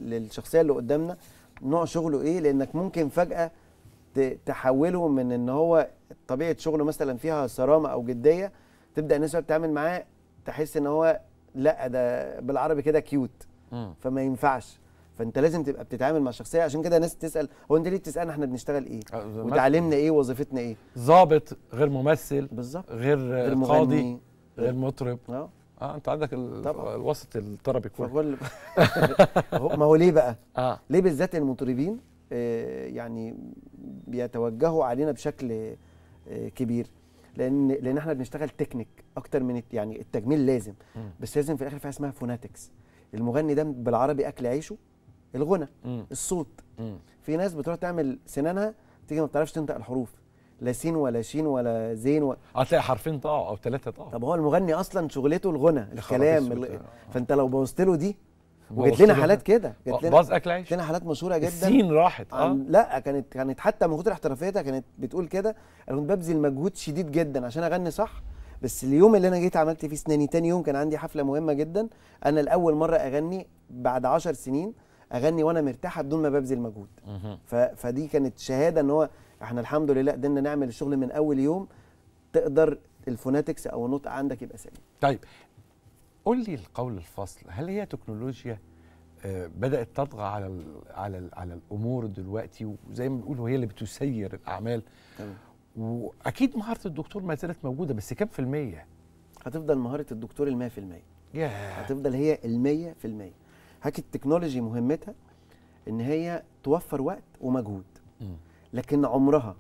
للشخصيه اللي قدامنا نوع شغله ايه لانك ممكن فجاه تحوله من ان هو طبيعه شغله مثلا فيها صرامه او جديه تبدا الناس تتعامل معاه تحس ان هو لا ده بالعربي كده كيوت فما ينفعش فانت لازم تبقى بتتعامل مع الشخصيه عشان كده ناس تسال هو انت ليه بتسالنا احنا بنشتغل ايه أه، وتعليمنا ايه وظيفتنا ايه ظابط غير ممثل بالظبط غير, غير قاضي غير مطرب اه اه انت عندك الوسط الطربي كله فكل ما هو ليه بقى آه. ليه بالذات المطربين آه يعني بيتوجهوا علينا بشكل آه كبير لان لان احنا بنشتغل تكنيك اكتر من يعني التجميل لازم بس لازم في الاخر في حاجه اسمها فوناتكس المغني ده بالعربي اكل عيشه الغنى الصوت في ناس بتروح تعمل سنانها تيجي ما بتعرفش تنطق الحروف لا سين ولا شين ولا زين و... هتلاقي آه، حرفين طاعوا او ثلاثه طاعوا طب هو المغني اصلا شغلته الغنى الكلام اللي... فانت لو بوظت له دي وجت لنا حالات كده جت آه، لنا باظ اكل عيش جت لنا حالات مشهوره جدا السين راحت اه لا كانت كانت حتى من كتر احترافيتها كانت بتقول كده انا كنت ببذل مجهود شديد جدا عشان اغني صح بس اليوم اللي انا جيت عملت فيه اسناني تاني يوم كان عندي حفله مهمه جدا انا لاول مره اغني بعد 10 سنين اغني وانا مرتاحه بدون ما ببذل مجهود فدي كانت شهاده ان هو احنا الحمد لله قدرنا نعمل الشغل من اول يوم تقدر الفوناتكس او النطق عندك يبقى سليم طيب قول لي القول الفصل هل هي تكنولوجيا آه، بدات تطغى على الـ على الـ على الامور دلوقتي وزي ما بيقولوا هي اللي بتسير الاعمال تمام واكيد مهاره الدكتور ما زالت موجوده بس كام في الميه هتفضل مهاره الدكتور ال 100% yeah. هتفضل هي ال 100% هاك التكنولوجي مهمتها ان هي توفر وقت ومجهود لكن عمرها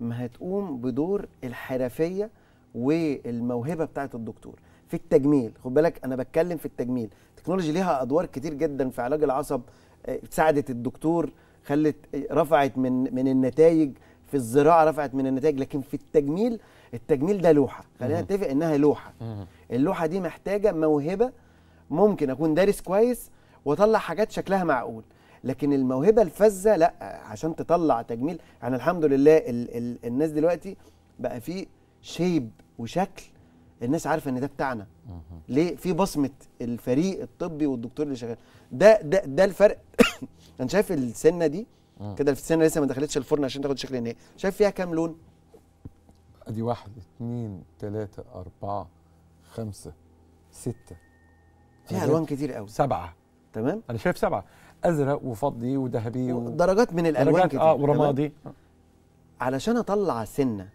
ما هتقوم بدور الحرفيه والموهبه بتاعه الدكتور في التجميل خد بالك انا بتكلم في التجميل التكنولوجي ليها ادوار كتير جدا في علاج العصب آه، ساعدت الدكتور خلت آه، رفعت من من النتائج في الزراعه رفعت من النتائج لكن في التجميل التجميل ده لوحه خلينا نتفق انها لوحه اللوحه دي محتاجه موهبه ممكن اكون دارس كويس واطلع حاجات شكلها معقول لكن الموهبه الفذه لا عشان تطلع تجميل يعني الحمد لله ال ال الناس دلوقتي بقى في شيب وشكل الناس عارفه ان ده بتاعنا ليه في بصمه الفريق الطبي والدكتور اللي شغال ده ده ده الفرق انا شايف السنه دي كده السنه لسه ما دخلتش الفرن عشان تاخد الشكل النهائي شايف فيها كام لون ادي واحد اثنين ثلاثة أربعة خمسة ستة فيها ألوان كتير قوي سبعة تمام أنا شايف سبعة أزرق وفضي وذهبي و... درجات من الألوان درجات آه، كتير آه ورمادي علشان أطلع سنة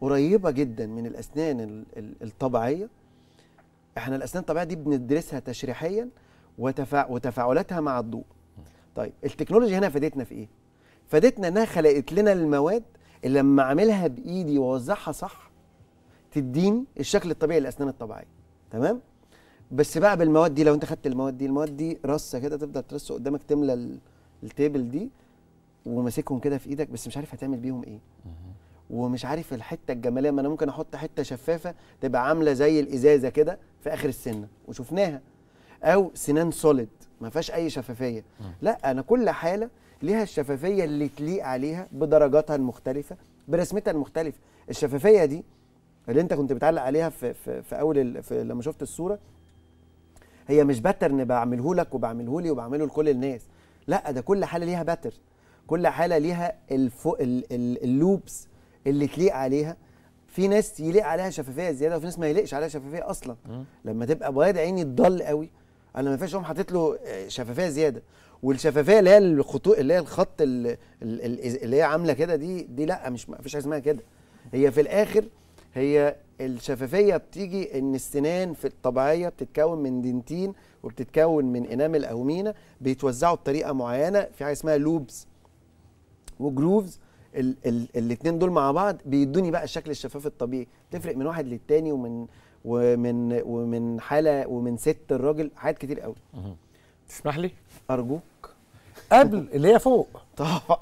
قريبه جدا من الاسنان الطبيعيه احنا الاسنان الطبيعيه دي بندرسها تشريحيا وتفا... وتفاعلاتها مع الضوء طيب التكنولوجيا هنا فادتنا في ايه فادتنا انها خلقت لنا المواد اللي لما اعملها بايدي واوزعها صح تديني الشكل الطبيعي للاسنان الطبيعيه تمام بس بقى بالمواد دي لو انت خدت المواد دي المواد دي رصه كده تفضل ترص قدامك تملى التيبل دي وماسكهم كده في ايدك بس مش عارف هتعمل بيهم ايه ومش عارف الحته الجماليه ما انا ممكن احط حته شفافه تبقى عامله زي الازازه كده في اخر السنه وشفناها او سنان سوليد ما فيهاش اي شفافيه لا انا كل حاله ليها الشفافيه اللي تليق عليها بدرجاتها المختلفه برسمتها المختلفه الشفافيه دي اللي انت كنت بتعلق عليها في في, في اول في لما شفت الصوره هي مش باترن بعمله لك وبعمله لي وبعمله لكل الناس لا ده كل حاله ليها باترن كل حاله ليها الفو ال ال اللوبس اللي تليق عليها في ناس يليق عليها شفافيه زياده وفي ناس ما يليقش عليها شفافيه اصلا لما تبقى بياض عيني تضل قوي انا ما فيهاش اقوم حاطط له آه، شفافيه زياده والشفافيه اللي هي الخطوط اللي هي الخط اللي, اللي هي عامله كده دي دي لا مش ما فيش حاجه اسمها كده هي في الاخر هي الشفافيه بتيجي ان السنان في الطبيعيه بتتكون من دنتين وبتتكون من انامل او مينا بيتوزعوا بطريقه معينه في حاجه اسمها لوبز وجروفز الاثنين دول مع بعض بيدوني بقى الشكل الشفاف الطبيعي تفرق من واحد للتاني ومن ومن ومن حاله ومن ست الراجل حاجات كتير قوي تسمح لي ارجوك قبل اللي هي فوق طبعا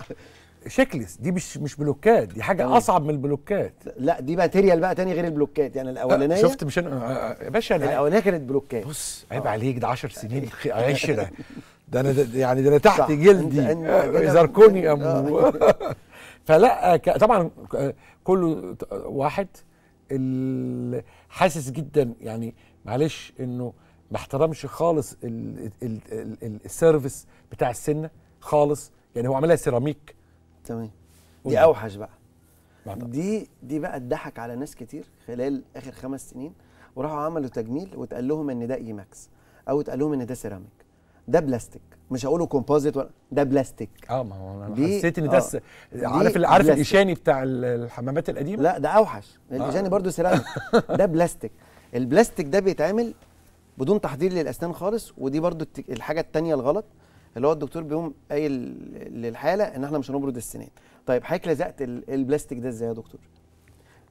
شكلس دي مش مش بلوكات دي حاجه أوه. اصعب من البلوكات لا دي ماتيريال بقى تاني غير البلوكات يعني الاولانيه شفت مش انا آه، آه، يا باشا انا الاولانيه كانت بلوكات بص عيب عليك ده 10 سنين عشره ده انا ده يعني ده انا تحت جلدي زركوني ام آه. فلا طبعا كل واحد حاسس جدا يعني معلش انه ما احترمش خالص السيرفيس بتاع السنه خالص يعني هو عملها سيراميك تمام دي اوحش بقى دي دي بقى اتضحك على ناس كتير خلال اخر خمس سنين وراحوا عملوا تجميل واتقال لهم ان ده اي ماكس او اتقال لهم ان ده سيراميك ده بلاستيك مش هقوله كومبوزيت ده بلاستيك اه ما هو انا حسيت ان ده آه. عارف عارف الايشاني بتاع الحمامات القديمه لا ده اوحش الايشاني آه. برضو سيراميك ده بلاستيك البلاستيك ده بيتعمل بدون تحضير للاسنان خالص ودي برضو الحاجه الثانيه الغلط اللي هو الدكتور بيقوم قايل للحاله ان احنا مش هنبرد السنين طيب حضرتك لزقت البلاستيك ده ازاي يا دكتور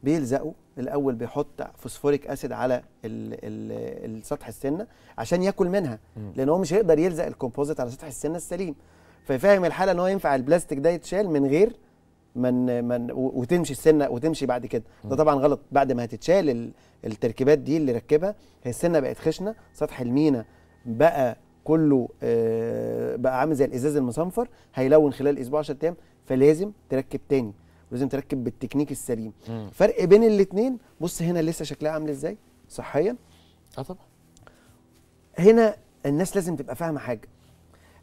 بيلزقوا الاول بيحط فوسفوريك اسيد على الـ الـ السطح السنه عشان ياكل منها لان هو مش هيقدر يلزق الكومبوزيت على سطح السنه السليم فيفهم الحاله ان هو ينفع البلاستيك ده يتشال من غير من من وتمشي السنه وتمشي بعد كده ده طبعا غلط بعد ما هتتشال التركيبات دي اللي ركبها هي السنه بقت خشنه سطح المينا بقى كله آه، بقى عامل زي الازاز المصنفر هيلون خلال اسبوع 10 ايام فلازم تركب تاني لازم تركب بالتكنيك السليم مم. فرق بين الاثنين بص هنا لسه شكلها عامل ازاي صحيا اه طبعا هنا الناس لازم تبقى فاهمه حاجه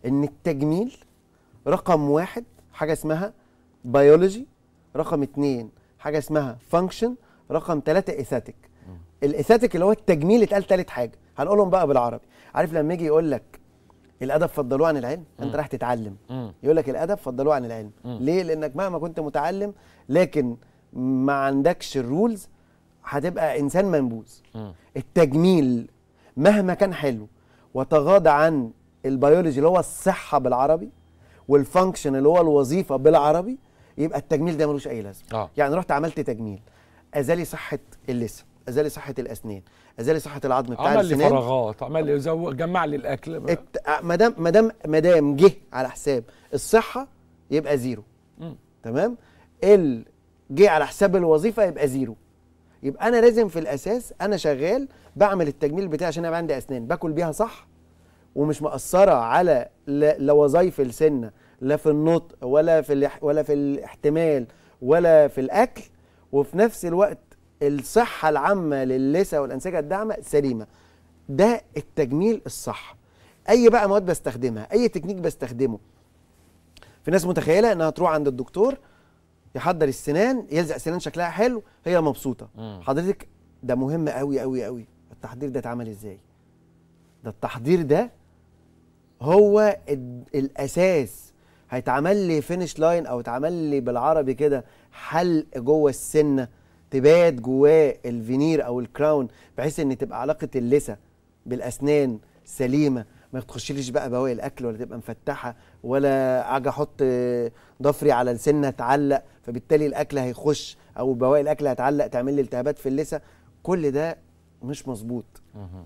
ان التجميل رقم واحد حاجه اسمها بيولوجي رقم اتنين حاجه اسمها فانكشن رقم ثلاثه اثاتيك الاثاتيك اللي هو التجميل اتقال ثالث حاجه هنقولهم بقى بالعربي عارف لما يجي يقول لك الادب فضلوه عن العلم مم. انت رايح تتعلم يقول لك الادب فضلوه عن العلم مم. ليه لانك مهما كنت متعلم لكن ما عندكش الرولز هتبقى انسان منبوذ التجميل مهما كان حلو وتغاضى عن البيولوجي اللي هو الصحه بالعربي والفانكشن اللي هو الوظيفه بالعربي يبقى التجميل ده ملوش اي لازمه آه. يعني رحت عملت تجميل ازالي صحه اللثه ازالي صحه الاسنان ازال صحه العظم بتاع عمل لي فراغات عمل لي جمع لي الاكل آه، ما دام ما دام ما دام جه على حساب الصحه يبقى زيرو تمام ال جه على حساب الوظيفه يبقى زيرو يبقى انا لازم في الاساس انا شغال بعمل التجميل بتاعي عشان انا عندي اسنان باكل بيها صح ومش مأثره على لا وظايف السنه لا في النطق ولا في ولا في الاحتمال ولا في الاكل وفي نفس الوقت الصحه العامه للثه والانسجه الداعمه سليمه ده التجميل الصح اي بقى مواد بستخدمها اي تكنيك بستخدمه في ناس متخيله انها تروح عند الدكتور يحضر السنان يلزق سنان شكلها حلو هي مبسوطه مم. حضرتك ده مهم قوي قوي قوي التحضير ده اتعمل ازاي ده التحضير ده هو الاساس هيتعمل لي فينش لاين او اتعمل لي بالعربي كده حلق جوه السنه تبات جواه الفينير او الكراون بحيث ان تبقى علاقه اللثه بالاسنان سليمه ما تخشليش بقى بواقي الاكل ولا تبقى مفتحه ولا اجي احط ضفري على لسنها تعلق فبالتالي الاكل هيخش او بواقي الاكل هتعلق تعمل لي التهابات في اللثه كل ده مش مظبوط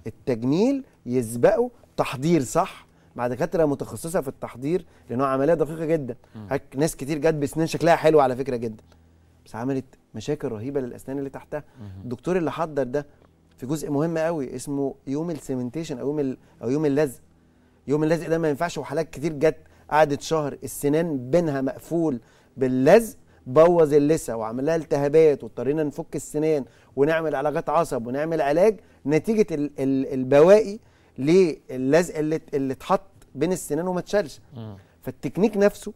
التجميل يسبقه تحضير صح مع دكاتره متخصصه في التحضير لانه عمليه دقيقه جدا ناس كتير جت بسنين شكلها حلو على فكره جدا بس عملت مشاكل رهيبه للاسنان اللي تحتها الدكتور اللي حضر ده في جزء مهم قوي اسمه يوم السيمنتيشن او يوم او يوم اللزق يوم اللزق ده ما ينفعش وحالات كتير جت قعدت شهر السنان بينها مقفول باللزق بوظ اللثه وعمل لها التهابات واضطرينا نفك السنان ونعمل علاجات عصب ونعمل علاج نتيجه ال... ال... البواقي للزق اللي اللي اتحط بين السنان وما اتشالش فالتكنيك نفسه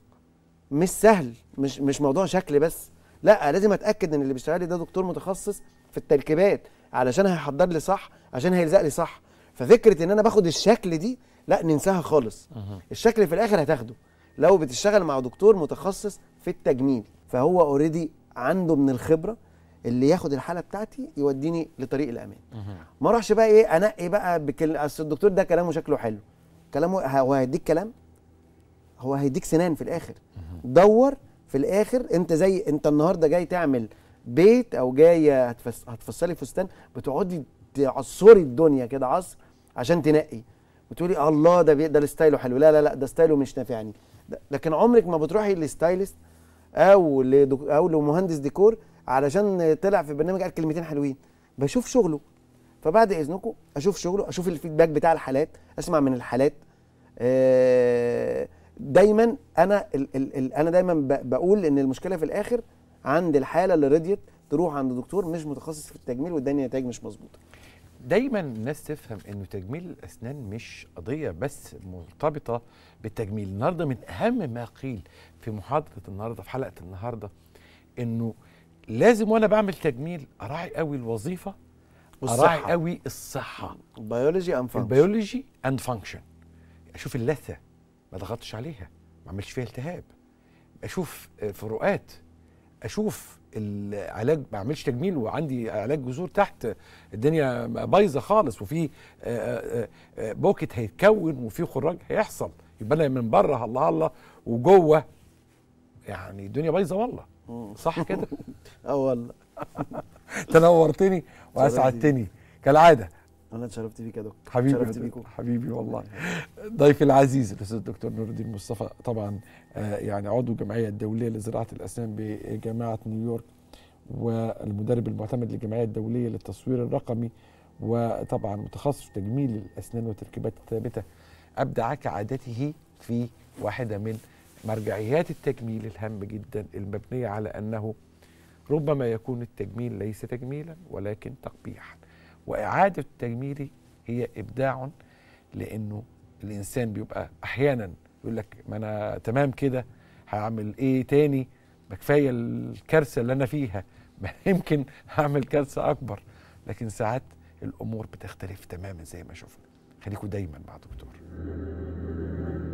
مش سهل مش مش موضوع شكل بس لا لازم اتاكد ان اللي بيشتغل لي ده دكتور متخصص في التركيبات علشان هيحضر لي صح عشان هيلزق لي صح ففكره ان انا باخد الشكل دي لا ننساها خالص الشكل في الاخر هتاخده لو بتشتغل مع دكتور متخصص في التجميل فهو اوريدي عنده من الخبره اللي ياخد الحاله بتاعتي يوديني لطريق الامان ما اروحش بقى ايه انقي بقى بكل اصل الدكتور ده كلامه شكله حلو كلامه هو هيديك كلام هو هيديك سنان في الاخر دور في الاخر انت زي انت النهارده جاي تعمل بيت او جاي هتفصلي فستان بتقعدي تعصري الدنيا كده عصر عشان تنقي وتقولي الله ده ده ستايله حلو لا لا لا ده ستايله مش نافعني لكن عمرك ما بتروحي للستايلست او لدك او لمهندس ديكور علشان طلع في برنامج قال كلمتين حلوين بشوف شغله فبعد اذنكم اشوف شغله اشوف الفيدباك بتاع الحالات اسمع من الحالات أه دايما انا ال ال ال انا دايما بقول ان المشكله في الاخر عند الحاله اللي رضيت تروح عند دكتور مش متخصص في التجميل واداني نتائج مش مظبوطه دايما الناس تفهم انه تجميل الاسنان مش قضيه بس مرتبطه بالتجميل النهارده من اهم ما قيل في محاضره النهارده في حلقه النهارده انه لازم وانا بعمل تجميل اراعي قوي الوظيفه اراعي قوي الصحه بيولوجي اند فانكشن البيولوجي اند فانكشن اشوف اللثه ما ضغطش عليها ما عملش فيها التهاب اشوف آه، فروقات اشوف العلاج ما اعملش تجميل وعندي علاج جذور تحت الدنيا بايظه خالص وفي آه، آه، بوكت هيتكون وفي خراج هيحصل يبقى انا من بره الله الله وجوه يعني الدنيا بايظه والله صح كده اه والله تنورتني واسعدتني كالعاده انا اتشرفت بيك يا دكتور حبيبي بيكو. حبيبي والله ضيفي العزيز الاستاذ الدكتور نور الدين مصطفى طبعا آه، يعني عضو الجمعيه الدوليه لزراعه الاسنان بجامعه نيويورك والمدرب المعتمد للجمعيه الدوليه للتصوير الرقمي وطبعا متخصص في تجميل الاسنان والتركيبات الثابته ابدع كعادته في واحده من مرجعيات التجميل الهامه جدا المبنيه على انه ربما يكون التجميل ليس تجميلا ولكن تقبيحا وإعادة التجميل هي إبداع لأنه الإنسان بيبقى أحيانا يقول لك ما أنا تمام كده هعمل إيه تاني ما كفاية الكارثة اللي أنا فيها ما يمكن هعمل كارثة أكبر لكن ساعات الأمور بتختلف تماما زي ما شفنا خليكوا دايما مع دكتور